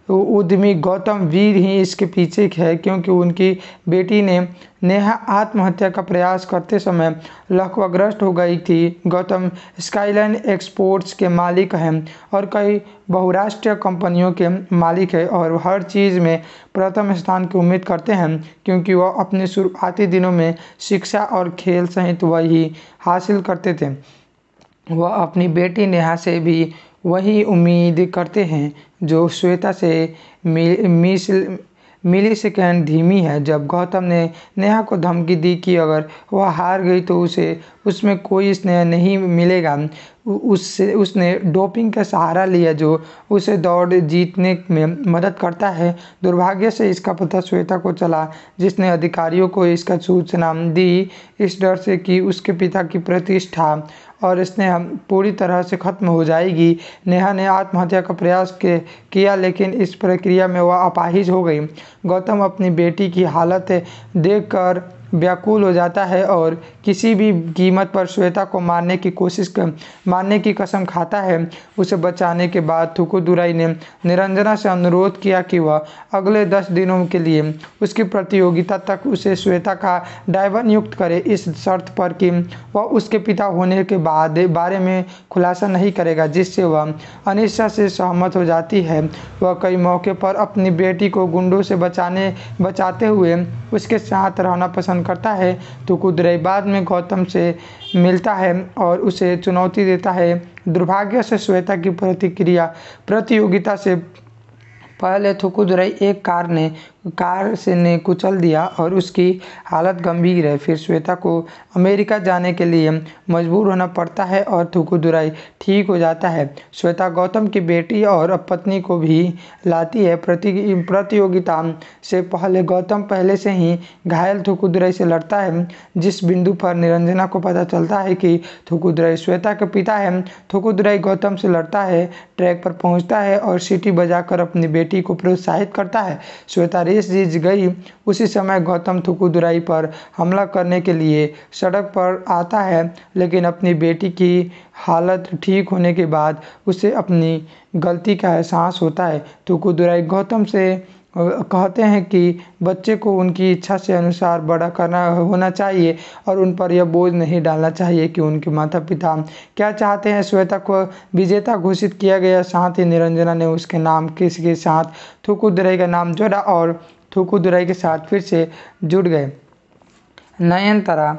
तो उद्यमी गौतम वीर ही इसके पीछे है क्योंकि उनकी बेटी ने नेहा आत्महत्या का प्रयास करते समय लकवाग्रस्त हो गई थी गौतम स्काईलाइन एक्सपोर्ट्स के मालिक हैं और कई बहुराष्ट्रीय कंपनियों के मालिक है और हर चीज़ में प्रथम स्थान की उम्मीद करते हैं क्योंकि वह अपने शुरुआती दिनों में शिक्षा और खेल सहित वही हासिल करते थे वह अपनी बेटी नेहा से भी वही उम्मीद करते हैं जो श्वेता से मिस मिली सेकेंड धीमी है जब गौतम ने नेहा को धमकी दी कि अगर वह हार गई तो उसे उसमें कोई स्नेह नहीं मिलेगा उससे उसने डोपिंग का सहारा लिया जो उसे दौड़ जीतने में मदद करता है दुर्भाग्य से इसका पता श्वेता को चला जिसने अधिकारियों को इसका सूचना दी इस डर से कि उसके पिता की प्रतिष्ठा और स्नेहा पूरी तरह से ख़त्म हो जाएगी नेहा ने आत्महत्या का प्रयास के किया लेकिन इस प्रक्रिया में वह अपाहिज हो गई गौतम अपनी बेटी की हालत देखकर व्याकुल हो जाता है और किसी भी कीमत पर श्वेता को मारने की कोशिश कर मारने की कसम खाता है उसे बचाने के बाद थुकुदुराई ने निरंजना से अनुरोध किया कि वह अगले दस दिनों के लिए उसकी प्रतियोगिता तक उसे श्वेता का ड्राइवर नियुक्त करे इस शर्त पर कि वह उसके पिता होने के बाद बारे में खुलासा नहीं करेगा जिससे वह अनिश्चा से सहमत हो जाती है वह कई मौके पर अपनी बेटी को गुंडों से बचाने बचाते हुए उसके साथ रहना पसंद करता है तो कुदरय बाद में गौतम से मिलता है और उसे चुनौती देता है दुर्भाग्य से श्वेता की प्रतिक्रिया प्रतियोगिता से पहले थुकुदुरई तो एक कार ने कार से ने कुचल दिया और उसकी हालत गंभीर है फिर श्वेता को अमेरिका जाने के लिए मजबूर होना पड़ता है और थुकुदुराई ठीक हो जाता है श्वेता गौतम की बेटी और पत्नी को भी लाती है प्रति प्रतियोगिता से पहले गौतम पहले से ही घायल थुकुदुराई से लड़ता है जिस बिंदु पर निरंजना को पता चलता है कि थुकुदुराई श्वेता का पिता है थुकुदुराई गौतम से लड़ता है ट्रैक पर पहुँचता है और सीटी बजाकर अपनी बेटी को प्रोत्साहित करता है श्वेता बारिश रिझ गई उसी समय गौतम थुकुदुराई पर हमला करने के लिए सड़क पर आता है लेकिन अपनी बेटी की हालत ठीक होने के बाद उसे अपनी गलती का एहसास होता है थुकुदुराई गौतम से कहते हैं कि बच्चे को उनकी इच्छा से अनुसार बड़ा करना होना चाहिए और उन पर यह बोझ नहीं डालना चाहिए कि उनके माता पिता क्या चाहते हैं श्वेता को विजेता घोषित किया गया साथ ही निरंजना ने उसके नाम के साथ थुकुदुरई का नाम जोड़ा और थुकुदुरई के साथ फिर से जुड़ गए नयनतरा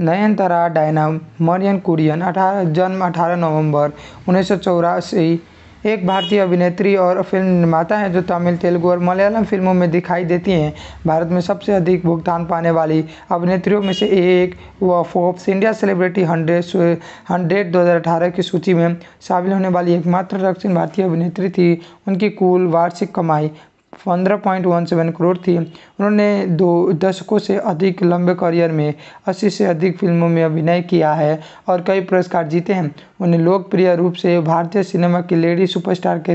नयनतरा डायना मरियन कुरियन अठारह जन्म अठारह नवंबर उन्नीस एक भारतीय अभिनेत्री और फिल्म निर्माता हैं जो तमिल तेलुगु और मलयालम फिल्मों में दिखाई देती हैं भारत में सबसे अधिक भुगतान पाने वाली अभिनेत्रियों में से एक व Forbes India celebrity hundred hundred दो की सूची में शामिल होने वाली एकमात्र दक्षिण भारतीय अभिनेत्री थी उनकी कुल वार्षिक कमाई 15.17 करोड़ थी उन्होंने दो दशकों से अधिक लंबे करियर में 80 से अधिक फिल्मों में अभिनय किया है और कई पुरस्कार जीते हैं उन्हें लोकप्रिय रूप से भारतीय सिनेमा की लेडी सुपरस्टार के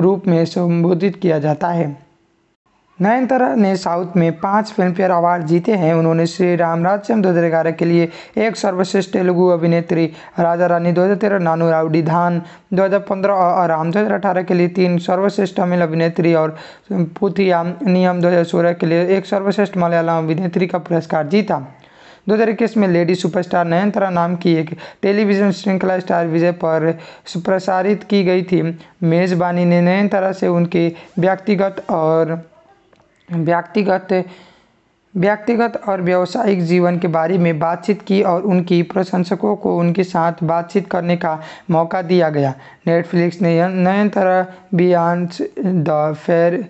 रूप में संबोधित किया जाता है नयनतारा ने साउथ में पाँच फिल्मफेयर अवार्ड जीते हैं उन्होंने श्री राम राज्यम दो हज़ार के लिए एक सर्वश्रेष्ठ तेलुगु अभिनेत्री राजा रानी दो हज़ार तेरह नानू राउडी धान दो हज़ार पंद्रह और राम दो हज़ार अठारह के लिए तीन सर्वश्रेष्ठ तमिल अभिनेत्री और पुथिया नियम दो हज़ार सोलह के लिए एक सर्वश्रेष्ठ मलयालम अभिनेत्री का पुरस्कार जीता दो हज़ार इक्कीस में लेडी सुपरस्टार नयनतारा नाम की एक टेलीविजन श्रृंखला स्टार विजय पर प्रसारित की गई थी मेजबानी ने नयनतारा से उनके व्यक्तिगत और व्यक्तिगत व्यक्तिगत और व्यावसायिक जीवन के बारे में बातचीत की और उनकी प्रशंसकों को उनके साथ बातचीत करने का मौका दिया गया नेटफ्लिक्स ने Nayanthara beyond the fair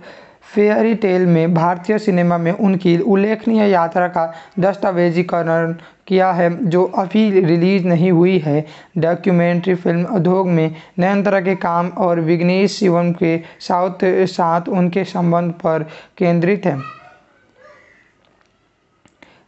fairy tale में भारतीय सिनेमा में उनकी उल्लेखनीय यात्रा का दस्तावेजीकरण किया है जो अभी रिलीज़ नहीं हुई है डॉक्यूमेंट्री फिल्म उद्योग में नयनतारा के काम और विघ्नेश शिवम के साथ साथ उनके संबंध पर केंद्रित है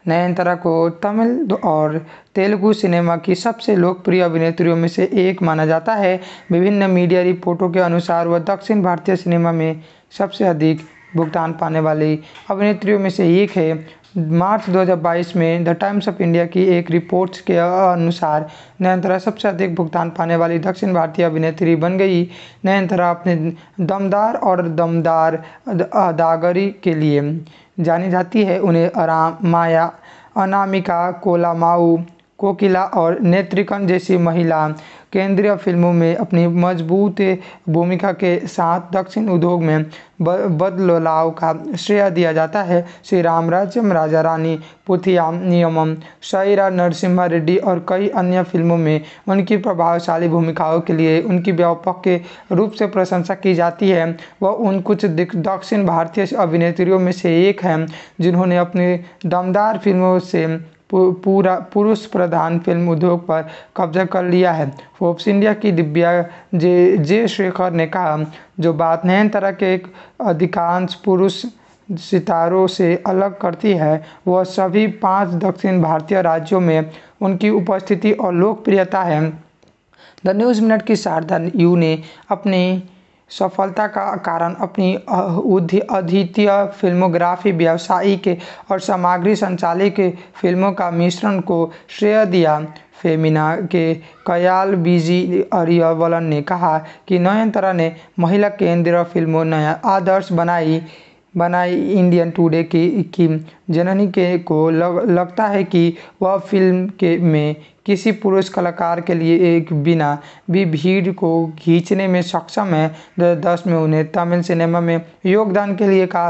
नयनतारा को तमिल और तेलुगु सिनेमा की सबसे लोकप्रिय अभिनेत्रियों में से एक माना जाता है विभिन्न मीडिया रिपोर्टों के अनुसार वह दक्षिण भारतीय सिनेमा में सबसे अधिक भुगतान पाने वाली अभिनेत्रियों में से एक है मार्च 2022 में द टाइम्स ऑफ इंडिया की एक रिपोर्ट के अनुसार नयनतारा सबसे अधिक भुगतान पाने वाली दक्षिण भारतीय अभिनेत्री बन गई नयनतारा अपने दमदार और दमदार अदागरी के लिए जानी जाती है उन्हें आराम माया अनामिका कोलामाऊ कोकिला और नेत्रिकन जैसी महिला केंद्रीय फिल्मों में अपनी मजबूत भूमिका के साथ दक्षिण उद्योग में बदलाव का श्रेय दिया जाता है श्री राम राज्यम राजा रानी पुथिया नियमम शायरा नरसिम्हा रेड्डी और कई अन्य फिल्मों में उनकी प्रभावशाली भूमिकाओं के लिए उनकी व्यापक के रूप से प्रशंसा की जाती है वह उन कुछ दक्षिण भारतीय अभिनेत्रियों में से एक हैं जिन्होंने अपनी दमदार फिल्मों से पूरा पुरुष प्रधान फिल्म उद्योग पर कब्जा कर लिया है फोर्ब्स इंडिया की दिव्या जे जे शेखर ने कहा जो बात नए तरह के अधिकांश पुरुष सितारों से अलग करती है वह सभी पांच दक्षिण भारतीय राज्यों में उनकी उपस्थिति और लोकप्रियता है द न्यूज़ मिनट की शारदा यू ने अपनी सफलता का कारण अपनी अद्वितीय फिल्मोग्राफी व्यावसायिक और सामग्री संचालित फिल्मों का मिश्रण को श्रेय दिया फेमिना के कयाल बीजी अरियवलन ने कहा कि नयनतरा ने महिला केंद्रीय फिल्मों नया आदर्श बनाई बनाई इंडियन टुडे की की जननी के को लग, लगता है कि वह फिल्म के में किसी पुरुष कलाकार के लिए एक बिना भी भीड़ को खींचने में सक्षम है दो हज़ार दस में उन्हें तमिल सिनेमा में योगदान के लिए का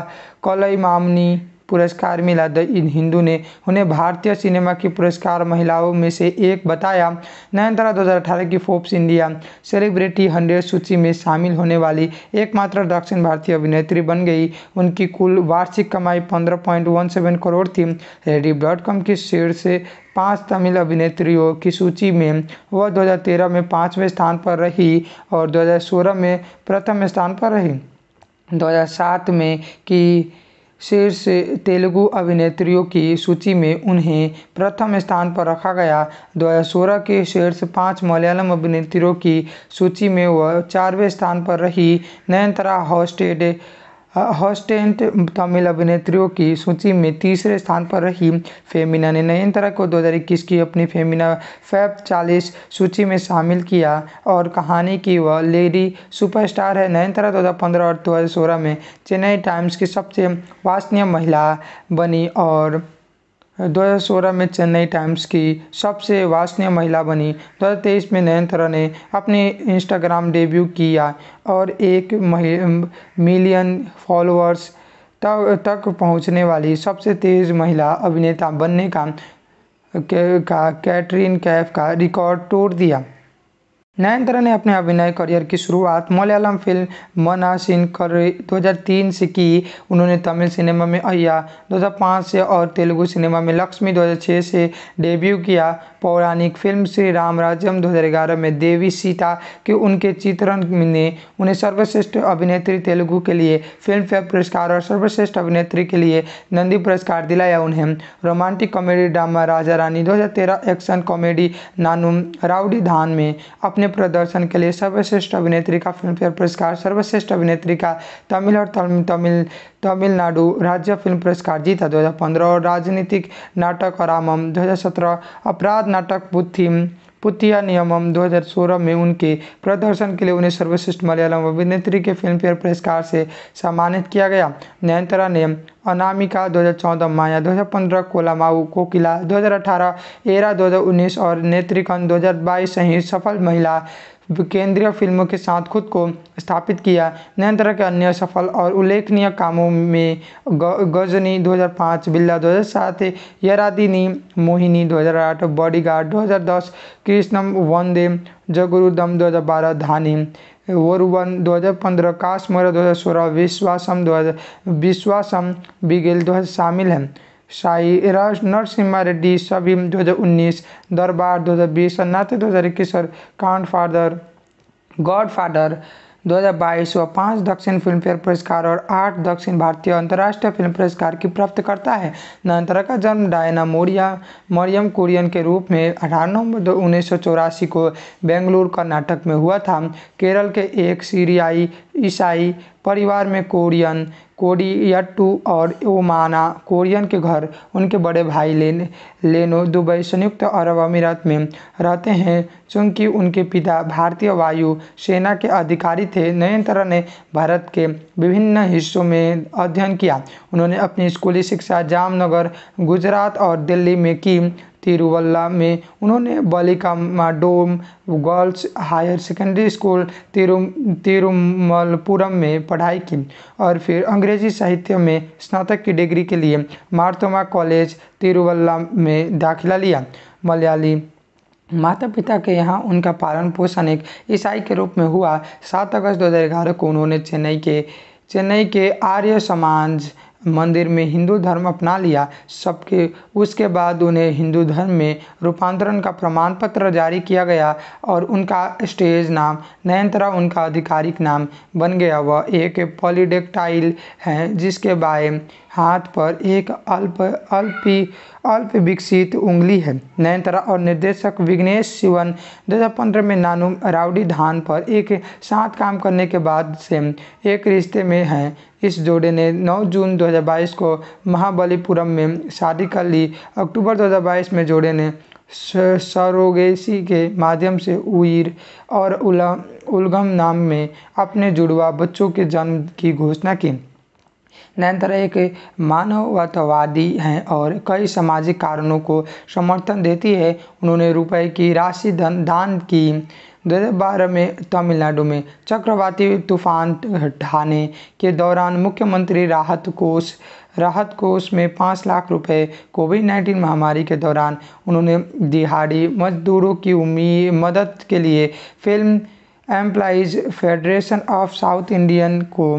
मामनी पुरस्कार मिला द इन हिंदू ने उन्हें भारतीय सिनेमा की पुरस्कार महिलाओं में से एक बताया नयनतारा 2018 की फोर्ब्स इंडिया सेलिब्रिटी हंड्रेड सूची में शामिल होने वाली एकमात्र दक्षिण भारतीय अभिनेत्री बन गई उनकी कुल वार्षिक कमाई पंद्रह करोड़ थी रेडी डॉट कॉम की से पांच तमिल अभिनेत्रियों की सूची में वह 2013 में पाँचवें स्थान पर रही और 2016 में प्रथम स्थान पर रही 2007 में की शीर्ष तेलुगु अभिनेत्रियों की सूची में उन्हें प्रथम स्थान पर रखा गया 2016 के शीर्ष पाँच मलयालम अभिनेत्रियों की सूची में वह चारवें स्थान पर रही नयनतरा हॉस्टेड हॉस्टेंट तमिल अभिनेत्रियों की सूची में तीसरे स्थान पर रही फेमिना ने नयन तरह को इक्कीस की अपनी फेमिना फैब 40 सूची में शामिल किया और कहानी की वह लेडी सुपरस्टार है नयन हज़ार पंद्रह और सोलह में चेन्नई टाइम्स की सबसे वासनीय महिला बनी और 2016 में चेन्नई टाइम्स की सबसे वासनीय महिला बनी 2023 में नयनतारा ने अपने इंस्टाग्राम डेब्यू किया और एक मिलियन फॉलोअर्स तक तक पहुंचने वाली सबसे तेज महिला अभिनेता बनने का कैटरीन कैफ का रिकॉर्ड तोड़ दिया नयनतारा ने अपने अभिनय करियर की शुरुआत मलयालम फिल्म मना हज़ार 2003 से की उन्होंने तमिल सिनेमा में अय्या 2005 से और तेलुगु सिनेमा में लक्ष्मी 2006 से डेब्यू किया पौराणिक फिल्म श्री राम राज्यम 2011 में देवी सीता के उनके चित्रण ने उन्हें सर्वश्रेष्ठ अभिनेत्री तेलुगु के लिए फिल्म फेयर पुरस्कार और सर्वश्रेष्ठ अभिनेत्री के लिए नंदी पुरस्कार दिलाया उन्हें romantic comedy drama Raja Rani तेरह एक्शन कॉमेडी नानुम राउडी धान में अपने प्रदर्शन के लिए सर्वश्रेष्ठ अभिनेत्री का फिल्मफेयर पुरस्कार सर्वश्रेष्ठ अभिनेत्री का तमिल और तमिल तमिलनाडु राज्य फिल्म पुरस्कार जीता 2015 और राजनीतिक नाटक और आमम दो अपराध नाटक बुद्धिम पुतिया नियमम 2016 में उनके प्रदर्शन के लिए उन्हें सर्वश्रेष्ठ मलयालम अभिनेत्री के फिल्मफेयर पुरस्कार से सम्मानित किया गया नयनतरा ने अनामिका 2014 माया 2015 कोलामाऊ कोकिला 2018 एरा 2019 और नेत्रिकन 2022 सहित सफल महिला केंद्रीय फिल्मों के साथ खुद को स्थापित किया नयनतारा के अन्य सफल और उल्लेखनीय कामों में गजनी 2005 बिल्ला 2007 यरादिनी मोहिनी 2008 बॉडीगार्ड 2010 कृष्णम वंदे जगुरुदम 2012 धानी वरुवन 2015 काश्मीर 2016 विश्वासम 2000 विश्वासम बिगेल 2000 शामिल हैं साई राज नरसिम्हा रेड्डी सबीम दो दरबार दो सन्नाटे इक्कीस और काउंट फादर गॉड फादर बाईस व पाँच दक्षिण फिल्म फेयर पुरस्कार और आठ दक्षिण भारतीय अंतर्राष्ट्रीय फिल्म पुरस्कार की प्राप्तकर्ता है नयनतारा का जन्म डायना मोरिया मरियम कुरियन के रूप में अठारह नवंबर दो उन्नीस को बेंगलुरु कर्नाटक में हुआ था केरल के एक सीरियाई ईसाई परिवार में कोरियन कोडियट्टू और ओमाना कोरियन के घर उनके बड़े भाई लेन लेनो दुबई संयुक्त अरब अमीरात में रहते हैं चूंकि उनके पिता भारतीय वायु सेना के अधिकारी थे नयनतारा ने भारत के विभिन्न हिस्सों में अध्ययन किया उन्होंने अपनी स्कूली शिक्षा जामनगर गुजरात और दिल्ली में की तिरुवल्ला में उन्होंने Balika Madom girls higher secondary school Thiru तिरुमलपुरम में पढ़ाई की और फिर अंग्रेजी साहित्य में स्नातक की डिग्री के लिए मारतोमा कॉलेज तिरुवल्ला में दाखिला लिया मलयाली माता पिता के यहाँ उनका पालन पोषण एक ईसाई के रूप में हुआ सात अगस्त दो को उन्होंने चेन्नई के चेन्नई के आर्य समाज मंदिर में हिंदू धर्म अपना लिया सबके उसके बाद उन्हें हिंदू धर्म में रूपांतरण का प्रमाण पत्र जारी किया गया और उनका स्टेज नाम नयनतरा उनका आधिकारिक नाम बन गया वह एक पॉलीडेक्टाइल हैं जिसके बाएं हाथ पर एक अल्प अल्पी अल्प विकसित उंगली है नयनतारा और निर्देशक विघ्नेश शिवन 2015 में नानू राउडी धान पर एक साथ काम करने के बाद से एक रिश्ते में हैं इस जोड़े ने 9 जून 2022 को महाबलीपुरम में शादी कर ली अक्टूबर 2022 में जोड़े ने सरोगेसी के माध्यम से उइर और उला उलगम नाम में अपने जुड़वा बच्चों के जन्म की घोषणा की नयनतारा एक मानववादी हैं और कई सामाजिक कारणों को समर्थन देती है उन्होंने रुपए की राशि धन दान की दो हज़ार बारह में तमिलनाडु में चक्रवाती तूफान ढाने के दौरान मुख्यमंत्री राहत कोष राहत कोष में पाँच लाख रुपए कोविड नाइन्टीन महामारी के दौरान उन्होंने दिहाड़ी मजदूरों की उम्मीद मदद के लिए film employees federation of south Indian को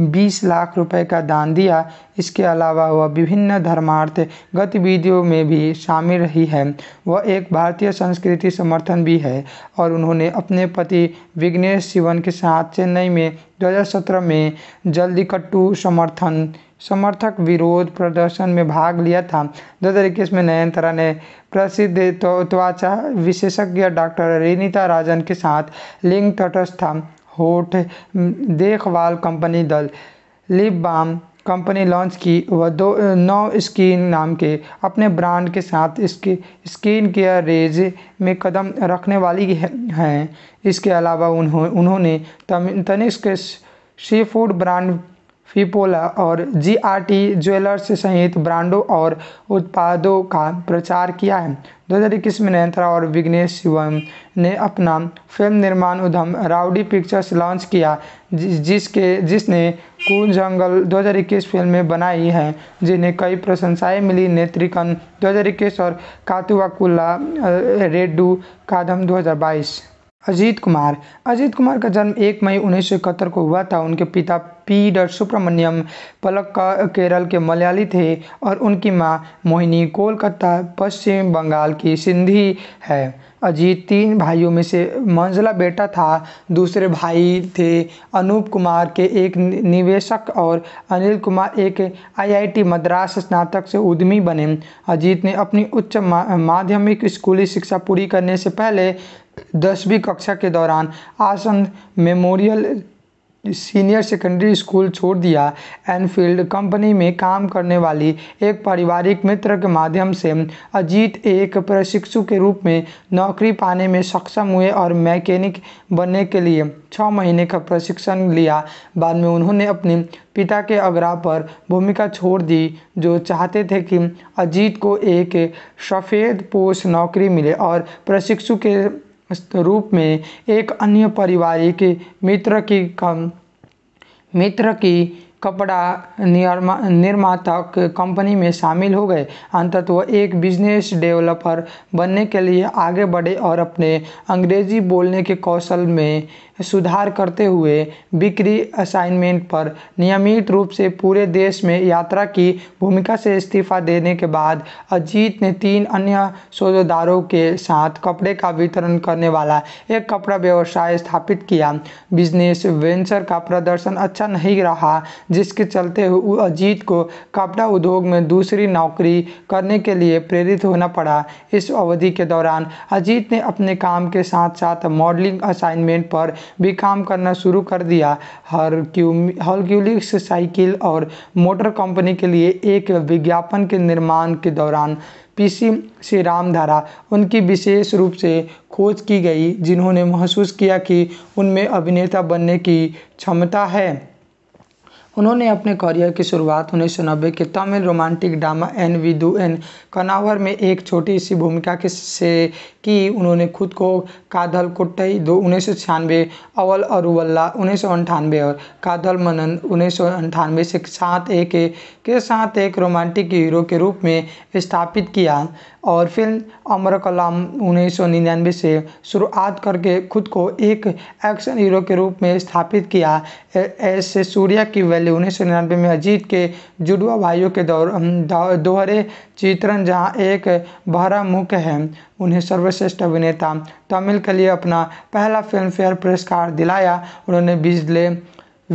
बीस लाख रुपए का दान दिया इसके अलावा वह विभिन्न धर्मार्थ गतिविधियों में भी शामिल रही है वह एक भारतीय संस्कृति समर्थन भी है और उन्होंने अपने पति विघ्नेश शिवन के साथ चेन्नई में 2017 में जल्दीकट्टू समर्थन समर्थक विरोध प्रदर्शन में भाग लिया था दो हज़ार इक्कीस में नयनतारा ने प्रसिद्ध त्वचा विशेषज्ञ डॉक्टर रेनिता राजन के साथ लिंग तटस्थ होठ देखभाल कंपनी दल लिप बाम कंपनी लॉन्च की व दो नौ स्किन नाम के अपने ब्रांड के साथ इसके स्किन केयर रेज में कदम रखने वाली हैं इसके अलावा उन्हों उन्होंने Tanishq sea food brand Fipola और जीआरटी ज्वेलर्स सहित ब्रांडों और उत्पादों का प्रचार किया है दो हज़ार इक्कीस में नयनतारा और विघ्नेश शिवम ने अपना फिल्म निर्माण उद्यम राउडी पिक्चर्स लॉन्च किया जिसके जिसने कून जंगल 2021 फिल्में बनाई हैं जिन्हें कई प्रशंसाएं मिली नेत्रिकन 2021 और कातुवाकुल्ला रेड्डू कादम 2022 अजीत कुमार अजीत कुमार का जन्म 1 मई उन्नीस को हुआ था उनके पिता पी डर सुब्रमण्यम पलक का केरल के मलयाली थे और उनकी माँ मोहिनी कोलकाता पश्चिम बंगाल की सिंधी है अजीत तीन भाइयों में से मंजला बेटा था दूसरे भाई थे अनूप कुमार के एक निवेशक और अनिल कुमार एक आईआईटी मद्रास स्नातक से उद्यमी बने अजीत ने अपनी उच्च माध्यमिक स्कूली शिक्षा पूरी करने से पहले दसवीं कक्षा के दौरान Asan memorial senior secondary school छोड़ दिया एनफील्ड कंपनी में काम करने वाली एक पारिवारिक मित्र के माध्यम से अजीत एक प्रशिक्षु के रूप में नौकरी पाने में सक्षम हुए और मैकेनिक बनने के लिए छः महीने का प्रशिक्षण लिया बाद में उन्होंने अपने पिता के आग्रह पर भूमिका छोड़ दी जो चाहते थे कि अजीत को एक सफ़ेद पोष नौकरी मिले और प्रशिक्षु के रूप में एक अन्य पारिवारिक मित्र की कम मित्र की कपड़ा निर्मा निर्माता कंपनी में शामिल हो गए अंततः वह एक बिजनेस डेवलपर बनने के लिए आगे बढ़े और अपने अंग्रेजी बोलने के कौशल में सुधार करते हुए बिक्री असाइनमेंट पर नियमित रूप से पूरे देश में यात्रा की भूमिका से इस्तीफा देने के बाद अजीत ने तीन अन्य सौदेदारों के साथ कपड़े का वितरण करने वाला एक कपड़ा व्यवसाय स्थापित किया बिजनेस वेंचर का प्रदर्शन अच्छा नहीं रहा जिसके चलते अजीत को कपड़ा उद्योग में दूसरी नौकरी करने के लिए प्रेरित होना पड़ा इस अवधि के दौरान अजीत ने अपने काम के साथ साथ मॉडलिंग असाइनमेंट पर भी काम करना शुरू कर दिया हरक्यू साइकिल और मोटर कंपनी के लिए एक विज्ञापन के निर्माण के दौरान पीसी से रामधारा उनकी विशेष रूप से खोज की गई जिन्होंने महसूस किया कि उनमें अभिनेता बनने की क्षमता है उन्होंने अपने करियर की शुरुआत उन्नीस सौ नब्बे के Tamil romantic drama N Veedu N Kanavar में एक छोटी सी भूमिका के से की उन्होंने खुद को कादल कोट्टई दो उन्नीस सौ छियानवे अवल अरुवल्ला उन्नीस सौ अंठानवे और कादल मनन उन्नीस सौ अंठानवे से साथ एक के साथ एक रोमांटिक हीरो के रूप में स्थापित किया और फिल्म अमर कलाम उन्नीस से शुरुआत करके खुद को एक एक्शन हीरो के रूप में स्थापित किया ऐसे सूर्या की वैल्यू उन्नीस में अजीत के जुड़वा भाइयों के दौर दोहरे चित्रण जहाँ एक बहरा मुख्य है उन्हें सर्वश्रेष्ठ अभिनेता तमिल के लिए अपना पहला फिल्म फेयर पुरस्कार दिलाया उन्होंने बिजले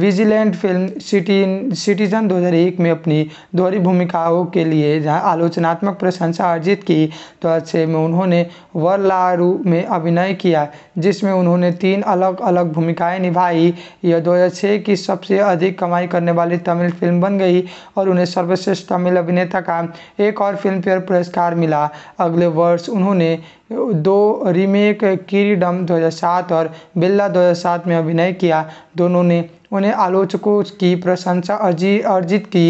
विजिलेंट फिल्म सिटी सिटीजन 2001 में अपनी दोहरी भूमिकाओं के लिए जहां आलोचनात्मक प्रशंसा अर्जित की तो अच्छे में उन्होंने वरलारू में अभिनय किया जिसमें उन्होंने तीन अलग अलग भूमिकाएं निभाई यह छः की सबसे अधिक कमाई करने वाली तमिल फिल्म बन गई और उन्हें सर्वश्रेष्ठ तमिल अभिनेता का एक और फिल्म फेयर पुरस्कार मिला अगले वर्ष उन्होंने दो रीमेक किरीडम 2007 और बिल्ला 2007 में अभिनय किया दोनों ने उन्हें आलोचकों की प्रशंसा अजी अर्जित की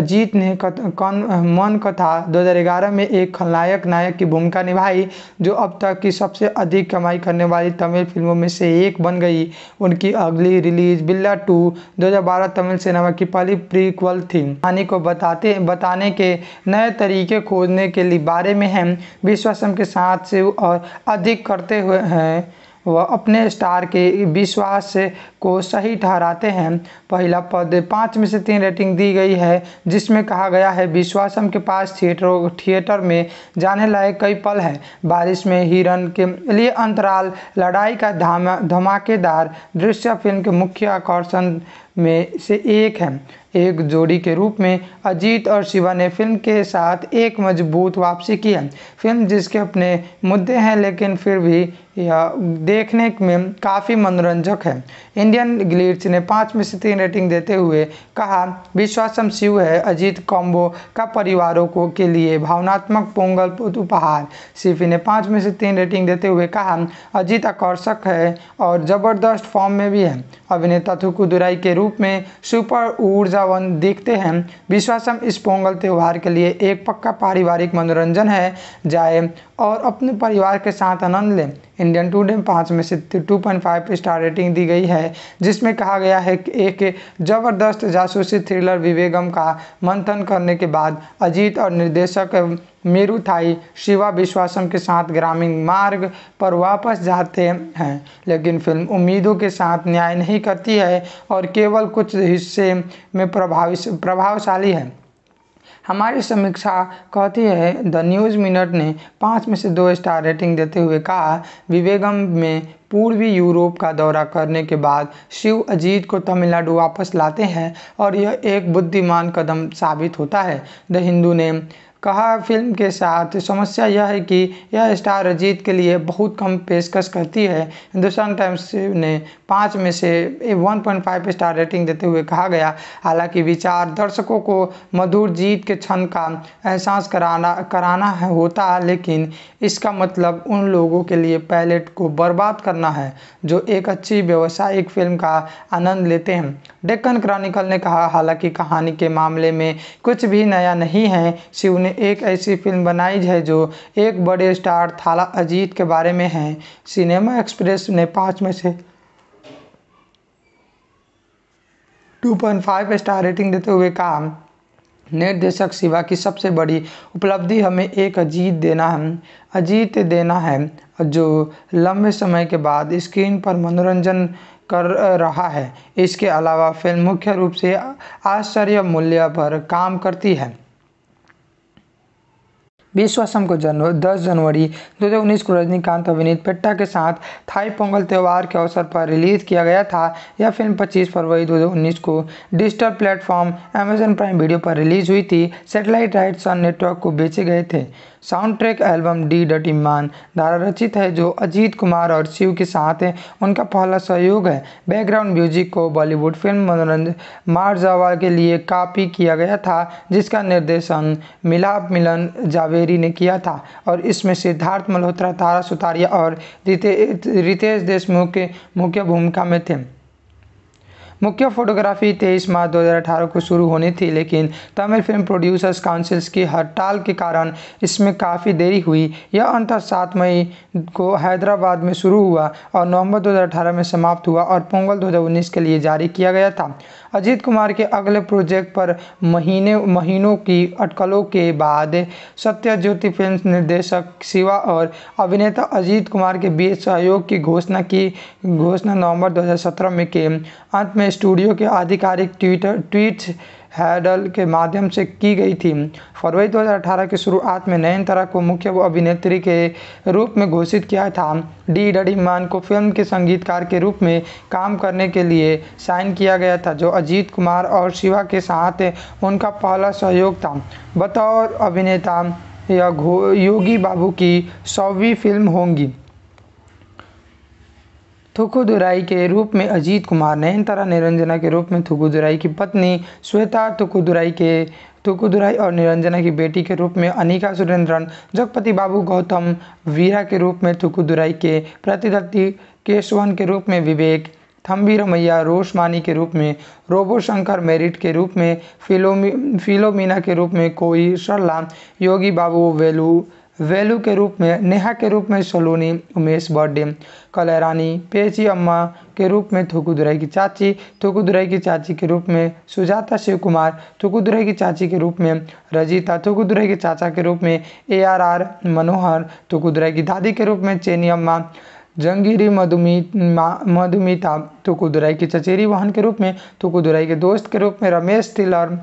अजीत ने कत, कन, मन कथा 2011 में एक खलनायक नायक की भूमिका निभाई जो अब तक की सबसे अधिक कमाई करने वाली तमिल फिल्मों में से एक बन गई उनकी अगली रिलीज बिल्ला टू 2012 तमिल सिनेमा की पहली प्रीक्वल थी कहानी को बताते बताने के नए तरीके खोजने के लिए बारे में हैं विश्वासम के साथ से और अधिक करते हुए हैं वह अपने स्टार के विश्वास को सही ठहराते हैं पहला पद पाँच में से तीन रेटिंग दी गई है जिसमें कहा गया है विश्वासम के पास थिएटरों थिएटर में जाने लायक कई पल हैं बारिश में हिरन के लिए अंतराल लड़ाई का धामा धमाकेदार दृश्य फिल्म के मुख्य आकर्षण में से एक है एक जोड़ी के रूप में अजीत और शिवा ने फिल्म के साथ एक मजबूत वापसी की है फिल्म जिसके अपने मुद्दे हैं लेकिन फिर भी यह देखने में काफ़ी मनोरंजक है इंडियन ग्लिट्स ने पाँच में से तीन रेटिंग देते हुए कहा विश्वासम शिव है अजीत कॉम्बो का परिवारों को के लिए भावनात्मक पोंगल उपहार सिफी ने पाँच में से तीन रेटिंग देते हुए कहा अजीत आकर्षक है और ज़बरदस्त फॉर्म में भी है अभिनेता थुकुदुराई के रूप में सुपर ऊर्जावन दिखते हैं विश्वासम इस पोंगल त्यौहार के लिए एक पक्का पारिवारिक मनोरंजन है जाए और अपने परिवार के साथ आनंद लें इंडियन टूडे में पाँच में से two point five star rating दी गई है जिसमें कहा गया है कि एक जबरदस्त जासूसी थ्रिलर विवेगम का मंथन करने के बाद अजीत और निर्देशक मेरू थाई शिवा विश्वासम के साथ ग्रामीण मार्ग पर वापस जाते हैं लेकिन फिल्म उम्मीदों के साथ न्याय नहीं करती है और केवल कुछ हिस्से में प्रभावी प्रभावशाली है हमारी समीक्षा कहती है द न्यूज़ मिनट ने पाँच में से दो स्टार रेटिंग देते हुए कहा विवेगम में पूर्वी यूरोप का दौरा करने के बाद शिव अजीत को तमिलनाडु वापस लाते हैं और यह एक बुद्धिमान कदम साबित होता है द हिंदू ने कहा फिल्म के साथ समस्या यह है कि यह स्टार अजीत के लिए बहुत कम पेशकश करती है हिंदुस्तान टाइम्स ने पाँच में से 1.5 स्टार रेटिंग देते हुए कहा गया हालांकि विचार दर्शकों को मधुर जीत के क्षण का एहसास कराना कराना है होता है लेकिन इसका मतलब उन लोगों के लिए पैलेट को बर्बाद करना है जो एक अच्छी व्यवसायिक फिल्म का आनंद लेते हैं डेक्कन क्रॉनिकल ने कहा हालांकि कहानी के मामले में कुछ भी नया नहीं है शिव ने एक ऐसी फिल्म बनाई है जो एक बड़े स्टार थाला अजीत के बारे में है सिनेमा एक्सप्रेस ने पाँच में से 2.5 स्टार रेटिंग देते हुए कहा निर्देशक शिवा की सबसे बड़ी उपलब्धि हमें एक अजीत देना है अजीत देना है जो लंबे समय के बाद स्क्रीन पर मनोरंजन कर रहा है इसके अलावा फिल्म मुख्य रूप से आश्चर्य मूल्य पर काम करती है विश्वासम को जन्म दस जनवरी 2019 को रजनीकांत अभिनीत पेट्टा के साथ थाई पोंगल त्यौहार के अवसर पर रिलीज किया गया था यह फिल्म 25 फरवरी 2019 को digital platform Amazon Prime video पर रिलीज हुई थी सैटेलाइट राइट्स और नेटवर्क को बेचे गए थे sound track album D dot Imman द्वारा रचित है जो अजीत कुमार और शिव के साथ है उनका पहला सहयोग है बैकग्राउंड म्यूजिक को बॉलीवुड फिल्म मनोरंजन मारजावा के लिए कापी किया गया था जिसका निर्देशन मिलाप मिलन जावेरी ने किया था और इसमें सिद्धार्थ मल्होत्रा तारा सुतारिया और रितेश देशमुख के मुख्य भूमिका में थे मुख्य फोटोग्राफी 23 मार्च 2018 को शुरू होनी थी लेकिन तमिल फिल्म प्रोड्यूसर्स काउंसिल्स की हड़ताल के कारण इसमें काफ़ी देरी हुई यह अंत सात मई को हैदराबाद में शुरू हुआ और नवंबर 2018 में समाप्त हुआ और पोंगल 2019 के लिए जारी किया गया था अजीत कुमार के अगले प्रोजेक्ट पर महीने महीनों की अटकलों के बाद सत्यज्योति फिल्म निर्देशक शिवा और अभिनेता अजीत कुमार के बीच सहयोग की घोषणा की घोषणा नवंबर 2017 में के अंत में स्टूडियो के आधिकारिक ट्विटर ट्वीट हैडल के माध्यम से की गई थी फरवरी 2018 की शुरुआत में नयनतारा को मुख्य अभिनेत्री के रूप में घोषित किया था डी डडी मान को फिल्म के संगीतकार के रूप में काम करने के लिए साइन किया गया था जो अजीत कुमार और शिवा के साथ उनका पहला सहयोग था बतौर अभिनेता यह योगी बाबू की सौवीं फिल्म होंगी थुकुदुराई के रूप में अजीत कुमार नयनतारा निरंजना के रूप में थुकुदुराई की पत्नी श्वेता थुकुदुराई के थुकुदुराई और निरंजना की बेटी के रूप में अनिका सुरेंद्रन जगपति बाबू गौतम वीरा के रूप में थुकुदुराई के प्रतिदत्ति केशवन के रूप में विवेक थम्बी रमैया रोशमानी के रूप में रोबो शंकर मेरिट के रूप में फिलोमी फिलोमीना के रूप में कोई सरला योगी बाबू वेलू वैल्यू के रूप में नेहा के रूप में सोलोनी उमेश बर्थडे रानी पेची अम्मा के रूप में थुकुदुराई की चाची थुकुदुराई की चाची के रूप में सुजाता शिव कुमार थुकुदुराई की चाची के रूप में रजिता थुकुदुराई के चाचा के रूप में ए आर आर मनोहर थुकुदुराई की दादी के रूप में चेनी अम्मा जंगीरी मधुमी मधुमिता थुकुदुराई की चचेरी वाहन के रूप में थुकुदुराई के दोस्त के रूप में रमेश तिलर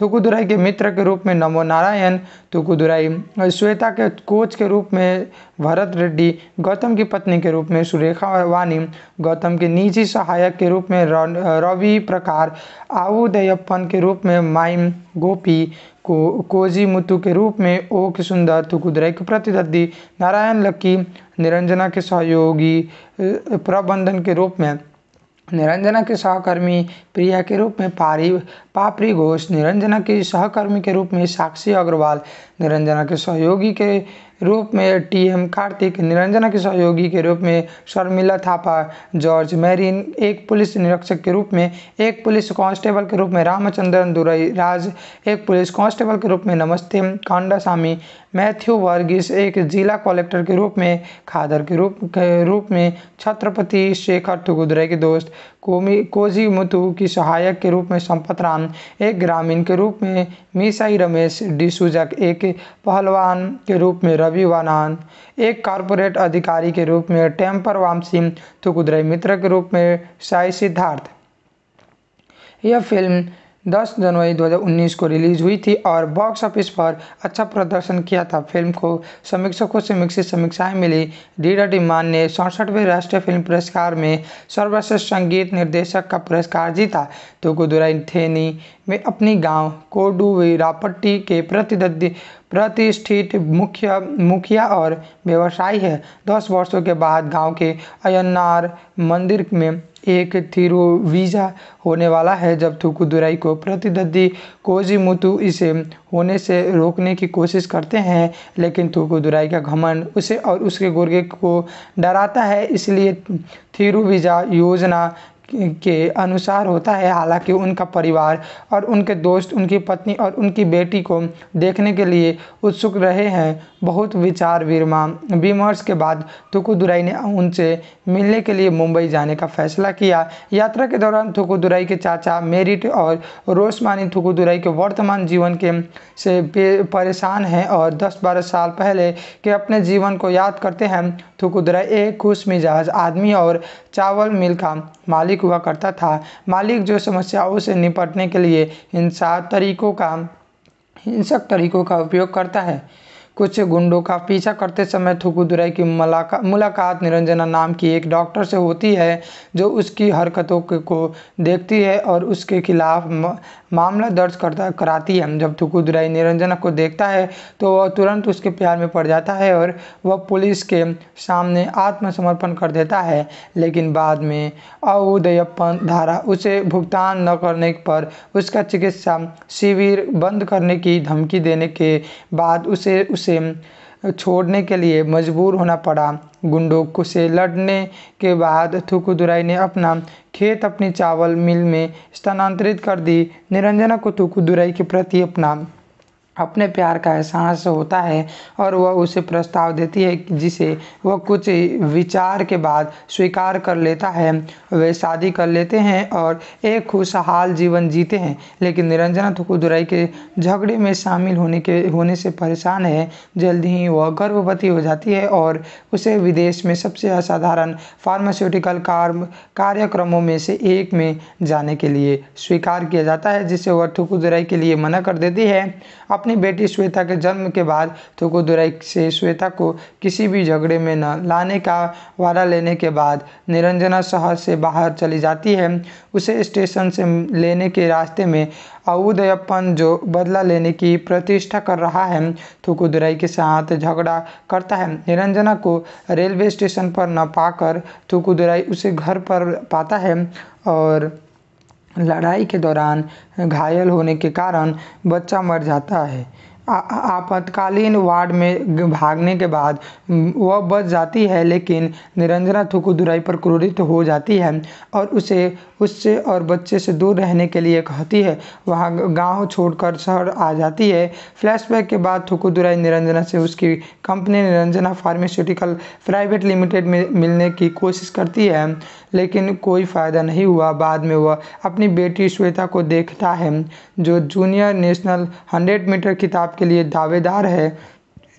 थुकुदुराई के मित्र के रूप में नमो नारायण थुकुदुराई श्वेता के कोच के रूप में भरत रेड्डी गौतम की पत्नी के रूप में सुरेखा वानी गौतम के निजी सहायक के रूप में रवि प्रकार आऊदयप्पन के रूप में माइम गोपी को कोजी मुतु के रूप में ओ किशुन धातु कुदरई की प्रतिद्वंदी नारायण लक्की निरंजना के सहयोगी प्रबंधन के रूप में निरंजना के सहकर्मी प्रिया के रूप में पारी पापरी घोष निरंजना के सहकर्मी के रूप में साक्षी अग्रवाल निरंजना के सहयोगी के रूप में टी एम कार्तिक निरंजना के सहयोगी के रूप में शर्मिला थापा जॉर्ज मैरिन एक पुलिस निरीक्षक के रूप में एक पुलिस कांस्टेबल के रूप में रामचंद्रन दुरई राज एक पुलिस कांस्टेबल के रूप में नमस्ते कांडासामी मैथ्यू वर्गीस एक जिला कलेक्टर के रूप में खादर के रूप के रूप में छत्रपति शेखर तुगुदरे के दोस्त कोमी कोजी मुतु की सहायक के रूप में संपत राम एक ग्रामीण के रूप में मीसाई रमेश डिसूजक एक पहलवान के रूप में रवि वानान एक कॉरपोरेट अधिकारी के रूप में टेम्पर वामसी तो कुदरई मित्र के रूप में साई सिद्धार्थ यह फिल्म 10 जनवरी 2019 को रिलीज हुई थी और बॉक्स ऑफिस पर अच्छा प्रदर्शन किया था फिल्म को समीक्षकों से मिक्सित समीक्षाएं मिली डीडा डिमान ने सड़सठवें राष्ट्रीय फिल्म पुरस्कार में सर्वश्रेष्ठ संगीत निर्देशक का पुरस्कार जीता तो गुदुराई थेनी में अपनी गांव कोडुविरापट्टी के प्रतिद्वंदी प्रतिष्ठित मुख्य मुखिया और व्यवसायी है दस वर्षों के बाद गांव के अयनार मंदिर में एक थिरुवीजा होने वाला है जब थुकुदुराई को प्रतिद्वंदी कोजीमुतु इसे होने से रोकने की कोशिश करते हैं लेकिन थुकुदुराई का घमंड उसे और उसके गुर्गे को डराता है इसलिए थिरुवीजा योजना के अनुसार होता है हालांकि उनका परिवार और उनके दोस्त उनकी पत्नी और उनकी बेटी को देखने के लिए उत्सुक रहे हैं बहुत विचार विरमा विमर्श के बाद थुकुदुराई ने उनसे मिलने के लिए मुंबई जाने का फैसला किया यात्रा के दौरान थुकुदुराई के चाचा मेरिट और रोशमानी थुकुदुराई के वर्तमान जीवन के से परेशान हैं और दस बारह साल पहले के अपने जीवन को याद करते हैं तो कुदरा ए खुश मिजाज आदमी और चावल मिल का मालिक हुआ करता था मालिक जो समस्याओं से निपटने के लिए हिंसा तरीकों का हिंसक तरीकों का उपयोग करता है कुछ गुंडों का पीछा करते समय थुकुदुराई की मुलाका, मुलाकात निरंजना नाम की एक डॉक्टर से होती है जो उसकी हरकतों को देखती है और उसके खिलाफ मामला दर्ज करता कराती है जब थुकुदुराई निरंजना को देखता है तो वह तुरंत उसके प्यार में पड़ जाता है और वह पुलिस के सामने आत्मसमर्पण कर देता है लेकिन बाद में अउदयपन धारा उसे भुगतान न करने पर उसका चिकित्सा शिविर बंद करने की धमकी देने के बाद उसे उसे छोड़ने के लिए मजबूर होना पड़ा गुंडों से लड़ने के बाद थुकुदुराई ने अपना खेत अपनी चावल मिल में स्थानांतरित कर दी निरंजना को थुकुदुराई के प्रति अपना अपने प्यार का एहसास होता है और वह उसे प्रस्ताव देती है जिसे वह कुछ विचार के बाद स्वीकार कर लेता है वे शादी कर लेते हैं और एक खुशहाल जीवन जीते हैं लेकिन निरंजना थकुदुराई तो के झगड़े में शामिल होने के होने से परेशान है जल्दी ही वह गर्भवती हो जाती है और उसे विदेश में सबसे असाधारण फार्मास्यूटिकल कार्यक्रमों में से एक में जाने के लिए स्वीकार किया जाता है जिसे वह थुकुदुराई के लिए मना कर देती है अपनी बेटी श्वेता के जन्म के बाद थुकुदुराई तो से श्वेता को किसी भी झगड़े में न लाने का वादा लेने के बाद निरंजना शहर से बाहर चली जाती है उसे स्टेशन से लेने के रास्ते में अवुदयप्पन जो बदला लेने की प्रतिष्ठा कर रहा है थुकुदुराई तो के साथ झगड़ा करता है निरंजना को रेलवे स्टेशन पर न पाकर थुकुदुराई तो उसे घर पर पाता है और लड़ाई के दौरान घायल होने के कारण बच्चा मर जाता है आपातकालीन वार्ड में भागने के बाद वह बच जाती है लेकिन निरंजना थुकू पर क्रोधित हो जाती है और उसे उससे और बच्चे से दूर रहने के लिए कहती है वहाँ गांव छोड़कर शहर आ जाती है फ्लैशबैक के बाद थुकुदुराई निरंजना से उसकी company Niranjana pharmaceutical private limited में मिलने की कोशिश करती है लेकिन कोई फ़ायदा नहीं हुआ बाद में वह अपनी बेटी श्वेता को देखता है जो जूनियर नेशनल हंड्रेड मीटर किताब के लिए दावेदार है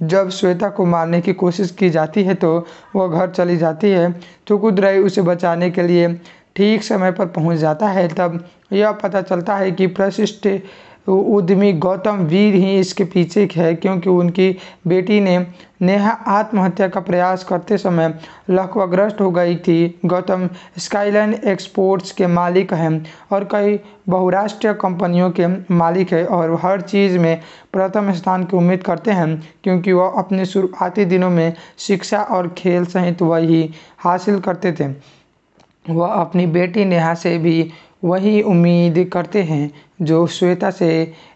जब श्वेता को मारने की कोशिश की जाती है तो वह घर चली जाती है तो कुदरई उसे बचाने के लिए ठीक समय पर पहुंच जाता है तब यह पता चलता है कि प्रशिष्ट उद्यमी गौतम वीर ही इसके पीछे है क्योंकि उनकी बेटी ने नेहा आत्महत्या का प्रयास करते समय लकवाग्रस्त हो गई थी गौतम स्काईलाइन एक्सपोर्ट्स के मालिक हैं और कई बहुराष्ट्रीय कंपनियों के मालिक है और हर चीज़ में प्रथम स्थान की उम्मीद करते हैं क्योंकि वह अपने शुरुआती दिनों में शिक्षा और खेल सहित वही हासिल करते थे वह अपनी बेटी नेहा से भी वही उम्मीद करते हैं जो श्वेता से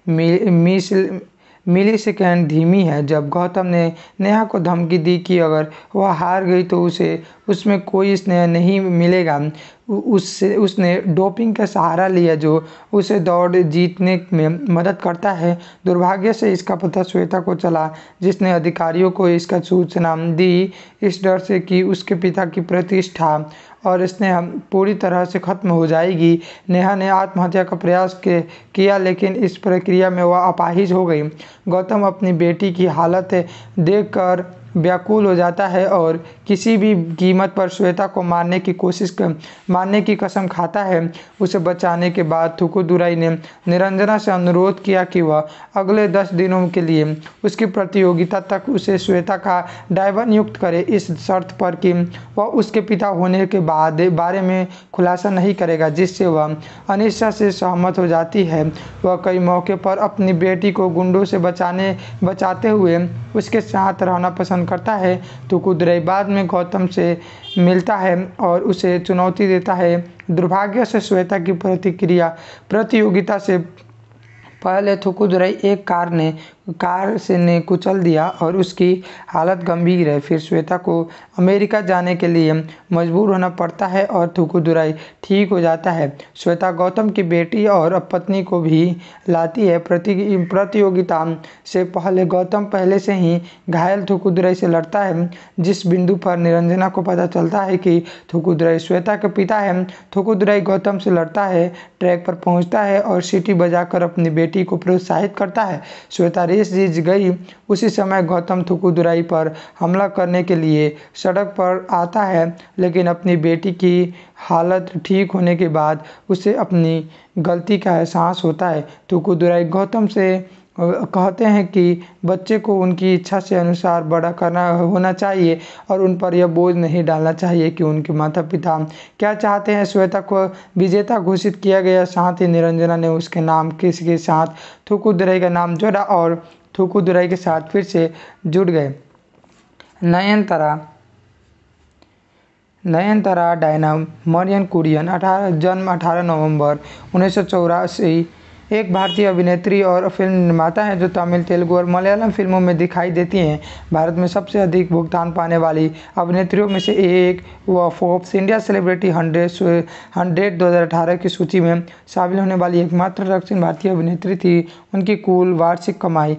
मिल मिली सेकेंड धीमी है जब गौतम ने नेहा को धमकी दी कि अगर वह हार गई तो उसे उसमें कोई स्नेह नहीं मिलेगा उससे उसने डोपिंग का सहारा लिया जो उसे दौड़ जीतने में मदद करता है दुर्भाग्य से इसका पता श्वेता को चला जिसने अधिकारियों को इसका सूचना दी इस डर से कि उसके पिता की प्रतिष्ठा और इसने हम पूरी तरह से ख़त्म हो जाएगी नेहा ने आत्महत्या का प्रयास के किया लेकिन इस प्रक्रिया में वह अपाहिज हो गई गौतम अपनी बेटी की हालत देखकर व्याकुल हो जाता है और किसी भी कीमत पर श्वेता को मारने की कोशिश कर मारने की कसम खाता है उसे बचाने के बाद थुकुदुराई ने निरंजना से अनुरोध किया कि वह अगले दस दिनों के लिए उसकी प्रतियोगिता तक उसे श्वेता का ड्राइवर नियुक्त करे इस शर्त पर कि वह उसके पिता होने के बाद बारे में खुलासा नहीं करेगा जिससे वह अनिश्चा से सहमत हो जाती है वह कई मौके पर अपनी बेटी को गुंडों से बचाने बचाते हुए उसके साथ रहना पसंद पसंद करता है तो कुदरई बाद में गौतम से मिलता है और उसे चुनौती देता है दुर्भाग्य से श्वेता की प्रतिक्रिया प्रतियोगिता से पहले थुकुदुरई तो एक कार ने कार से ने कुचल दिया और उसकी हालत गंभीर है फिर श्वेता को अमेरिका जाने के लिए मजबूर होना पड़ता है और थुकुदुराई ठीक हो जाता है श्वेता गौतम की बेटी और पत्नी को भी लाती है प्रति प्रतियोगिता से पहले गौतम पहले से ही घायल थुकुदुराई से लड़ता है जिस बिंदु पर निरंजना को पता चलता है कि थुकुदुराई श्वेता के पिता है थुकुदुराई गौतम से लड़ता है ट्रैक पर पहुँचता है और सीटी बजाकर अपनी बेटी को प्रोत्साहित करता है श्वेता रेस जीत गई उसी समय गौतम थुकुदुराई पर हमला करने के लिए सड़क पर आता है लेकिन अपनी बेटी की हालत ठीक होने के बाद उसे अपनी गलती का एहसास होता है थुकुदुराई गौतम से कहते हैं कि बच्चे को उनकी इच्छा से अनुसार बड़ा करना होना चाहिए और उन पर यह बोझ नहीं डालना चाहिए कि उनके माता पिता क्या चाहते हैं श्वेता को विजेता घोषित किया गया साथ ही निरंजना ने उसके नाम किसी के साथ थुकुदुरई का नाम जोड़ा और दुराई के साथ फिर से जुड़ गए नयन तरा डायना मरियन कुरियन अठारह जन्म अठारह नवंबर उन्नीस सौ चौरासी एक भारतीय अभिनेत्री और फिल्म निर्माता हैं जो तमिल तेलुगु और मलयालम फिल्मों में दिखाई देती हैं भारत में सबसे अधिक भुगतान पाने वाली अभिनेत्रियों में से एक व Forbes India celebrity hundred hundred दो की सूची में शामिल होने वाली एकमात्र दक्षिण भारतीय अभिनेत्री थी उनकी कुल वार्षिक कमाई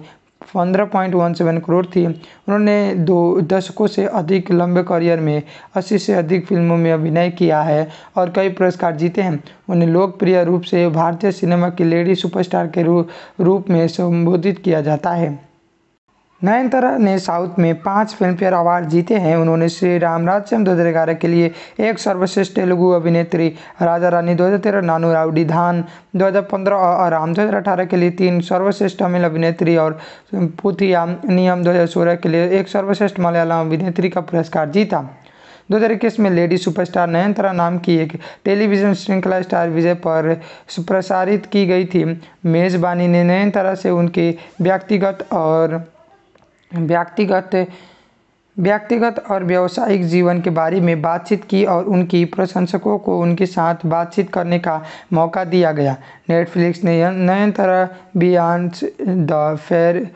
पंद्रह करोड़ थी उन्होंने दो दशकों से अधिक लंबे करियर में अस्सी से अधिक फिल्मों में अभिनय किया है और कई पुरस्कार जीते हैं उन्हें लोकप्रिय रूप से भारतीय सिनेमा की लेडी सुपरस्टार के रूप में संबोधित किया जाता है नयनतारा ने साउथ में पाँच फिल्मफेयर अवार्ड जीते हैं उन्होंने श्री राम राज्यम दो के लिए एक सर्वश्रेष्ठ तेलुगु अभिनेत्री राजा रानी तेरह नानू राउडी धान 2015 और राम अठारह के लिए तीन सर्वश्रेष्ठ तमिल अभिनेत्री और पुथियाम नियम 2016 के लिए एक सर्वश्रेष्ठ मलयालम अभिनेत्री का पुरस्कार जीता दो हज़ार इक्कीस में लेडी सुपरस्टार नयनतारा नाम की एक टेलीविजन श्रृंखला स्टार विजय पर प्रसारित की गई थी मेजबानी ने नयनतारा से उनके व्यक्तिगत और व्यक्तिगत व्यक्तिगत और व्यावसायिक जीवन के बारे में बातचीत की और उनकी प्रशंसकों को उनके साथ बातचीत करने का मौका दिया गया नेटफ्लिक्स ने Nayanthara beyond the fair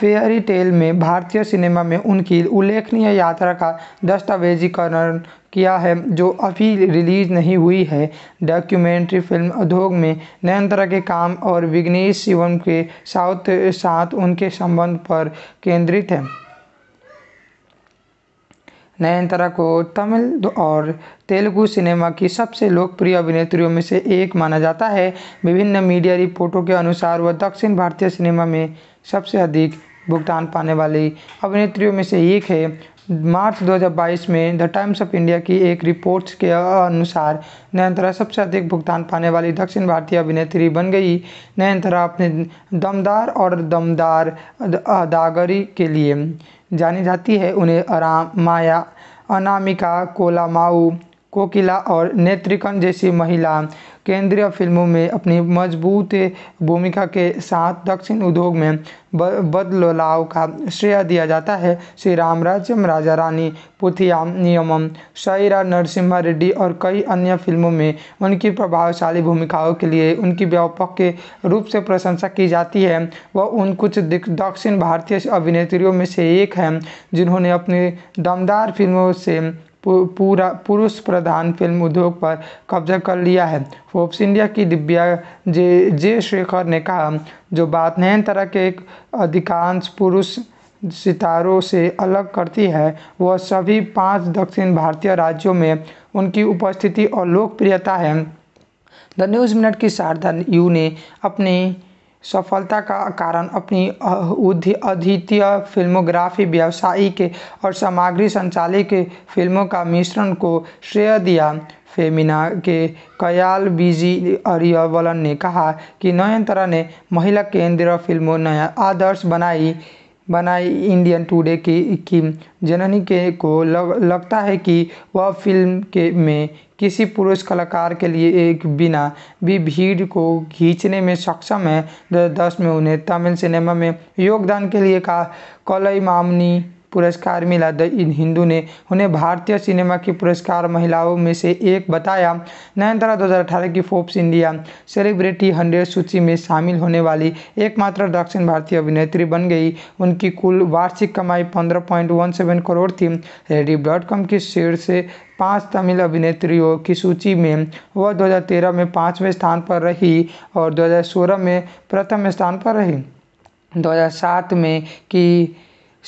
fairy tale में भारतीय सिनेमा में उनकी उल्लेखनीय यात्रा का दस्तावेज़ीकरण किया है जो अभी रिलीज़ नहीं हुई है डॉक्यूमेंट्री फिल्म उद्योग में नयनतारा के काम और विघ्नेश शिवम के साथ साथ उनके संबंध पर केंद्रित है नयनतरा को तमिल और तेलुगु सिनेमा की सबसे लोकप्रिय अभिनेत्रियों में से एक माना जाता है विभिन्न मीडिया रिपोर्टों के अनुसार वह दक्षिण भारतीय सिनेमा में सबसे अधिक भुगतान पाने वाली अभिनेत्रियों में से एक है मार्च 2022 में द टाइम्स ऑफ इंडिया की एक रिपोर्ट के अनुसार नयनतारा सबसे अधिक भुगतान पाने वाली दक्षिण भारतीय अभिनेत्री बन गई नयनतारा अपने दमदार और दमदार अदागरी के लिए जानी जाती है उन्हें आराम माया अनामिका कोलामाऊ कोकिला और नेत्रिकन जैसी महिला केंद्रीय फिल्मों में अपनी मजबूत भूमिका के साथ दक्षिण उद्योग में बदलाव का श्रेय दिया जाता है श्री राम राज्यम राजा रानी पुथिया नियमम शायरा नरसिम्हा रेड्डी और कई अन्य फिल्मों में उनकी प्रभावशाली भूमिकाओं के लिए उनकी व्यापक के रूप से प्रशंसा की जाती है वह उन कुछ दक्षिण भारतीय अभिनेत्रियों में से एक हैं जिन्होंने अपनी दमदार फिल्मों से पूरा पुरुष प्रधान फिल्म उद्योग पर कब्जा कर लिया है फोर्ब्स इंडिया की दिव्या जे जे शेखर ने कहा जो बात नए तरह के अधिकांश पुरुष सितारों से अलग करती है वह सभी पांच दक्षिण भारतीय राज्यों में उनकी उपस्थिति और लोकप्रियता है द न्यूज़ मिनट की शारदा यू ने अपनी सफलता का कारण अपनी अद्वितीय फिल्मोग्राफी व्यावसायिक और सामग्री संचालित फिल्मों का मिश्रण को श्रेय दिया फेमिना के कयाल बीजी अरियवलन ने कहा कि नयनतारा ने महिला केंद्र फिल्मों नया आदर्श बनाई बनाई इंडियन टुडे की की जननी के को लग, लगता है कि वह फिल्म के में किसी पुरुष कलाकार के लिए एक बिना भी भीड़ को खींचने में सक्षम है दो हज़ार दस में उन्हें तमिल सिनेमा में योगदान के लिए का कलई मामनी पुरस्कार मिला द इन हिंदू ने उन्हें भारतीय सिनेमा की पुरस्कार महिलाओं में से एक बताया नयनतारा 2018 की फोर्ब्स इंडिया सेलिब्रिटी हंड्रेड सूची में शामिल होने वाली एकमात्र दक्षिण भारतीय अभिनेत्री बन गई उनकी कुल वार्षिक कमाई पंद्रह करोड़ थी रेडी डॉट कॉम की शीर्ष पांच तमिल अभिनेत्रियों की सूची में वह 2013 में पाँचवें स्थान पर रही और 2016 में प्रथम स्थान पर रही 2007 में की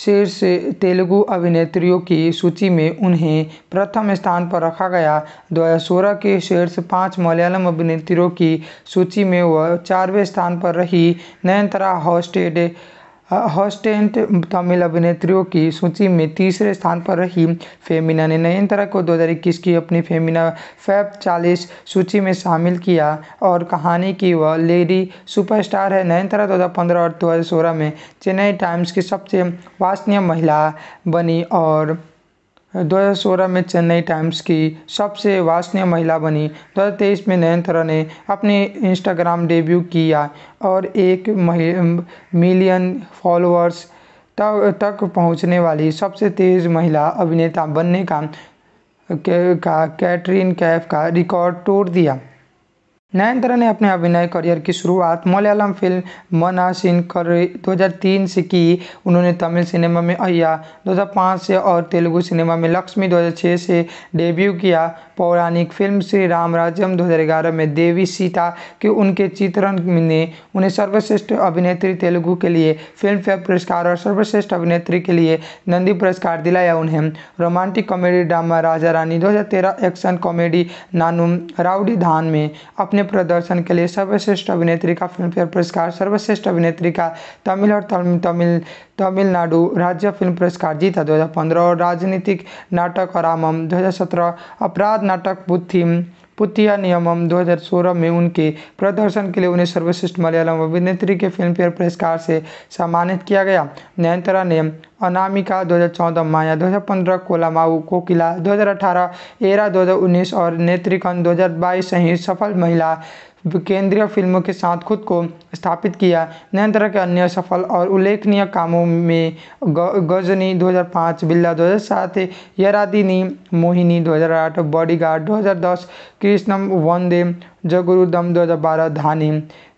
शीर्ष तेलुगु अभिनेत्रियों की सूची में उन्हें प्रथम स्थान पर रखा गया दो हज़ार सोलह के शीर्ष पाँच मलयालम अभिनेत्रियों की सूची में वह चारवें स्थान पर रही नयनतरा हॉस्टेड हॉस्टेंट तमिल अभिनेत्रियों की सूची में तीसरे स्थान पर रही फेमिना ने नयन तरह को 2021 की अपनी फेमिना फैब 40 सूची में शामिल किया और कहानी की वह लेडी सुपरस्टार है हज़ार पंद्रह और 2016 में चेन्नई टाइम्स की सबसे वासनीय महिला बनी और 2016 में चेन्नई टाइम्स की सबसे वासनीय महिला बनी 2023 में नयनतारा ने अपने इंस्टाग्राम डेब्यू किया और एक मिलियन फॉलोअर्स तक पहुंचने वाली सबसे तेज महिला अभिनेता बनने का, का कैटरीन कैफ का रिकॉर्ड तोड़ दिया नयनतारा ने अपने अभिनय करियर की शुरुआत मलयालम फिल्म सिंह कर दो से की उन्होंने तमिल सिनेमा में अय्या 2005 से और तेलुगु सिनेमा में लक्ष्मी 2006 से डेब्यू किया पौराणिक फिल्म श्री राम राज्यम दो में देवी सीता के उनके चित्रण ने उन्हें सर्वश्रेष्ठ अभिनेत्री तेलुगु के लिए फिल्मफेयर पुरस्कार और सर्वश्रेष्ठ अभिनेत्री के लिए नंदी पुरस्कार दिलाया उन्हें romantic comedy drama Raja Rani 2013 action comedy Naanum Rowdy Dhaan में अपने प्रदर्शन के लिए सर्वश्रेष्ठ अभिनेत्री का फिल्मफेयर पुरस्कार सर्वश्रेष्ठ अभिनेत्री का तमिल और तमिल तमिलनाडु राज्य फिल्म पुरस्कार जीता 2015 और राजनीतिक नाटक आरामम 2017 अपराध नाटक बुद्धिम पुतिया नियमम 2016 में उनके प्रदर्शन के लिए उन्हें सर्वश्रेष्ठ मलयालम अभिनेत्री के फिल्मफेयर पुरस्कार से सम्मानित किया गया नयनतरा ने अनामिका 2014 माया 2015 कोलामाऊ कोकिला 2018 एरा 2019 और नेत्रिकन 2022 सहित सफल महिला केंद्रीय फिल्मों के साथ खुद को स्थापित किया नयनतारा के अन्य सफल और उल्लेखनीय कामों में गजनी 2005 बिल्ला 2007 यरादिनी मोहिनी 2008 बॉडीगार्ड 2010 कृष्णम वंदे जगुरुदम 2012 धानी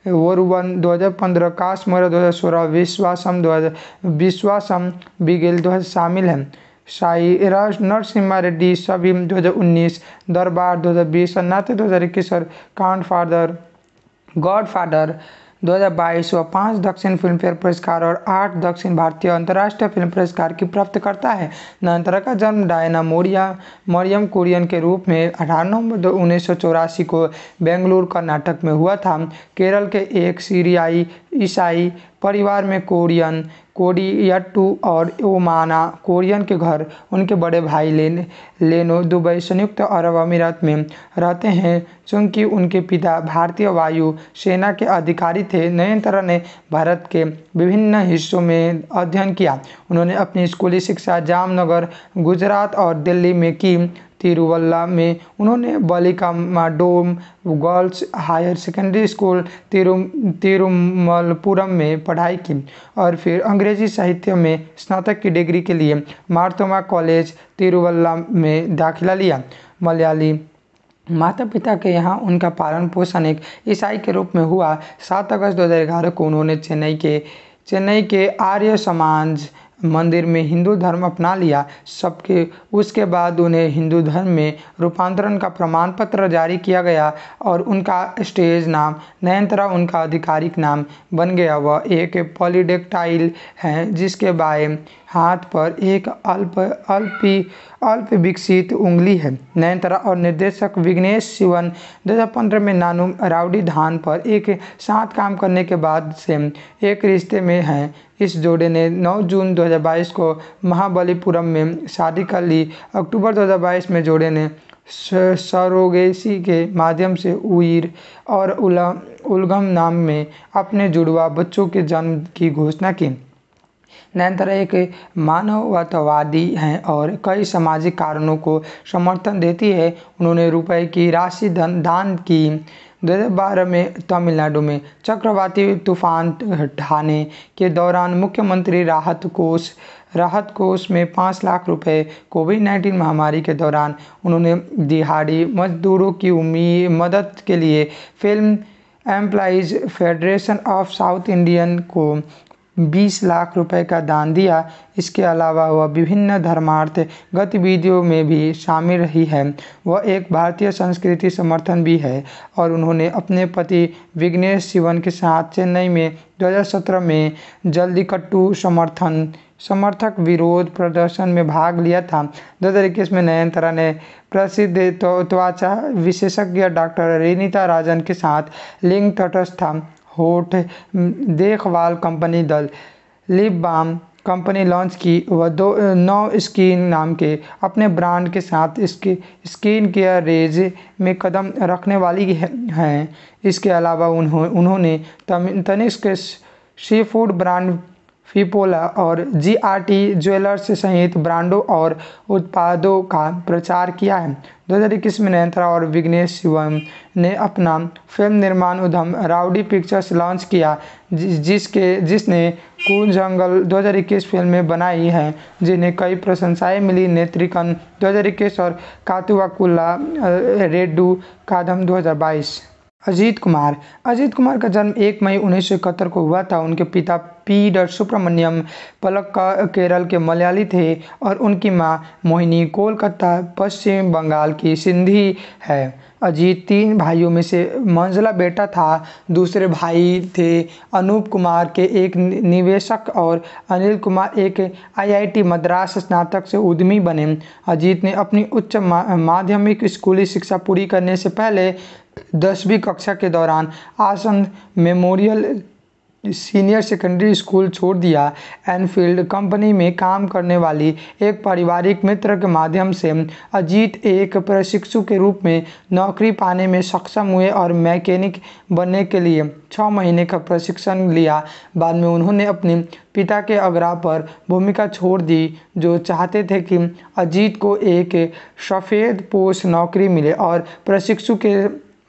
वरुवन 2015 काश्मीर 2016 विश्वासम 2000 विश्वासम बिगेल 2000 शामिल हैं शाइरा नरसिम्हा रेड्डी सभी उन्नीस दरबार दो हज़ार इक्कीस और काउंट फादर गॉड फादर बाईस व पाँच दक्षिण फिल्म फेयर पुरस्कार और आठ दक्षिण भारतीय अंतर्राष्ट्रीय फिल्म पुरस्कार की प्राप्तकर्ता है नयनतारा का जन्म डायना मोरिया मरियम कुरियन के रूप में अठारह नवंबर दो उन्नीस को बेंगलुरु कर्नाटक में हुआ था केरल के एक सीरियाई ईसाई परिवार में कोरियन कोरियट्टू और ओमाना कोरियन के घर उनके बड़े भाई लेन लेनो दुबई संयुक्त अरब अमीरात में रहते हैं चूँकि उनके पिता भारतीय वायु सेना के अधिकारी थे नयनतारा ने भारत के विभिन्न हिस्सों में अध्ययन किया उन्होंने अपनी स्कूली शिक्षा जामनगर गुजरात और दिल्ली में की तिरुवल्ला में उन्होंने Balika Madom girls higher secondary school Thiru Thiruvananthapuram में पढ़ाई की और फिर अंग्रेजी साहित्य में स्नातक की डिग्री के लिए मारतोमा कॉलेज तिरुवल्ला में दाखिला लिया मलयाली माता पिता के यहाँ उनका पालन पोषण एक ईसाई के रूप में हुआ सात अगस्त दो को उन्होंने चेन्नई के चेन्नई के आर्य समाज मंदिर में हिंदू धर्म अपना लिया सबके उसके बाद उन्हें हिंदू धर्म में रूपांतरण का प्रमाण पत्र जारी किया गया और उनका स्टेज नाम नयनतरा उनका आधिकारिक नाम बन गया वह एक पॉलीडेक्टाइल है जिसके बाय हाथ पर एक अल्प अल्पी अल्प विकसित उंगली है नयनतरा और निर्देशक विघ्नेश शिवन दो में नानू राउडी धान पर एक साथ काम करने के बाद से एक रिश्ते में हैं इस जोड़े ने 9 जून 2022 को महाबलीपुरम में शादी कर ली अक्टूबर 2022 में जोड़े ने सरोगेसी के माध्यम से उइर और उला उलगम नाम में अपने जुड़वा बच्चों के जन्म की घोषणा की नयनतारा एक मानवतावादी हैं और कई सामाजिक कारणों को समर्थन देती है उन्होंने रुपए की राशि धन दान की 2012 में तमिलनाडु में चक्रवाती तूफान ढाने के दौरान मुख्यमंत्री राहत कोष राहत कोष में पाँच लाख रुपए कोविड नाइन्टीन महामारी के दौरान उन्होंने दिहाड़ी मजदूरों की उम्मीद मदद के लिए film employees federation of south Indian को बीस लाख रुपए का दान दिया इसके अलावा वह विभिन्न धर्मार्थ गतिविधियों में भी शामिल रही है वह एक भारतीय संस्कृति समर्थन भी है और उन्होंने अपने पति विघ्नेश शिवन के साथ चेन्नई में 2017 में जल्दी कट्टू समर्थन समर्थक विरोध प्रदर्शन में भाग लिया था दो हज़ार इक्कीस में नयनतारा ने प्रसिद्ध त्वचा विशेषज्ञ डॉक्टर रेनिता राजन के साथ लिंग तटस्थ होठ देखभाल कंपनी दल लिप बाम कंपनी लॉन्च की व दो नौ स्किन नाम के अपने ब्रांड के साथ इसके स्किन केयर रेज में कदम रखने वाली हैं इसके अलावा उन्हों उन्होंने Tanishq sea food brand Fipola और जीआरटी ज्वेलर्स सहित ब्रांडों और उत्पादों का प्रचार किया है 2021 में नयंत्रा और विघ्नेश शिवम ने अपना फिल्म निर्माण उद्यम राउडी पिक्चर्स लॉन्च किया जिसके जिसने कून जंगल 2021 में बनाई हैं जिन्हें कई प्रशंसाएं मिली नेत्रिकन 2021 और कातुआकुल्ला रेड्डू कादम 2022 अजीत कुमार अजीत कुमार का जन्म 1 मई उन्नीस को हुआ था उनके पिता पी डर सुब्रमण्यम पलक केरल के मलयाली थे और उनकी मां मोहिनी कोलकाता पश्चिम बंगाल की सिंधी है अजीत तीन भाइयों में से मंजला बेटा था दूसरे भाई थे अनूप कुमार के एक निवेशक और अनिल कुमार एक आईआईटी मद्रास स्नातक से उद्यमी बने अजीत ने अपनी उच्च माध्यमिक स्कूली शिक्षा पूरी करने से पहले दसवीं कक्षा के दौरान Asan memorial senior secondary school छोड़ दिया एनफील्ड कंपनी में काम करने वाली एक पारिवारिक मित्र के माध्यम से अजीत एक प्रशिक्षु के रूप में नौकरी पाने में सक्षम हुए और मैकेनिक बनने के लिए छः महीने का प्रशिक्षण लिया बाद में उन्होंने अपने पिता के आग्रह पर भूमिका छोड़ दी जो चाहते थे कि अजीत को एक सफ़ेद पोष नौकरी मिले और प्रशिक्षु के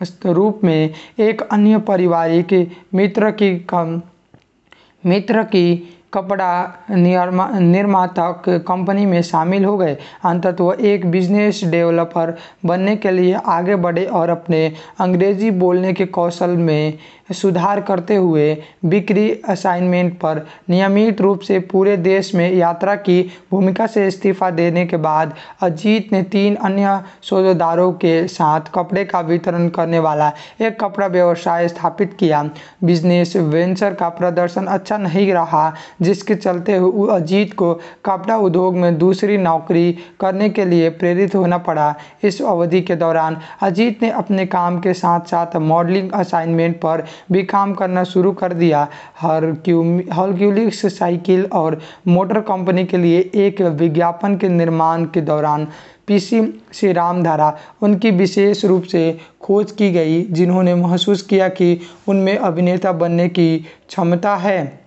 स्वरूप में एक अन्य पारिवारिक मित्र की कम मित्र की कपड़ा निर्मा निर्माता कंपनी में शामिल हो गए अंततः वह एक बिजनेस डेवलपर बनने के लिए आगे बढ़े और अपने अंग्रेजी बोलने के कौशल में सुधार करते हुए बिक्री असाइनमेंट पर नियमित रूप से पूरे देश में यात्रा की भूमिका से इस्तीफा देने के बाद अजीत ने तीन अन्य सौदेदारों के साथ कपड़े का वितरण करने वाला एक कपड़ा व्यवसाय स्थापित किया बिजनेस वेंचर का प्रदर्शन अच्छा नहीं रहा जिसके चलते अजीत को कपड़ा उद्योग में दूसरी नौकरी करने के लिए प्रेरित होना पड़ा इस अवधि के दौरान अजीत ने अपने काम के साथ साथ मॉडलिंग असाइनमेंट पर भी काम करना शुरू कर दिया हॉलक्यूलिक्स साइकिल और मोटर कंपनी के लिए एक विज्ञापन के निर्माण के दौरान पीसी से रामधारा उनकी विशेष रूप से खोज की गई जिन्होंने महसूस किया कि उनमें अभिनेता बनने की क्षमता है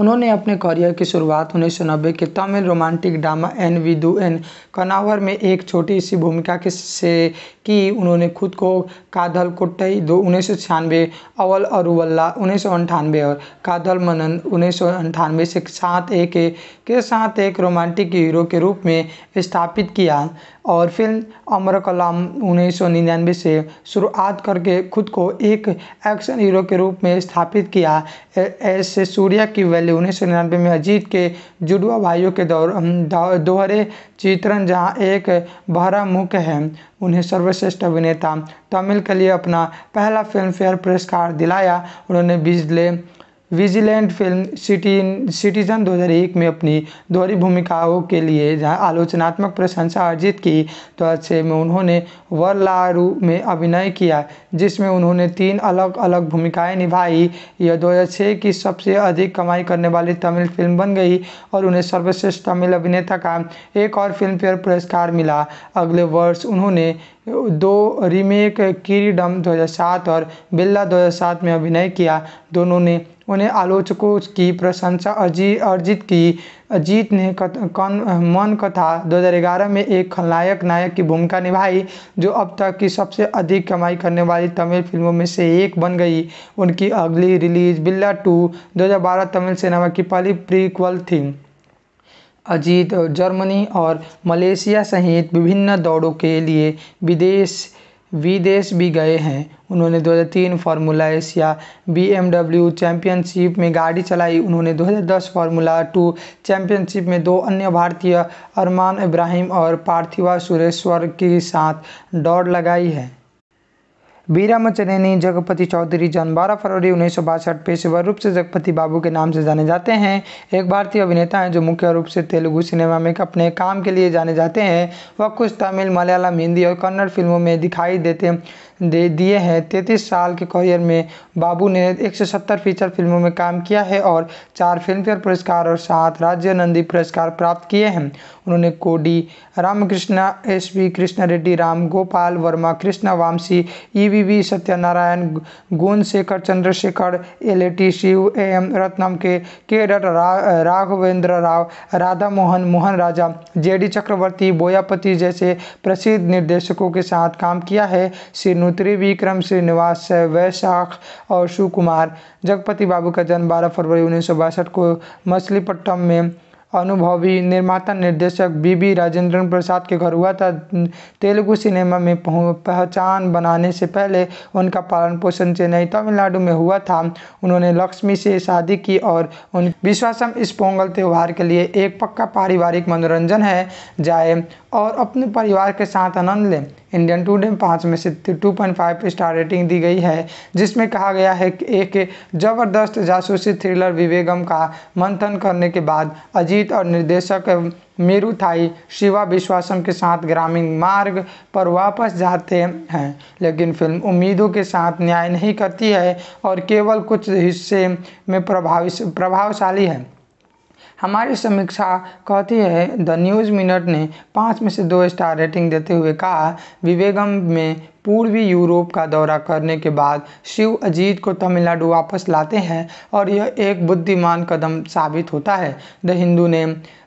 उन्होंने अपने करियर की शुरुआत उन्नीस सौ नब्बे के Tamil romantic drama N Veedu N Kanavar में एक छोटी सी भूमिका के से की उन्होंने खुद को कादल कोट्टई दो उन्नीस सौ छियानवे अवल अरुवल्ला उन्नीस सौ अंठानवे और कादल मनन उन्नीस सौ अंठानवे से साथ एक के साथ एक रोमांटिक हीरो के रूप में स्थापित किया और फिल्म अमर कलाम उन्नीस सौ निन्यानवे से शुरुआत करके खुद को एक एक्शन हीरो के रूप में स्थापित किया ऐसे सूर्या की पहले उन्नीस सौ निन्यानवे में अजीत के जुड़वा भाइयों के दौर दोहरे चित्रण जहां एक बहरा मुख है उन्हें सर्वश्रेष्ठ अभिनेता तमिल के लिए अपना पहला फिल्मफेयर पुरस्कार दिलाया उन्होंने बिजले विजिलेंट फिल्म सिटी सिटीजन 2001 में अपनी दोहरी भूमिकाओं के लिए जहां आलोचनात्मक प्रशंसा अर्जित की तो अच्छे में उन्होंने वरलारू में अभिनय किया जिसमें उन्होंने तीन अलग अलग भूमिकाएं निभाई यह 2006 की सबसे अधिक कमाई करने वाली तमिल फिल्म बन गई और उन्हें सर्वश्रेष्ठ तमिल अभिनेता का एक और फिल्म फेयर पुरस्कार मिला अगले वर्ष उन्होंने दो रीमेक किरीडम 2007 और बिल्ला 2007 में अभिनय किया दोनों ने उन्हें आलोचकों की प्रशंसा अजी अर्जित की अजीत ने कत, कन, मन कथा 2011 में एक खलनायक नायक की भूमिका निभाई जो अब तक की सबसे अधिक कमाई करने वाली तमिल फिल्मों में से एक बन गई उनकी अगली रिलीज बिल्ला टू 2012 तमिल सिनेमा की पहली प्रीक्वल थी अजीत जर्मनी और मलेशिया सहित विभिन्न दौड़ों के लिए विदेश विदेश भी गए हैं उन्होंने 2003 फार्मूला एशिया बीएमडब्ल्यू चैंपियनशिप में गाड़ी चलाई उन्होंने 2010 फार्मूला टू चैंपियनशिप में दो अन्य भारतीय अरमान इब्राहिम और पार्थिवा सुरेश्वर के साथ दौड़ लगाई है वीरामचरे ने जगपति चौधरी जन्म 12 फरवरी उन्नीस सौ बासठ पेशेवर रूप से जगपति बाबू के नाम से जाने जाते हैं एक भारतीय अभिनेता हैं जो मुख्य रूप से तेलुगु सिनेमा में अपने काम के लिए जाने जाते हैं वह कुछ तमिल मलयालम हिंदी और कन्नड़ फिल्मों में दिखाई देते दे दिए हैं तैंतीस साल के करियर में बाबू ने एक सौ सत्तर फीचर फिल्मों में काम किया है और चार फिल्मफेयर पुरस्कार और सात राज्य नंदी पुरस्कार प्राप्त किए हैं उन्होंने Kodi Ramakrishna S V Krishna Reddy Ram Gopal Varma Krishna Vamsi E V V Satyanarayana Gunasekhar Chandrasekhar L A T Siva A M Ratnam K K dot रा, राघवेंद्र राव राधा मोहन मोहन राजा जे डी चक्रवर्ती बोयापति जैसे प्रसिद्ध निर्देशकों के साथ काम किया है सिरनु अग्नोत्री विक्रम श्रीनिवास वैशाख और सुकुमार जगपति बाबू का जन्म बारह फरवरी उन्नीस को मछलीपट्टम में अनुभवी निर्माता निर्देशक बीबी राजेंद्रन प्रसाद के घर हुआ था तेलुगु सिनेमा में पहचान बनाने से पहले उनका पालन पोषण चेन्नई तमिलनाडु में हुआ था उन्होंने लक्ष्मी से शादी की और उन विश्वासम इस पोंगल त्यौहार के लिए एक पक्का पारिवारिक मनोरंजन है जाए और अपने परिवार के साथ आनंद लें इंडियन टूडे में पाँच में से two point five star rating दी गई है जिसमें कहा गया है कि एक जबरदस्त जासूसी थ्रिलर विवेगम का मंथन करने के बाद अजीत और निर्देशक मेरू थाई शिवा विश्वासम के साथ ग्रामीण मार्ग पर वापस जाते हैं लेकिन फिल्म उम्मीदों के साथ न्याय नहीं करती है और केवल कुछ हिस्से में प्रभावित प्रभावशाली है हमारी समीक्षा कहती है द न्यूज़ मिनट ने पाँच में से दो स्टार रेटिंग देते हुए कहा विवेगम में पूर्वी यूरोप का दौरा करने के बाद शिव अजीत को तमिलनाडु वापस लाते हैं और यह एक बुद्धिमान कदम साबित होता है द हिंदू ने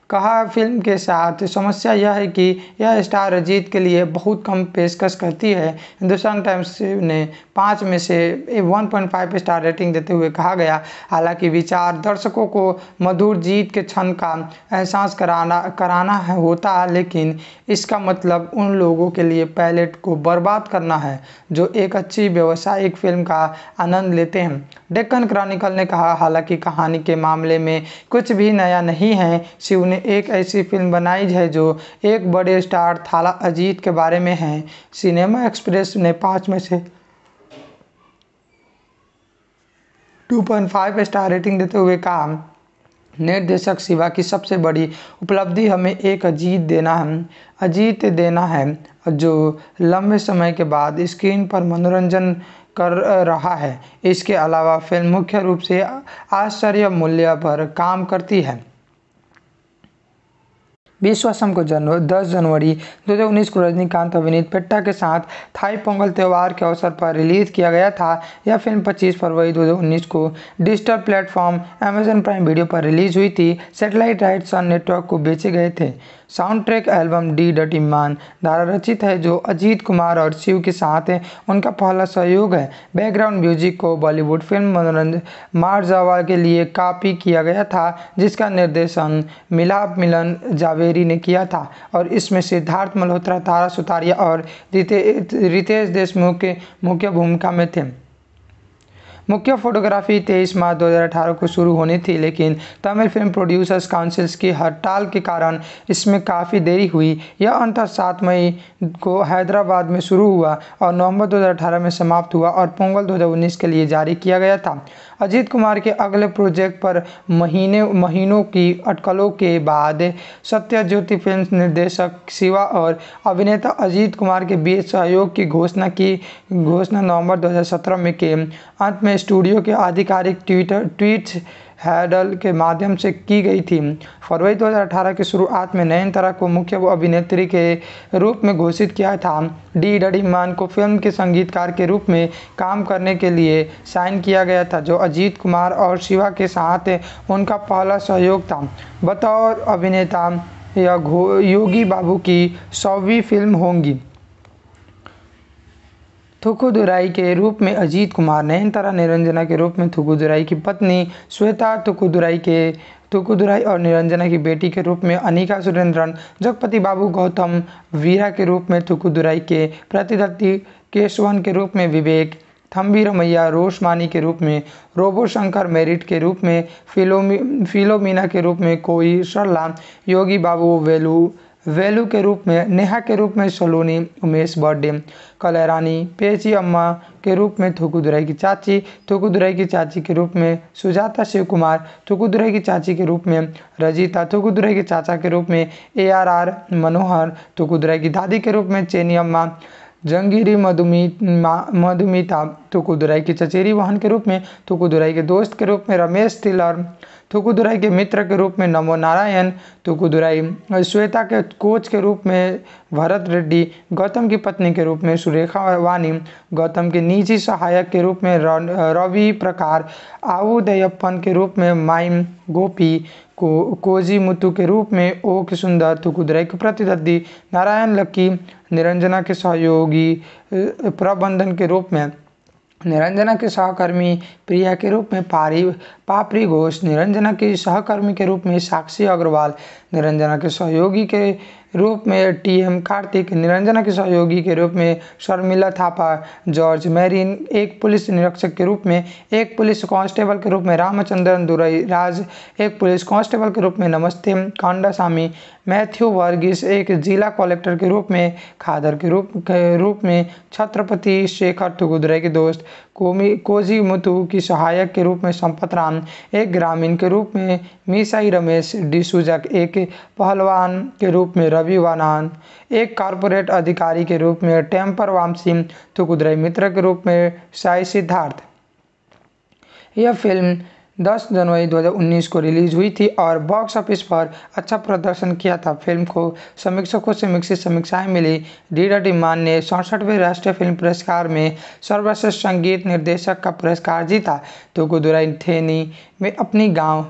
कहा फिल्म के साथ समस्या यह है कि यह स्टार अजीत के लिए बहुत कम पेशकश करती है हिंदुस्तान टाइम्स ने पाँच में से 1.5 स्टार रेटिंग देते हुए कहा गया हालांकि विचार दर्शकों को मधुर जीत के क्षण का एहसास कराना कराना है होता है लेकिन इसका मतलब उन लोगों के लिए पैलेट को बर्बाद करना है जो एक अच्छी व्यवसायिक फिल्म का आनंद लेते हैं डेक्कन क्रॉनिकल ने कहा हालांकि कहानी के मामले में कुछ भी नया नहीं है शिव ने ने एक ऐसी फिल्म बनाई है जो एक बड़े स्टार थाला अजीत के बारे में है सिनेमा एक्सप्रेस ने पाँच में से 2.5 स्टार रेटिंग देते हुए कहा निर्देशक शिवा की सबसे बड़ी उपलब्धि हमें एक अजीत देना है अजीत देना है जो लंबे समय के बाद स्क्रीन पर मनोरंजन कर रहा है इसके अलावा फिल्म मुख्य रूप से आश्चर्य मूल्य पर काम करती है विश्व असम को जन्म दस जनवरी 2019 को रजनीकांत अभिनीत पेट्टा के साथ थाई पोंगल त्यौहार के अवसर पर रिलीज किया गया था यह फिल्म 25 फरवरी 2019 को digital platform Amazon Prime video पर रिलीज हुई थी सेटेलाइट राइट्स और नेटवर्क को बेचे गए थे sound track album D dot Imman द्वारा रचित है जो अजीत कुमार और शिव के साथ है उनका पहला सहयोग है बैकग्राउंड म्यूजिक को बॉलीवुड फिल्म मनोरंजन मारजावा के लिए कापी किया गया था जिसका निर्देशन मिलाप मिलन जावेरी ने किया था और इसमें सिद्धार्थ मल्होत्रा तारा सुतारिया और रितेश देशमुख के मुख्य भूमिका में थे मुख्य फोटोग्राफी 23 मार्च 2018 को शुरू होनी थी लेकिन तमिल फिल्म प्रोड्यूसर्स काउंसिल्स की हड़ताल के कारण इसमें काफ़ी देरी हुई यह अंतर सात मई को हैदराबाद में शुरू हुआ और नवंबर 2018 में समाप्त हुआ और पोंगल 2019 के लिए जारी किया गया था अजीत कुमार के अगले प्रोजेक्ट पर महीने महीनों की अटकलों के बाद सत्य ज्योति फिल्म निर्देशक शिवा और अभिनेता अजीत कुमार के बीच सहयोग की घोषणा की घोषणा नवंबर 2017 में के अंत में स्टूडियो के आधिकारिक ट्विटर ट्वीट हैडल के माध्यम से की गई थी फरवरी 2018 की शुरुआत में नयनतारा को मुख्य अभिनेत्री के रूप में घोषित किया था डी डडीमान को फिल्म के संगीतकार के रूप में काम करने के लिए साइन किया गया था जो अजीत कुमार और शिवा के साथ उनका पहला सहयोग था बतौर अभिनेता यह योगी बाबू की सौवीं फिल्म होंगी थुकुदुराई के रूप में अजीत कुमार नयनतारा निरंजना के रूप में थुकुदुराई की पत्नी श्वेता थुकुदुराई के थुकुदुराई और निरंजना की बेटी के रूप में अनिका सुरेंद्रन जगपति बाबू गौतम वीरा के रूप में थुकुदुराई के प्रतिदत्ति केशवन के रूप में विवेक थम्बी रमैया रोशमानी के रूप में रोबो शंकर मेरिट के रूप में फिलोमी फिलोमीना के रूप में कोई सरला योगी बाबू वेलू वेलू के रूप में नेहा के रूप में सलोनी उमेश बर्डे कलरानी पेची अम्मा के रूप में थुकुदुराई की चाची थुकुदुराई की चाची के रूप में सुजाता शिव कुमार थुकुदुराई की चाची के रूप में रजिता थुकुदुराई के चाचा के रूप में ए आर आर मनोहर थुकुदुराई की दादी के रूप में चेनी अम्मा जंगीरी मधुमी मधुमिता तुकुदुराई की चचेरी वाहन के रूप में तुकुदुराई के दोस्त के रूप में रमेश तिलर थुकुदुराई के मित्र के रूप में नमो नारायण थुकुदुराई श्वेता के कोच के रूप में भरत रेड्डी गौतम की पत्नी के रूप में सुरेखा वानी गौतम के निजी सहायक के रूप में रवि प्रकार आऊदयप्पन के रूप में माइम गोपी को कोजी मुतु के रूप में ओ के सुंदर थुकुदुराई के प्रतिद्वंदी नारायण लक्की निरंजना के सहयोगी प्रबंधन के रूप में निरंजना के सहकर्मी प्रिया के रूप में पारी पापरी घोष निरंजना के सहकर्मी के रूप में साक्षी अग्रवाल निरंजना के सहयोगी के रूप में टी एम कार्तिक निरंजन के सहयोगी के रूप में शर्मिला थापा जॉर्ज मैरिन एक पुलिस निरीक्षक के रूप में एक पुलिस कांस्टेबल के रूप में रामचंद्रन दुरई राज एक पुलिस कांस्टेबल के रूप में नमस्ते कांडासामी मैथ्यू वर्गीस एक जिला कलेक्टर के रूप में खादर के रूप के रूप में छत्रपति शेखर ठुगुदरे के दोस्त कोमी कोजी मुतु की सहायक के रूप में संपत राम एक ग्रामीण के रूप में मीसाई रमेश डिसूजक एक पहलवान के रूप में रवि रवि वानान एक कॉरपोरेट अधिकारी के रूप में टेम्पर वामसिम तो कुदरई मित्र के रूप में साई सिद्धार्थ यह फिल्म दस जनवरी 2019 को रिलीज़ हुई थी और बॉक्स ऑफिस पर अच्छा प्रदर्शन किया था फिल्म को समीक्षकों से मिक्सित समीक्षाएं मिली डीडा डिमान ने सड़सठवें राष्ट्रीय फिल्म पुरस्कार में सर्वश्रेष्ठ संगीत निर्देशक का पुरस्कार जीता थेनी में अपनी गांव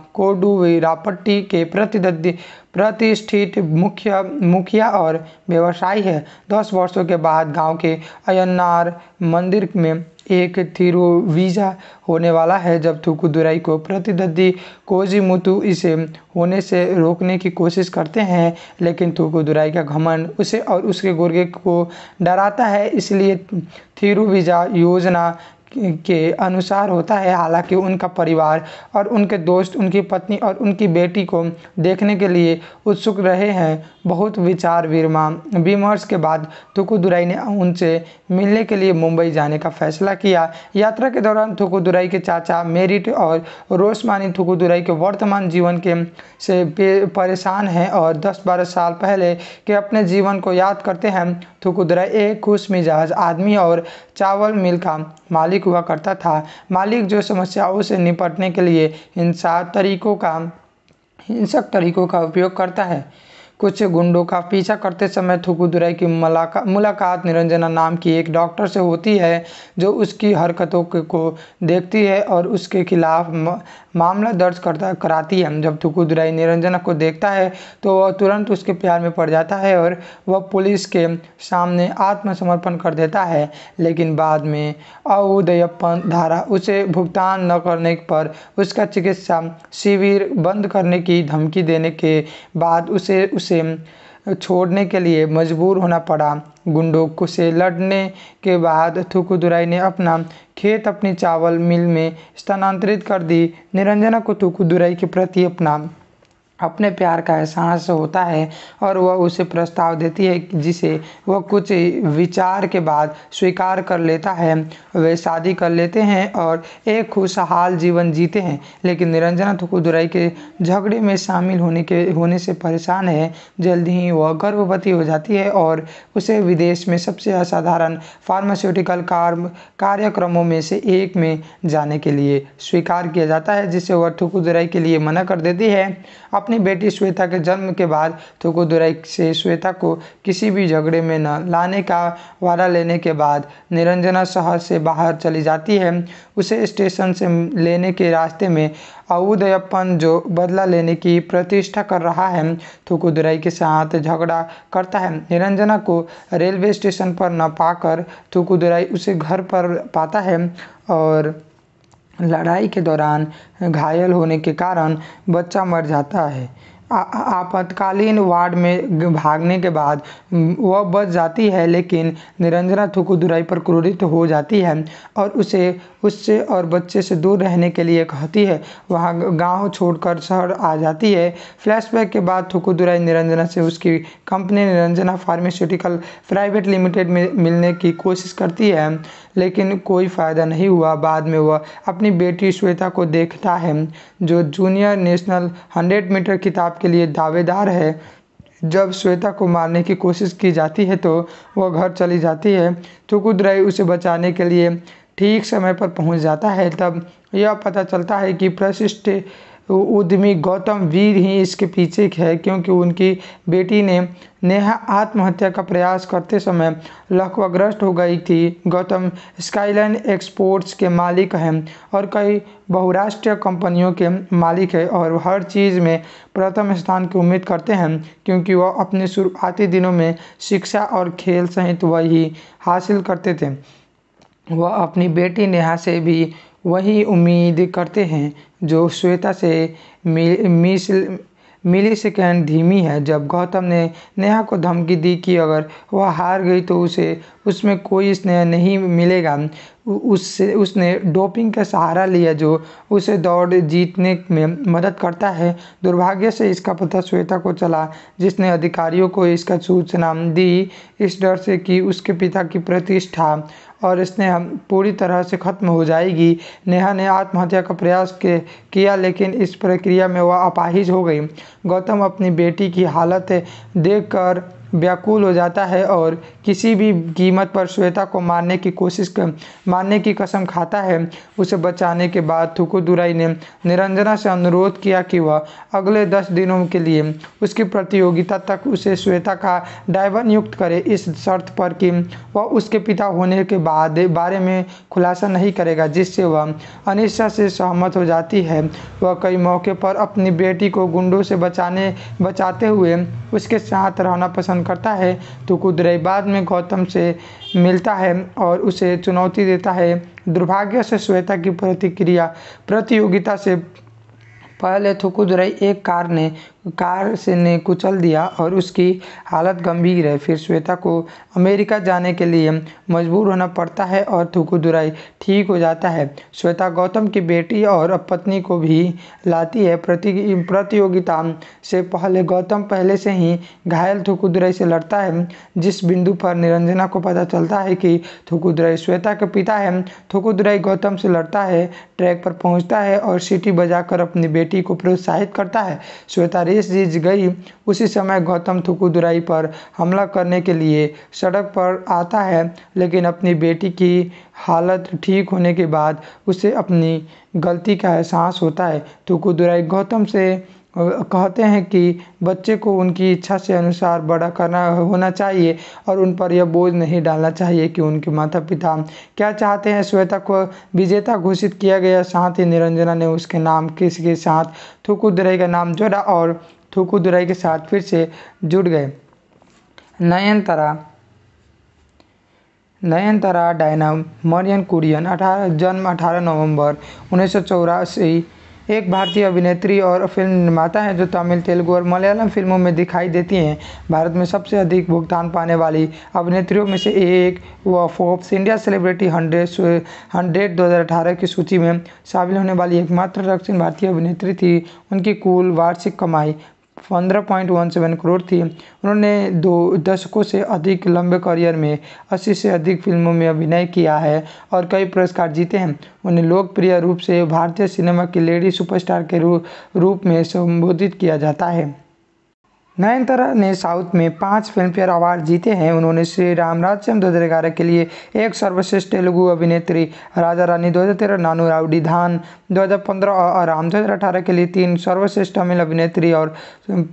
रापट्टी के प्रतिद्वंदी प्रतिष्ठित मुख्य मुखिया और व्यवसायी है दस वर्षों के बाद गांव के अयनार मंदिर में एक थिरोवीजा होने वाला है जब थुकुदुराई को प्रतिद्वंदी कोजीमुतु इसे होने से रोकने की कोशिश करते हैं लेकिन थुकुदुराई का घमंड उसे और उसके गुर्गे को डराता है इसलिए थिरुवीजा योजना के अनुसार होता है हालांकि उनका परिवार और उनके दोस्त उनकी पत्नी और उनकी बेटी को देखने के लिए उत्सुक रहे हैं बहुत विचार विरमा विमर्श के बाद थुकुदुराई ने उनसे मिलने के लिए मुंबई जाने का फैसला किया यात्रा के दौरान थुकुदुराई के चाचा मेरिट और रोशमानी थुकुदुराई के वर्तमान जीवन के से परेशान हैं और दस बारह साल पहले के अपने जीवन को याद करते हैं तो कुदरा एक खुश मिजाज आदमी और चावल मिल का मालिक हुआ करता था मालिक जो समस्याओं से निपटने के लिए हिंसात तरीकों का हिंसक तरीकों का उपयोग करता है कुछ गुंडों का पीछा करते समय थुकुदुराई तो की मुलाका मुलाकात निरंजना नाम की एक डॉक्टर से होती है जो उसकी हरकतों को देखती है और उसके खिलाफ मामला दर्ज करता कराती है जब थुकुदुराई निरंजना को देखता है तो वह तुरंत उसके प्यार में पड़ जाता है और वह पुलिस के सामने आत्मसमर्पण कर देता है लेकिन बाद में अवदयपन धारा उसे भुगतान न करने पर उसका चिकित्सा शिविर बंद करने की धमकी देने के बाद उसे उसे छोड़ने के लिए मजबूर होना पड़ा गुंडों से लड़ने के बाद थुकुदुराई ने अपना खेत अपनी चावल मिल में स्थानांतरित कर दी निरंजना को थुकुदुराई के प्रति अपना अपने प्यार का एहसास होता है और वह उसे प्रस्ताव देती है जिसे वह कुछ विचार के बाद स्वीकार कर लेता है वे शादी कर लेते हैं और एक खुशहाल जीवन जीते हैं लेकिन निरंजना थकुदुराई तो के झगड़े में शामिल होने के होने से परेशान है जल्द ही वह गर्भवती हो जाती है और उसे विदेश में सबसे असाधारण फार्मास्यूटिकल कार्यक्रमों में से एक में जाने के लिए स्वीकार किया जाता है जिसे वह थकुदुराई के लिए मना कर देती है अपने अपनी बेटी श्वेता के जन्म के बाद थुकुदुराई तो से श्वेता को किसी भी झगड़े में न लाने का वादा लेने के बाद निरंजना शहर से बाहर चली जाती है उसे स्टेशन से लेने के रास्ते में अवुदयप्पन जो बदला लेने की प्रतिष्ठा कर रहा है थुकुदुराई तो के साथ झगड़ा करता है निरंजना को रेलवे स्टेशन पर न पाकर थुकुदुराई तो उसे घर पर पाता है और लड़ाई के दौरान घायल होने के कारण बच्चा मर जाता है आपातकालीन वार्ड में भागने के बाद वह बच जाती है लेकिन निरंजना थुकुदुराई पर क्रोधित हो जाती है और उसे उससे और बच्चे से दूर रहने के लिए कहती है वहाँ गांव छोड़कर शहर आ जाती है फ्लैशबैक के बाद थुकुदुराई निरंजना से उसकी company Niranjana pharmaceutical private limited में मिलने की कोशिश करती है लेकिन कोई फ़ायदा नहीं हुआ बाद में वह अपनी बेटी श्वेता को देखता है जो जूनियर नेशनल हंड्रेड मीटर किताब आपके लिए दावेदार है जब श्वेता को मारने की कोशिश की जाती है तो वह घर चली जाती है चुकुद्रई उसे बचाने के लिए ठीक समय पर पहुंच जाता है तब यह पता चलता है कि प्रशिष्ट उद्यमी गौतम वीर ही इसके पीछे है क्योंकि उनकी बेटी ने नेहा आत्महत्या का प्रयास करते समय लकवाग्रस्त हो गई थी गौतम स्काईलाइन एक्सपोर्ट्स के मालिक हैं और कई बहुराष्ट्रीय कंपनियों के मालिक है और हर चीज़ में प्रथम स्थान की उम्मीद करते हैं क्योंकि वह अपने शुरुआती दिनों में शिक्षा और खेल सहित वही हासिल करते थे वह अपनी बेटी नेहा से भी वही उम्मीद करते हैं जो श्वेता से मिल मिस मिली सेकेंड धीमी है जब गौतम ने नेहा को धमकी दी कि अगर वह हार गई तो उसे उसमें कोई स्नेह नहीं मिलेगा उससे उसने डोपिंग का सहारा लिया जो उसे दौड़ जीतने में मदद करता है दुर्भाग्य से इसका पता श्वेता को चला जिसने अधिकारियों को इसका सूचना दी इस डर से कि उसके पिता की प्रतिष्ठा और इसने हम पूरी तरह से ख़त्म हो जाएगी नेहा ने आत्महत्या का प्रयास के किया लेकिन इस प्रक्रिया में वह अपाहिज हो गई गौतम अपनी बेटी की हालत देखकर व्याकुल हो जाता है और किसी भी कीमत पर श्वेता को मारने की कोशिश कर मारने की कसम खाता है उसे बचाने के बाद थुकुदुराई ने निरंजना से अनुरोध किया कि वह अगले दस दिनों के लिए उसकी प्रतियोगिता तक उसे श्वेता का ड्राइवर नियुक्त करे इस शर्त पर कि वह उसके पिता होने के बाद बारे में खुलासा नहीं करेगा जिससे वह अनिश्चा से सहमत हो जाती है वह कई मौके पर अपनी बेटी को गुंडों से बचाने बचाते हुए उसके साथ रहना पसंद शासन करता है तो कुदरई बाद में गौतम से मिलता है और उसे चुनौती देता है दुर्भाग्य से श्वेता की प्रतिक्रिया प्रतियोगिता से पहले थुकुदुरई तो एक कार ने कार से ने कुचल दिया और उसकी हालत गंभीर है फिर श्वेता को अमेरिका जाने के लिए मजबूर होना पड़ता है और थुकुदुराई ठीक हो जाता है श्वेता गौतम की बेटी और पत्नी को भी लाती है प्रति प्रतियोगिता से पहले गौतम पहले से ही घायल थुकुदुराई से लड़ता है जिस बिंदु पर निरंजना को पता चलता है कि थुकुदुराई श्वेता के पिता है थुकुदुराई गौतम से लड़ता है ट्रैक पर पहुंचता है और सीटी बजाकर अपनी बेटी को प्रोत्साहित करता है श्वेता बारिश रिझ गई उसी समय गौतम थुकुदुराई पर हमला करने के लिए सड़क पर आता है लेकिन अपनी बेटी की हालत ठीक होने के बाद उसे अपनी गलती का एहसास होता है थुकुदुराई गौतम से कहते हैं कि बच्चे को उनकी इच्छा से अनुसार बड़ा करना होना चाहिए और उन पर यह बोझ नहीं डालना चाहिए कि उनके माता पिता क्या चाहते हैं श्वेता को विजेता घोषित किया गया साथ ही निरंजना ने उसके नाम किसके साथ थुकुदुरई का नाम जोड़ा और थुकुदुरई के साथ फिर से जुड़ गए नयनतरा नयनतरा डायना मरियन कुरियन अठारह जन्म अठारह नवंबर उन्नीस एक भारतीय अभिनेत्री और फिल्म निर्माता हैं जो तमिल तेलुगु और मलयालम फिल्मों में दिखाई देती हैं भारत में सबसे अधिक भुगतान पाने वाली अभिनेत्रियों में से एक व Forbes India celebrity hundred hundred दो की सूची में शामिल होने वाली एकमात्र दक्षिण भारतीय अभिनेत्री थी उनकी कुल वार्षिक कमाई पंद्रह पॉइंट वन सेवन करोड़ थी उन्होंने दो दशकों से अधिक लंबे करियर में अस्सी से अधिक फिल्मों में अभिनय किया है और कई पुरस्कार जीते हैं उन्हें लोकप्रिय रूप से भारतीय सिनेमा की लेडी सुपरस्टार के रूप में संबोधित किया जाता है नयनतारा ने साउथ में पाँच फिल्मफेयर अवार्ड जीते हैं उन्होंने श्री राम राज्यम दो हज़ार ग्यारह के लिए एक सर्वश्रेष्ठ तेलुगु अभिनेत्री राजा रानी दो हज़ार तेरह नानू राउडी धान दो हज़ार पंद्रह और राम दो हज़ार अठारह के लिए तीन सर्वश्रेष्ठ तमिल अभिनेत्री और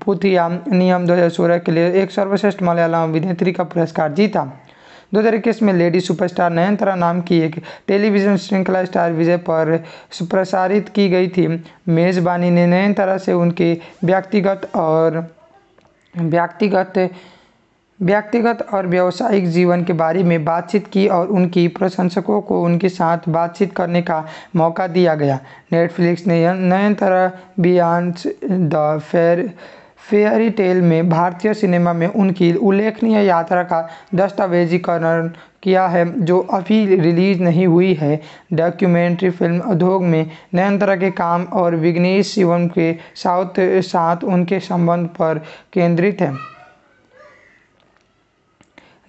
पुथिया नियम दो हज़ार सोलह के लिए एक सर्वश्रेष्ठ मलयालम अभिनेत्री का पुरस्कार जीता दो हज़ार इक्कीस में लेडी सुपरस्टार नयनतारा नाम की एक टेलीविजन श्रृंखला स्टार विजय पर प्रसारित की गई थी मेजबानी ने नयनतारा से उनके व्यक्तिगत और व्यक्तिगत व्यक्तिगत और व्यावसायिक जीवन के बारे में बातचीत की और उनकी प्रशंसकों को उनके साथ बातचीत करने का मौका दिया गया नेटफ्लिक्स ने तरह beyond the fair fairy tale में भारतीय सिनेमा में उनकी उल्लेखनीय यात्रा का दस्तावेजीकरण किया है जो अभी रिलीज़ नहीं हुई है डॉक्यूमेंट्री फिल्म उद्योग में नयनतारा के काम और विघ्नेश शिवम के साथ साथ उनके संबंध पर केंद्रित है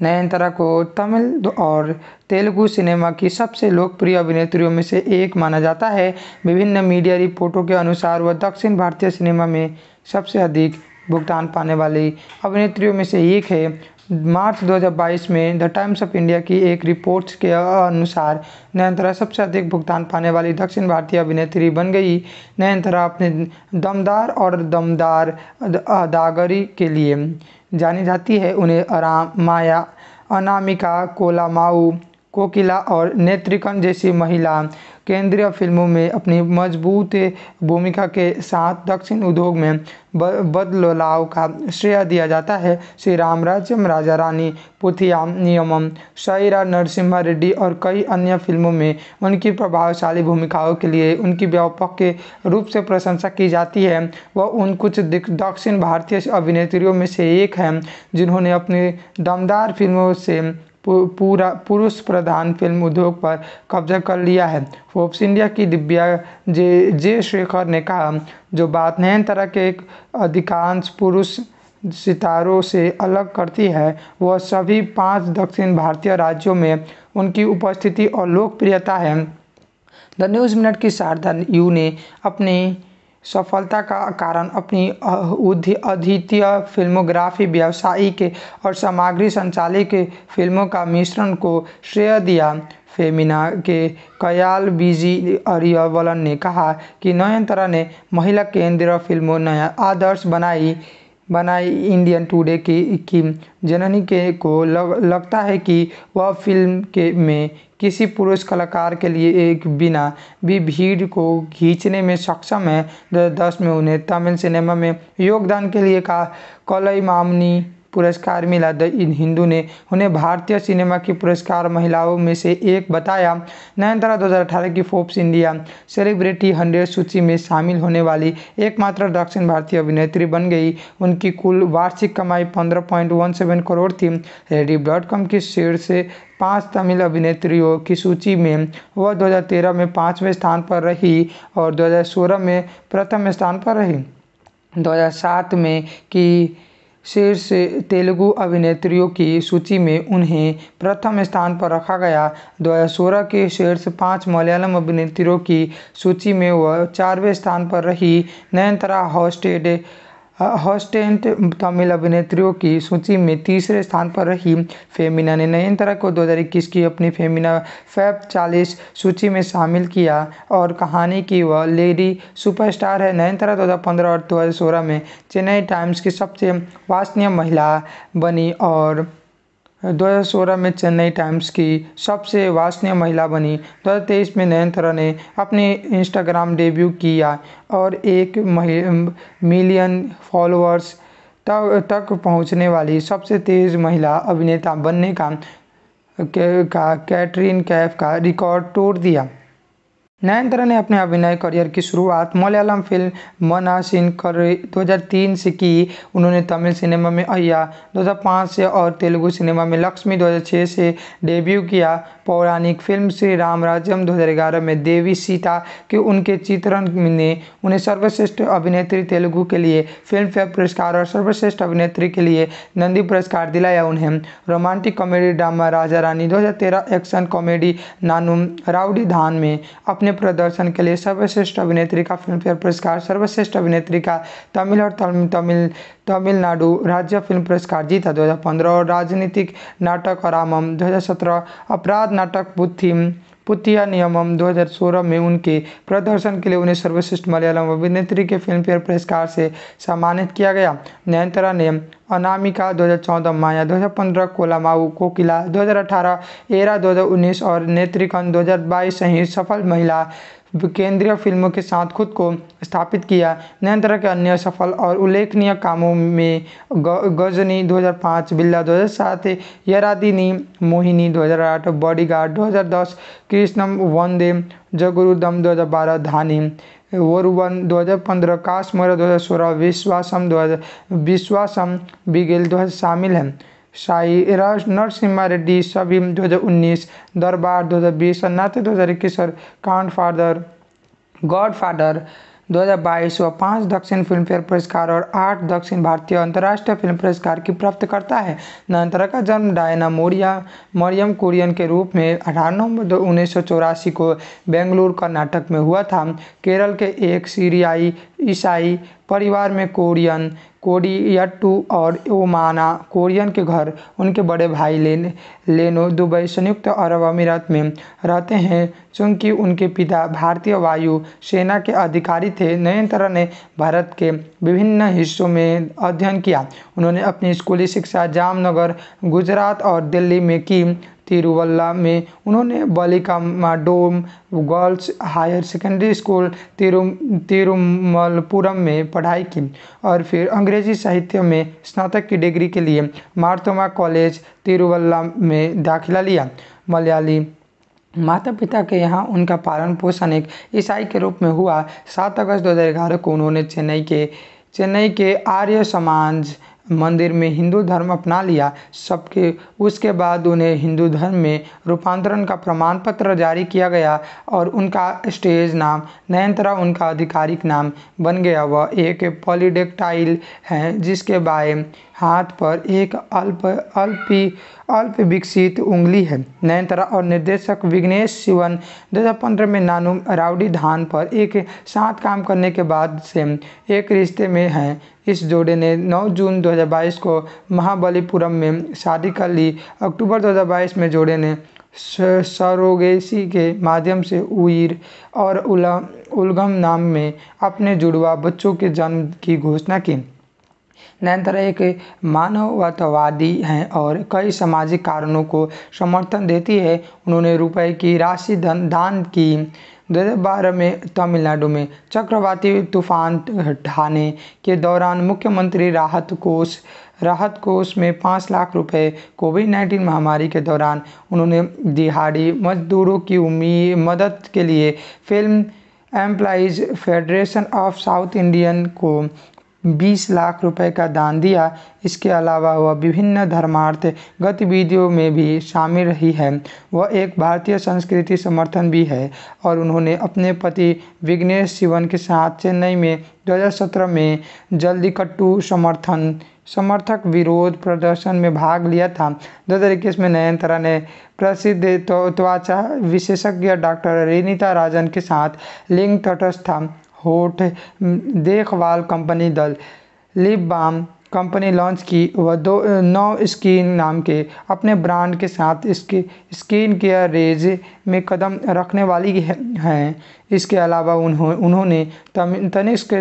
नयनतरा को तमिल और तेलुगु सिनेमा की सबसे लोकप्रिय अभिनेत्रियों में से एक माना जाता है विभिन्न मीडिया रिपोर्टों के अनुसार वह दक्षिण भारतीय सिनेमा में सबसे अधिक भुगतान पाने वाली अभिनेत्रियों में से एक है मार्च 2022 में द टाइम्स ऑफ इंडिया की एक रिपोर्ट के अनुसार नयनतारा सबसे अधिक भुगतान पाने वाली दक्षिण भारतीय अभिनेत्री बन गई नयनतारा अपने दमदार और दमदार अदागरी के लिए जानी जाती है उन्हें आराम माया अनामिका कोलामाऊ कोकिला और नेत्रिकन जैसी महिला केंद्रीय फिल्मों में अपनी मजबूत भूमिका के साथ दक्षिण उद्योग में बदलाव का श्रेय दिया जाता है श्री राम राज्यम राजा रानी पुथिया नियमम शायरा नरसिम्हा रेड्डी और कई अन्य फिल्मों में उनकी प्रभावशाली भूमिकाओं के लिए उनकी व्यापक के रूप से प्रशंसा की जाती है वह उन कुछ दक्षिण भारतीय अभिनेत्रियों में से एक हैं जिन्होंने अपनी दमदार फिल्मों से पूरा पुरुष प्रधान फिल्म उद्योग पर कब्जा कर लिया है फोर्ब्स इंडिया की दिव्या जे जे शेखर ने कहा जो बात नए तरह के अधिकांश पुरुष सितारों से अलग करती है वह सभी पांच दक्षिण भारतीय राज्यों में उनकी उपस्थिति और लोकप्रियता है द न्यूज़ मिनट की शारदा यू ने अपनी सफलता का कारण अपनी अद्वितीय फिल्मोग्राफी व्यावसायिक और सामग्री संचालित फिल्मों का मिश्रण को श्रेय दिया फेमिना के कयाल बीजी अरियवलन ने कहा कि नयनतारा ने महिला केंद्रीय फिल्मों नया आदर्श बनाई बनाई इंडियन टुडे की की जननी के को लग, लगता है कि वह फिल्म के में किसी पुरुष कलाकार के लिए एक बिना भी भीड़ को खींचने में सक्षम है दस में उन्हें तमिल सिनेमा में योगदान के लिए कहा कलई मामनी पुरस्कार मिला द इन हिंदू ने उन्हें भारतीय सिनेमा की पुरस्कार महिलाओं में से एक बताया नयनतारा 2018 की फोर्ब्स इंडिया सेलिब्रिटी हंड्रेड सूची में शामिल होने वाली एकमात्र दक्षिण भारतीय अभिनेत्री बन गई उनकी कुल वार्षिक कमाई पंद्रह करोड़ थी रेडी डॉट कॉम की शीर्ष पांच तमिल अभिनेत्रियों की सूची में वह 2013 में पाँचवें स्थान पर रही और 2016 में प्रथम स्थान पर रही 2007 में की शीर्ष तेलुगु अभिनेत्रियों की सूची में उन्हें प्रथम स्थान पर रखा गया दो हजार सोलह के शीर्ष पाँच मलयालम अभिनेत्रियों की सूची में वह चारवें स्थान पर रही नयनतरा हॉस्टेड हॉस्टेंट तमिल अभिनेत्रियों की सूची में तीसरे स्थान पर रही फेमिना ने नयनतारा को 2021 की अपनी फेमिना फैब 40 सूची में शामिल किया और कहानी की वह लेडी सुपरस्टार है नयनतारा 2015 और 2016 में चेन्नई टाइम्स की सबसे वास्तनीय महिला बनी और 2016 में चेन्नई टाइम्स की सबसे वासनीय महिला बनी 2023 में नयनतारा ने अपने इंस्टाग्राम डेब्यू किया और एक मिलियन फॉलोअर्स तक तक पहुँचने वाली सबसे तेज महिला अभिनेता बनने का कैटरीन कैफ का रिकॉर्ड तोड़ दिया नयनतारा ने अपने अभिनय करियर की शुरुआत मलयालम फिल्म मना कर दो से की उन्होंने तमिल सिनेमा में अय्या 2005 से और तेलुगु सिनेमा में लक्ष्मी 2006 से डेब्यू किया पौराणिक फिल्म श्री राम राज्यम दो में देवी सीता के उनके चित्रण ने उन्हें सर्वश्रेष्ठ अभिनेत्री तेलुगु के लिए फिल्मफेयर पुरस्कार और सर्वश्रेष्ठ अभिनेत्री के लिए नंदी पुरस्कार दिलाया उन्हें romantic comedy drama Raja Rani 2013 action comedy Naanum Rowdy Dhaan में अपने प्रदर्शन के लिए सर्वश्रेष्ठ अभिनेत्री का फिल्मफेयर पुरस्कार सर्वश्रेष्ठ अभिनेत्री का तमिल और तमिल तमिलनाडु राज्य फिल्म पुरस्कार जीता 2015 और राजनीतिक नाटक अरामम 2017 अपराध नाटक बुद्धिम पुतिया नियमम 2016 में उनके प्रदर्शन के लिए उन्हें सर्वश्रेष्ठ मलयालम अभिनेत्री के फिल्मफेयर पुरस्कार से सम्मानित किया गया नयनतरा ने अनामिका 2014 माया 2015 कोलामाऊ कोकिला 2018 एरा 2019 और नेत्रिकन 2022 सहित सफल महिला केंद्रीय फिल्मों के साथ खुद को स्थापित किया नयनतारा के अन्य सफल और उल्लेखनीय कामों में गजनी 2005 बिल्ला 2007 यरादिनी मोहिनी 2008 बॉडीगार्ड 2010 कृष्णम वंदे जगुरुदम 2012 धानी वरुवन 2015 काश्मीर 2016 विश्वासम 2000 विश्वासम बिगेल 2000 शामिल हैं साईरा नरसिम्हा रेड्डी सबीम 2019 दरबार दो हज़ार बीस और काउंट फादर गॉड फादर दो हज़ार बाईस व पाँच दक्षिण फिल्म फेयर पुरस्कार और आठ दक्षिण भारतीय अंतर्राष्ट्रीय फिल्म पुरस्कार की प्राप्तकर्ता है नयनतारा का जन्म डायना मोरिया मरियम कुरियन के रूप में अठारह नवंबर दो उन्नीस को बेंगलुरु कर्नाटक में हुआ था केरल के एक सीरियाई ईसाई परिवार में कोरियन कोरियट्टू और ओमाना कोरियन के घर उनके बड़े भाई लेन लेनो दुबई संयुक्त अरब अमीरात में रहते हैं चूंकि उनके पिता भारतीय वायु सेना के अधिकारी थे नयनतारा ने भारत के विभिन्न हिस्सों में अध्ययन किया उन्होंने अपनी स्कूली शिक्षा जामनगर गुजरात और दिल्ली में की तिरुवल्ला में उन्होंने Balika Madom girls higher secondary school Thiru तिरुमलपुरम में पढ़ाई की और फिर अंग्रेजी साहित्य में स्नातक की डिग्री के लिए मारतोमा कॉलेज तिरुवल्ला में दाखिला लिया मलयाली माता पिता के यहाँ उनका पालन पोषण एक ईसाई के रूप में हुआ सात अगस्त दो को उन्होंने चेन्नई के चेन्नई के आर्य समाज मंदिर में हिंदू धर्म अपना लिया सबके उसके बाद उन्हें हिंदू धर्म में रूपांतरण का प्रमाण पत्र जारी किया गया और उनका स्टेज नाम नयनतरा उनका आधिकारिक नाम बन गया वह एक पॉलीडेक्टाइल हैं जिसके बाए हाथ पर एक अल्प अल्पी अल्प विकसित उंगली है नयनतरा और निर्देशक विघ्नेश शिवन दो में नानू राउडी धान पर एक साथ काम करने के बाद से एक रिश्ते में हैं इस जोड़े ने 9 जून 2022 को महाबलीपुरम में शादी कर ली अक्टूबर 2022 में जोड़े ने सरोगेसी के माध्यम से उइर और उला उलगम नाम में अपने जुड़वा बच्चों के जन्म की घोषणा की नयनतारा एक मानवतावादी हैं और कई सामाजिक कारणों को समर्थन देती है उन्होंने रुपए की राशि दान की 2012 में तमिलनाडु में चक्रवाती तूफान ढाने के दौरान मुख्यमंत्री राहत कोष राहत कोष में पाँच लाख रुपए कोविड नाइन्टीन महामारी के दौरान उन्होंने दिहाड़ी मजदूरों की उम्मीद मदद के लिए film employees federation of south Indian को बीस लाख रुपए का दान दिया इसके अलावा वह विभिन्न धर्मार्थ गतिविधियों में भी शामिल रही है वह एक भारतीय संस्कृति समर्थन भी है और उन्होंने अपने पति विघ्नेश शिवन के साथ चेन्नई में 2017 में जल्दीकट्टू समर्थन समर्थक विरोध प्रदर्शन में भाग लिया था दो हज़ार इक्कीस में नयनतारा ने प्रसिद्ध त्वचा विशेषज्ञ डॉक्टर रेनिता राजन के साथ लिंग तटस्थ होठ देखभाल कंपनी दल लिप बाम कंपनी लॉन्च की व दो नौ स्किन नाम के अपने ब्रांड के साथ इसके स्किन केयर रेज में कदम रखने वाली हैं इसके अलावा उन्हों उन्होंने Tanishq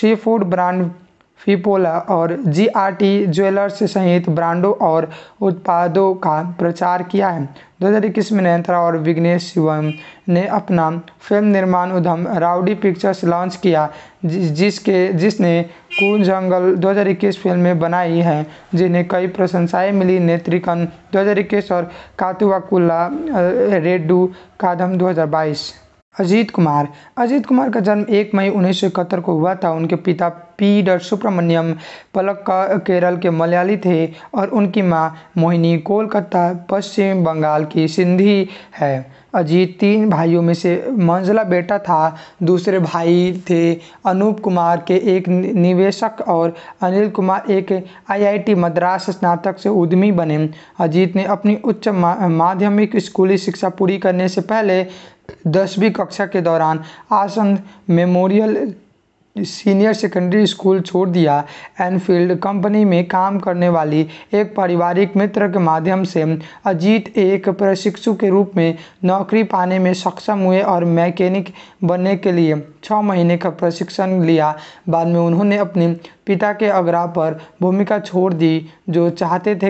sea food brand Fipola और जीआरटी ज्वेलर्स सहित ब्रांडों और उत्पादों का प्रचार किया है दो हज़ार इक्कीस में नयनतारा और विघ्नेश शिवम ने अपना फिल्म निर्माण उद्यम राउडी पिक्चर्स लॉन्च किया जिसके जिसने कून जंगल 2021 फिल्में बनाई हैं जिन्हें कई प्रशंसाएं मिली नेत्रिकन 2021 और कातुआकुल्ला रेड्डू कादम 2022 अजीत कुमार अजीत कुमार का जन्म 1 मई उन्नीस को हुआ था उनके पिता पी डर सुब्रमण्यम पलक्का केरल के मलयाली थे और उनकी माँ मोहिनी कोलकाता पश्चिम बंगाल की सिंधी है अजीत तीन भाइयों में से मंजला बेटा था दूसरे भाई थे अनूप कुमार के एक निवेशक और अनिल कुमार एक आईआईटी मद्रास स्नातक से उद्यमी बने अजीत ने अपनी उच्च माध्यमिक स्कूली शिक्षा पूरी करने से पहले दसवीं कक्षा के दौरान Asan memorial senior secondary school छोड़ दिया एनफील्ड कंपनी में काम करने वाली एक पारिवारिक मित्र के माध्यम से अजीत एक प्रशिक्षु के रूप में नौकरी पाने में सक्षम हुए और मैकेनिक बनने के लिए छः महीने का प्रशिक्षण लिया बाद में उन्होंने अपने पिता के अग्रह पर भूमिका छोड़ दी जो चाहते थे